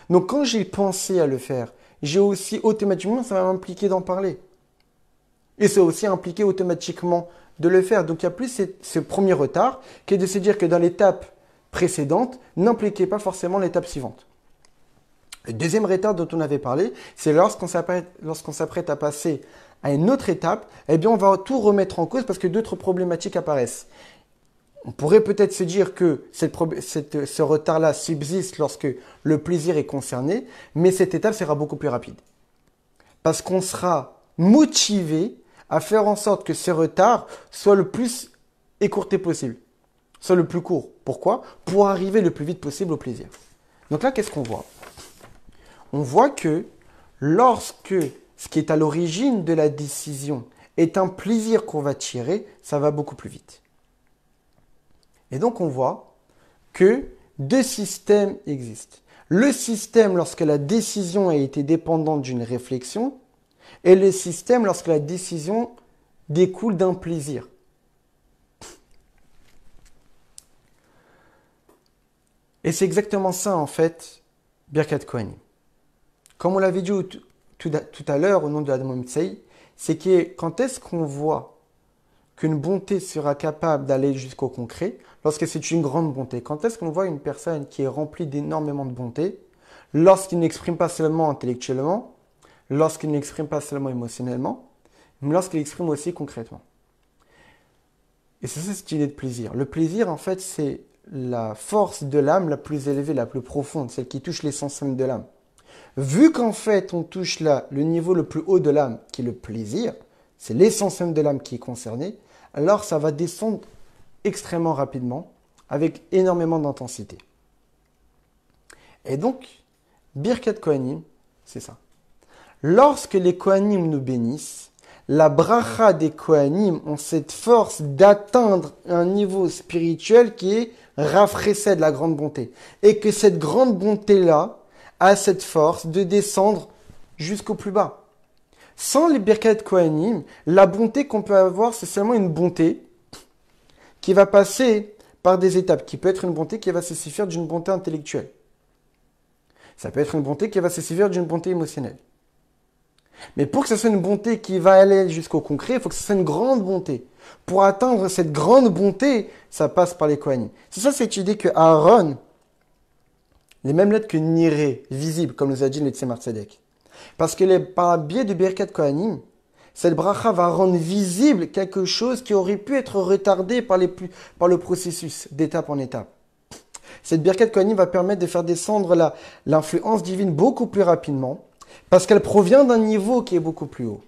Donc, quand j'ai pensé à le faire, j'ai aussi automatiquement, ça va m'impliquer d'en parler. Et c'est aussi impliqué automatiquement de le faire. Donc il y a plus ce, premier retard qui est de se dire que dans l'étape précédente, n'impliquez pas forcément l'étape suivante. Le deuxième retard dont on avait parlé, c'est lorsqu'on s'apprête, lorsqu'on s'apprête à passer à une autre étape, eh bien on va tout remettre en cause parce que d'autres problématiques apparaissent. On pourrait peut-être se dire que ce retard-là subsiste lorsque le plaisir est concerné, mais cette étape sera beaucoup plus rapide. Parce qu'on sera motivé à faire en sorte que ces retards soient le plus écourté possible, Soit le plus court. Pourquoi Pour arriver le plus vite possible au plaisir. Donc là, qu'est-ce qu'on voit On voit que lorsque ce qui est à l'origine de la décision est un plaisir qu'on va tirer, ça va beaucoup plus vite. Et donc on voit que deux systèmes existent. Le système lorsque la décision a été dépendante d'une réflexion, et le système lorsque la décision découle d'un plaisir. Et c'est exactement ça en fait, Birkat Kohen. Comme on l'avait dit tout à l'heure au nom de Adam sey c'est que quand est-ce qu'on voit qu'une bonté sera capable d'aller jusqu'au concret lorsque c'est une grande bonté Quand est-ce qu'on voit une personne qui est remplie d'énormément de bonté lorsqu'il n'exprime pas seulement intellectuellement, lorsqu'il n'exprime pas seulement émotionnellement, mais lorsqu'il exprime aussi concrètement. Et c'est ça cette est de plaisir. Le plaisir, en fait, c'est la force de l'âme la plus élevée, la plus profonde, celle qui touche l'essence même de l'âme. Vu qu'en fait, on touche là le niveau le plus haut de l'âme, qui est le plaisir, c'est l'essence même de l'âme qui est concernée, alors ça va descendre extrêmement rapidement, avec énormément d'intensité. Et donc, Birkat Kohanim, c'est ça. Lorsque les Kohanim nous bénissent, la bracha des Kohanim ont cette force d'atteindre un niveau spirituel qui est de la grande bonté. Et que cette grande bonté-là a cette force de descendre jusqu'au plus bas. Sans les Birkat Kohanim, la bonté qu'on peut avoir, c'est seulement une bonté qui va passer par des étapes, qui peut être une bonté qui va se suffire d'une bonté intellectuelle. Ça peut être une bonté qui va se suffire d'une bonté émotionnelle. Mais pour que ce soit une bonté qui va aller jusqu'au concret, il faut que ce soit une grande bonté. Pour atteindre cette grande bonté, ça passe par les Kohanim. C'est ça cette idée que Aaron, les mêmes lettres que Niré, visible, comme nous a dit le Tzemar Parce que par le biais de Birkat Kohanim, cette bracha va rendre visible quelque chose qui aurait pu être retardé par, par le processus d'étape en étape. Cette Birkat Kohanim va permettre de faire descendre l'influence divine beaucoup plus rapidement parce qu'elle provient d'un niveau qui est beaucoup plus haut.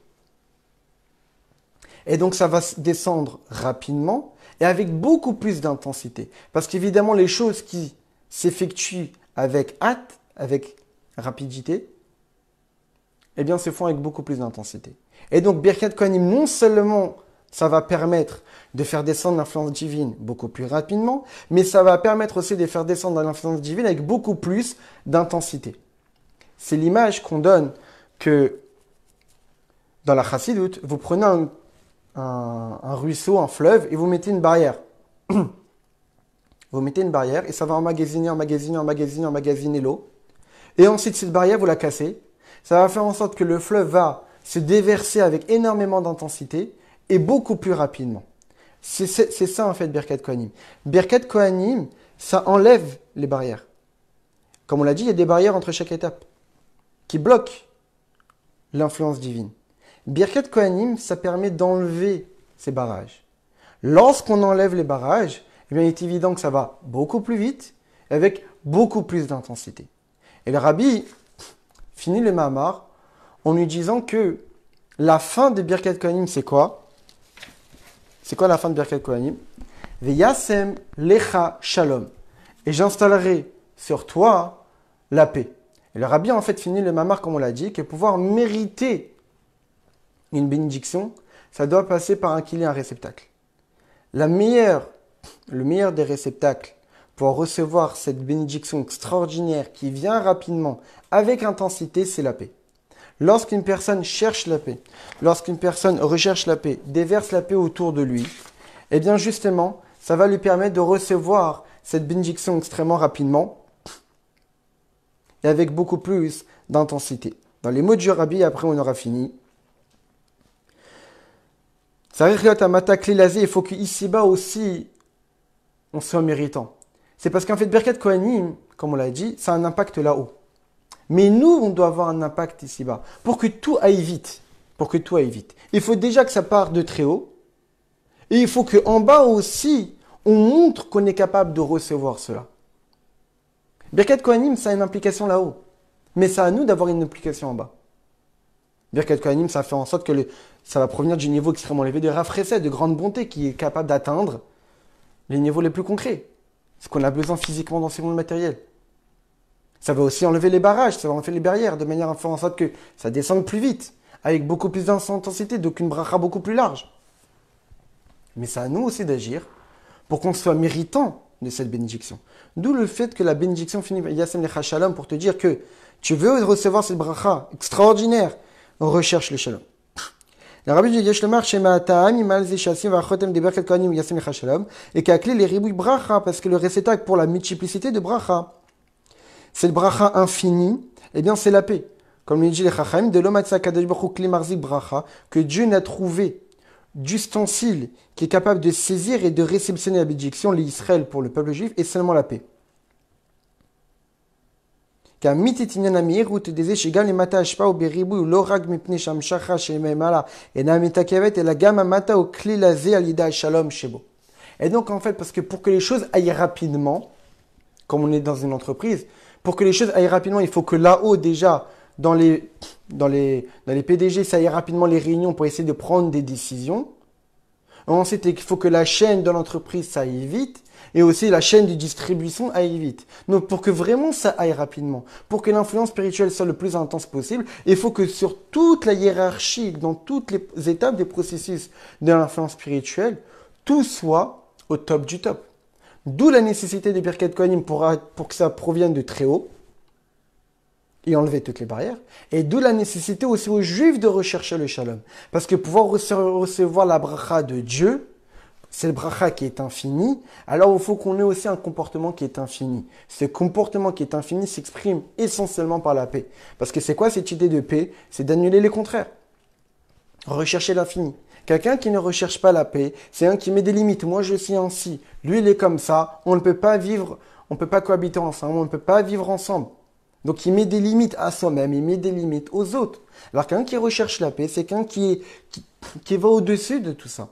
Et donc ça va descendre rapidement et avec beaucoup plus d'intensité. Parce qu'évidemment, les choses qui s'effectuent avec hâte, avec rapidité, eh bien, se font avec beaucoup plus d'intensité. Et donc, Birkat Kohanim, non seulement ça va permettre de faire descendre l'influence divine beaucoup plus rapidement, mais ça va permettre aussi de faire descendre l'influence divine avec beaucoup plus d'intensité. C'est l'image qu'on donne que dans la chassidoute, vous prenez un, ruisseau, un fleuve, et vous mettez une barrière. (clears throat) vous mettez une barrière, et ça va emmagasiner, emmagasiner, emmagasiner, emmagasiner l'eau. Et ensuite, cette barrière, vous la cassez. Ça va faire en sorte que le fleuve va se déverser avec énormément d'intensité et beaucoup plus rapidement. C'est ça, en fait, Birkat Kohanim. Birkat Kohanim, ça enlève les barrières. Comme on l'a dit, il y a des barrières entre chaque étape qui bloque l'influence divine. Birkat Kohanim, ça permet d'enlever ces barrages. Lorsqu'on enlève les barrages, eh il est évident que ça va beaucoup plus vite, avec beaucoup plus d'intensité. Et le rabbi finit le Mahamar en lui disant que la fin de Birkat Kohanim, c'est quoi C'est quoi la fin de Birkat Kohanim lecha shalom. Et j'installerai sur toi la paix. Et le rabbi en fait fini le mamar comme on l'a dit, que pouvoir mériter une bénédiction, ça doit passer par un ait un réceptacle. La meilleure, le meilleur des réceptacles pour recevoir cette bénédiction extraordinaire qui vient rapidement, avec intensité, c'est la paix. Lorsqu'une personne cherche la paix, lorsqu'une personne recherche la paix, déverse la paix autour de lui, eh bien justement, ça va lui permettre de recevoir cette bénédiction extrêmement rapidement et avec beaucoup plus d'intensité. Dans les mots du Rabbi, après on aura fini. Ça Il faut qu'ici-bas aussi, on soit méritant. C'est parce qu'en fait, Berkat Kohanim, comme on l'a dit, ça a un impact là-haut. Mais nous, on doit avoir un impact ici-bas pour que tout aille vite. Pour que tout aille vite. Il faut déjà que ça part de très haut. Et il faut qu'en bas aussi, on montre qu'on est capable de recevoir cela. Birkat Kohanim, ça a une implication là-haut. Mais c'est à nous d'avoir une implication en bas. Birkat Kohanim, ça fait en sorte que ça va provenir du niveau extrêmement élevé de rafraîchissement, de grande bonté, qui est capable d'atteindre les niveaux les plus concrets. Ce qu'on a besoin physiquement dans ce monde matériel. Ça va aussi enlever les barrages, ça va enlever les barrières, de manière à faire en sorte que ça descende plus vite, avec beaucoup plus d'intensité, donc une beaucoup plus large. Mais c'est à nous aussi d'agir pour qu'on soit méritant de cette bénédiction. D'où le fait que la bénédiction finit par Yassem le Shalom pour te dire que tu veux recevoir cette bracha extraordinaire, recherche le Shalom. Le rabbi dit Yeshlemar, Shema Ta'am, Imal Zishassim, Vachotem, Deber, de Yassem le Shalom, et qui a clé les ribouilles bracha, parce que le réceptacle pour la multiplicité de bracha, cette bracha infini. eh bien c'est la paix. Comme le dit le Chacham, de l'homme à Kadosh Baruch Kli Bracha, que Dieu n'a trouvé d'ustensile qui est capable de saisir et de réceptionner la bénédiction, l'Israël pour le peuple juif, et seulement la paix. Et donc en fait parce que pour que les choses aillent rapidement, comme on est dans une entreprise, pour que les choses aillent rapidement, il faut que là-haut déjà dans les, dans les, dans les PDG, ça y est rapidement les réunions pour essayer de prendre des décisions. On sait qu'il faut que la chaîne de l'entreprise, ça aille vite. Et aussi la chaîne de distribution aille vite. Donc pour que vraiment ça aille rapidement, pour que l'influence spirituelle soit le plus intense possible, il faut que sur toute la hiérarchie, dans toutes les étapes des processus de l'influence spirituelle, tout soit au top du top. D'où la nécessité des Birkat pour, pour que ça provienne de très haut et enlever toutes les barrières, et d'où la nécessité aussi aux juifs de rechercher le shalom. Parce que pouvoir recevoir la bracha de Dieu, c'est le bracha qui est infini, alors il faut qu'on ait aussi un comportement qui est infini. Ce comportement qui est infini s'exprime essentiellement par la paix. Parce que c'est quoi cette idée de paix C'est d'annuler les contraires. Rechercher l'infini. Quelqu'un qui ne recherche pas la paix, c'est un qui met des limites. Moi, je suis ainsi. Lui, il est comme ça. On ne peut pas vivre, on ne peut pas cohabiter ensemble, on ne peut pas vivre ensemble. Donc il met des limites à soi-même, il met des limites aux autres. Alors qu'un qui recherche la paix, c'est quelqu'un qui, va au-dessus de tout ça,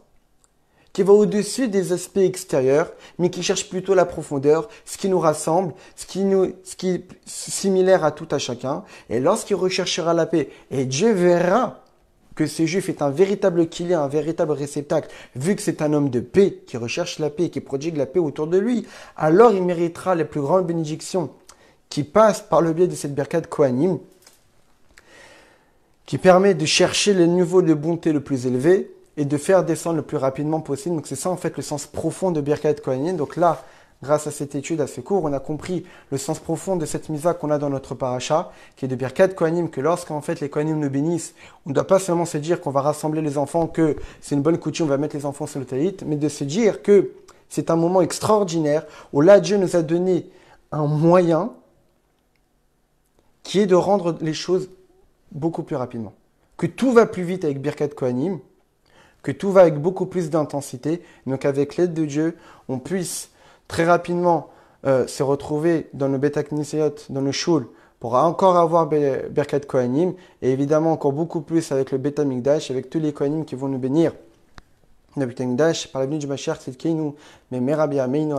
qui va au-dessus des aspects extérieurs, mais qui cherche plutôt la profondeur, ce qui nous rassemble, ce qui, nous, ce qui est similaire à tout à chacun. Et lorsqu'il recherchera la paix, et Dieu verra que ce juif est un véritable qu'il un véritable réceptacle, vu que c'est un homme de paix qui recherche la paix, qui prodigue la paix autour de lui, alors il méritera les plus grandes bénédictions qui passe par le biais de cette Birkat koanim qui permet de chercher les niveaux de bonté le plus élevé et de faire descendre le plus rapidement possible. Donc c'est ça en fait le sens profond de Birkat koanim Donc là, grâce à cette étude, à ce cours, on a compris le sens profond de cette misa qu'on a dans notre paracha, qui est de Birkat koanim que lorsqu'en fait les koanim nous bénissent, on ne doit pas seulement se dire qu'on va rassembler les enfants, que c'est une bonne couture, on va mettre les enfants sur le taït, mais de se dire que c'est un moment extraordinaire où là Dieu nous a donné un moyen qui est de rendre les choses beaucoup plus rapidement. Que tout va plus vite avec Birkat Kohanim, que tout va avec beaucoup plus d'intensité. Donc avec l'aide de Dieu, on puisse très rapidement euh, se retrouver dans le Beta Knesset, dans le Shul, pour encore avoir Birkat Kohanim, et évidemment encore beaucoup plus avec le Beta Mikdash, avec tous les Kohanim qui vont nous bénir. Le Beta par la bénédiction du Mashiach, c'est mais Merabia, Meinu,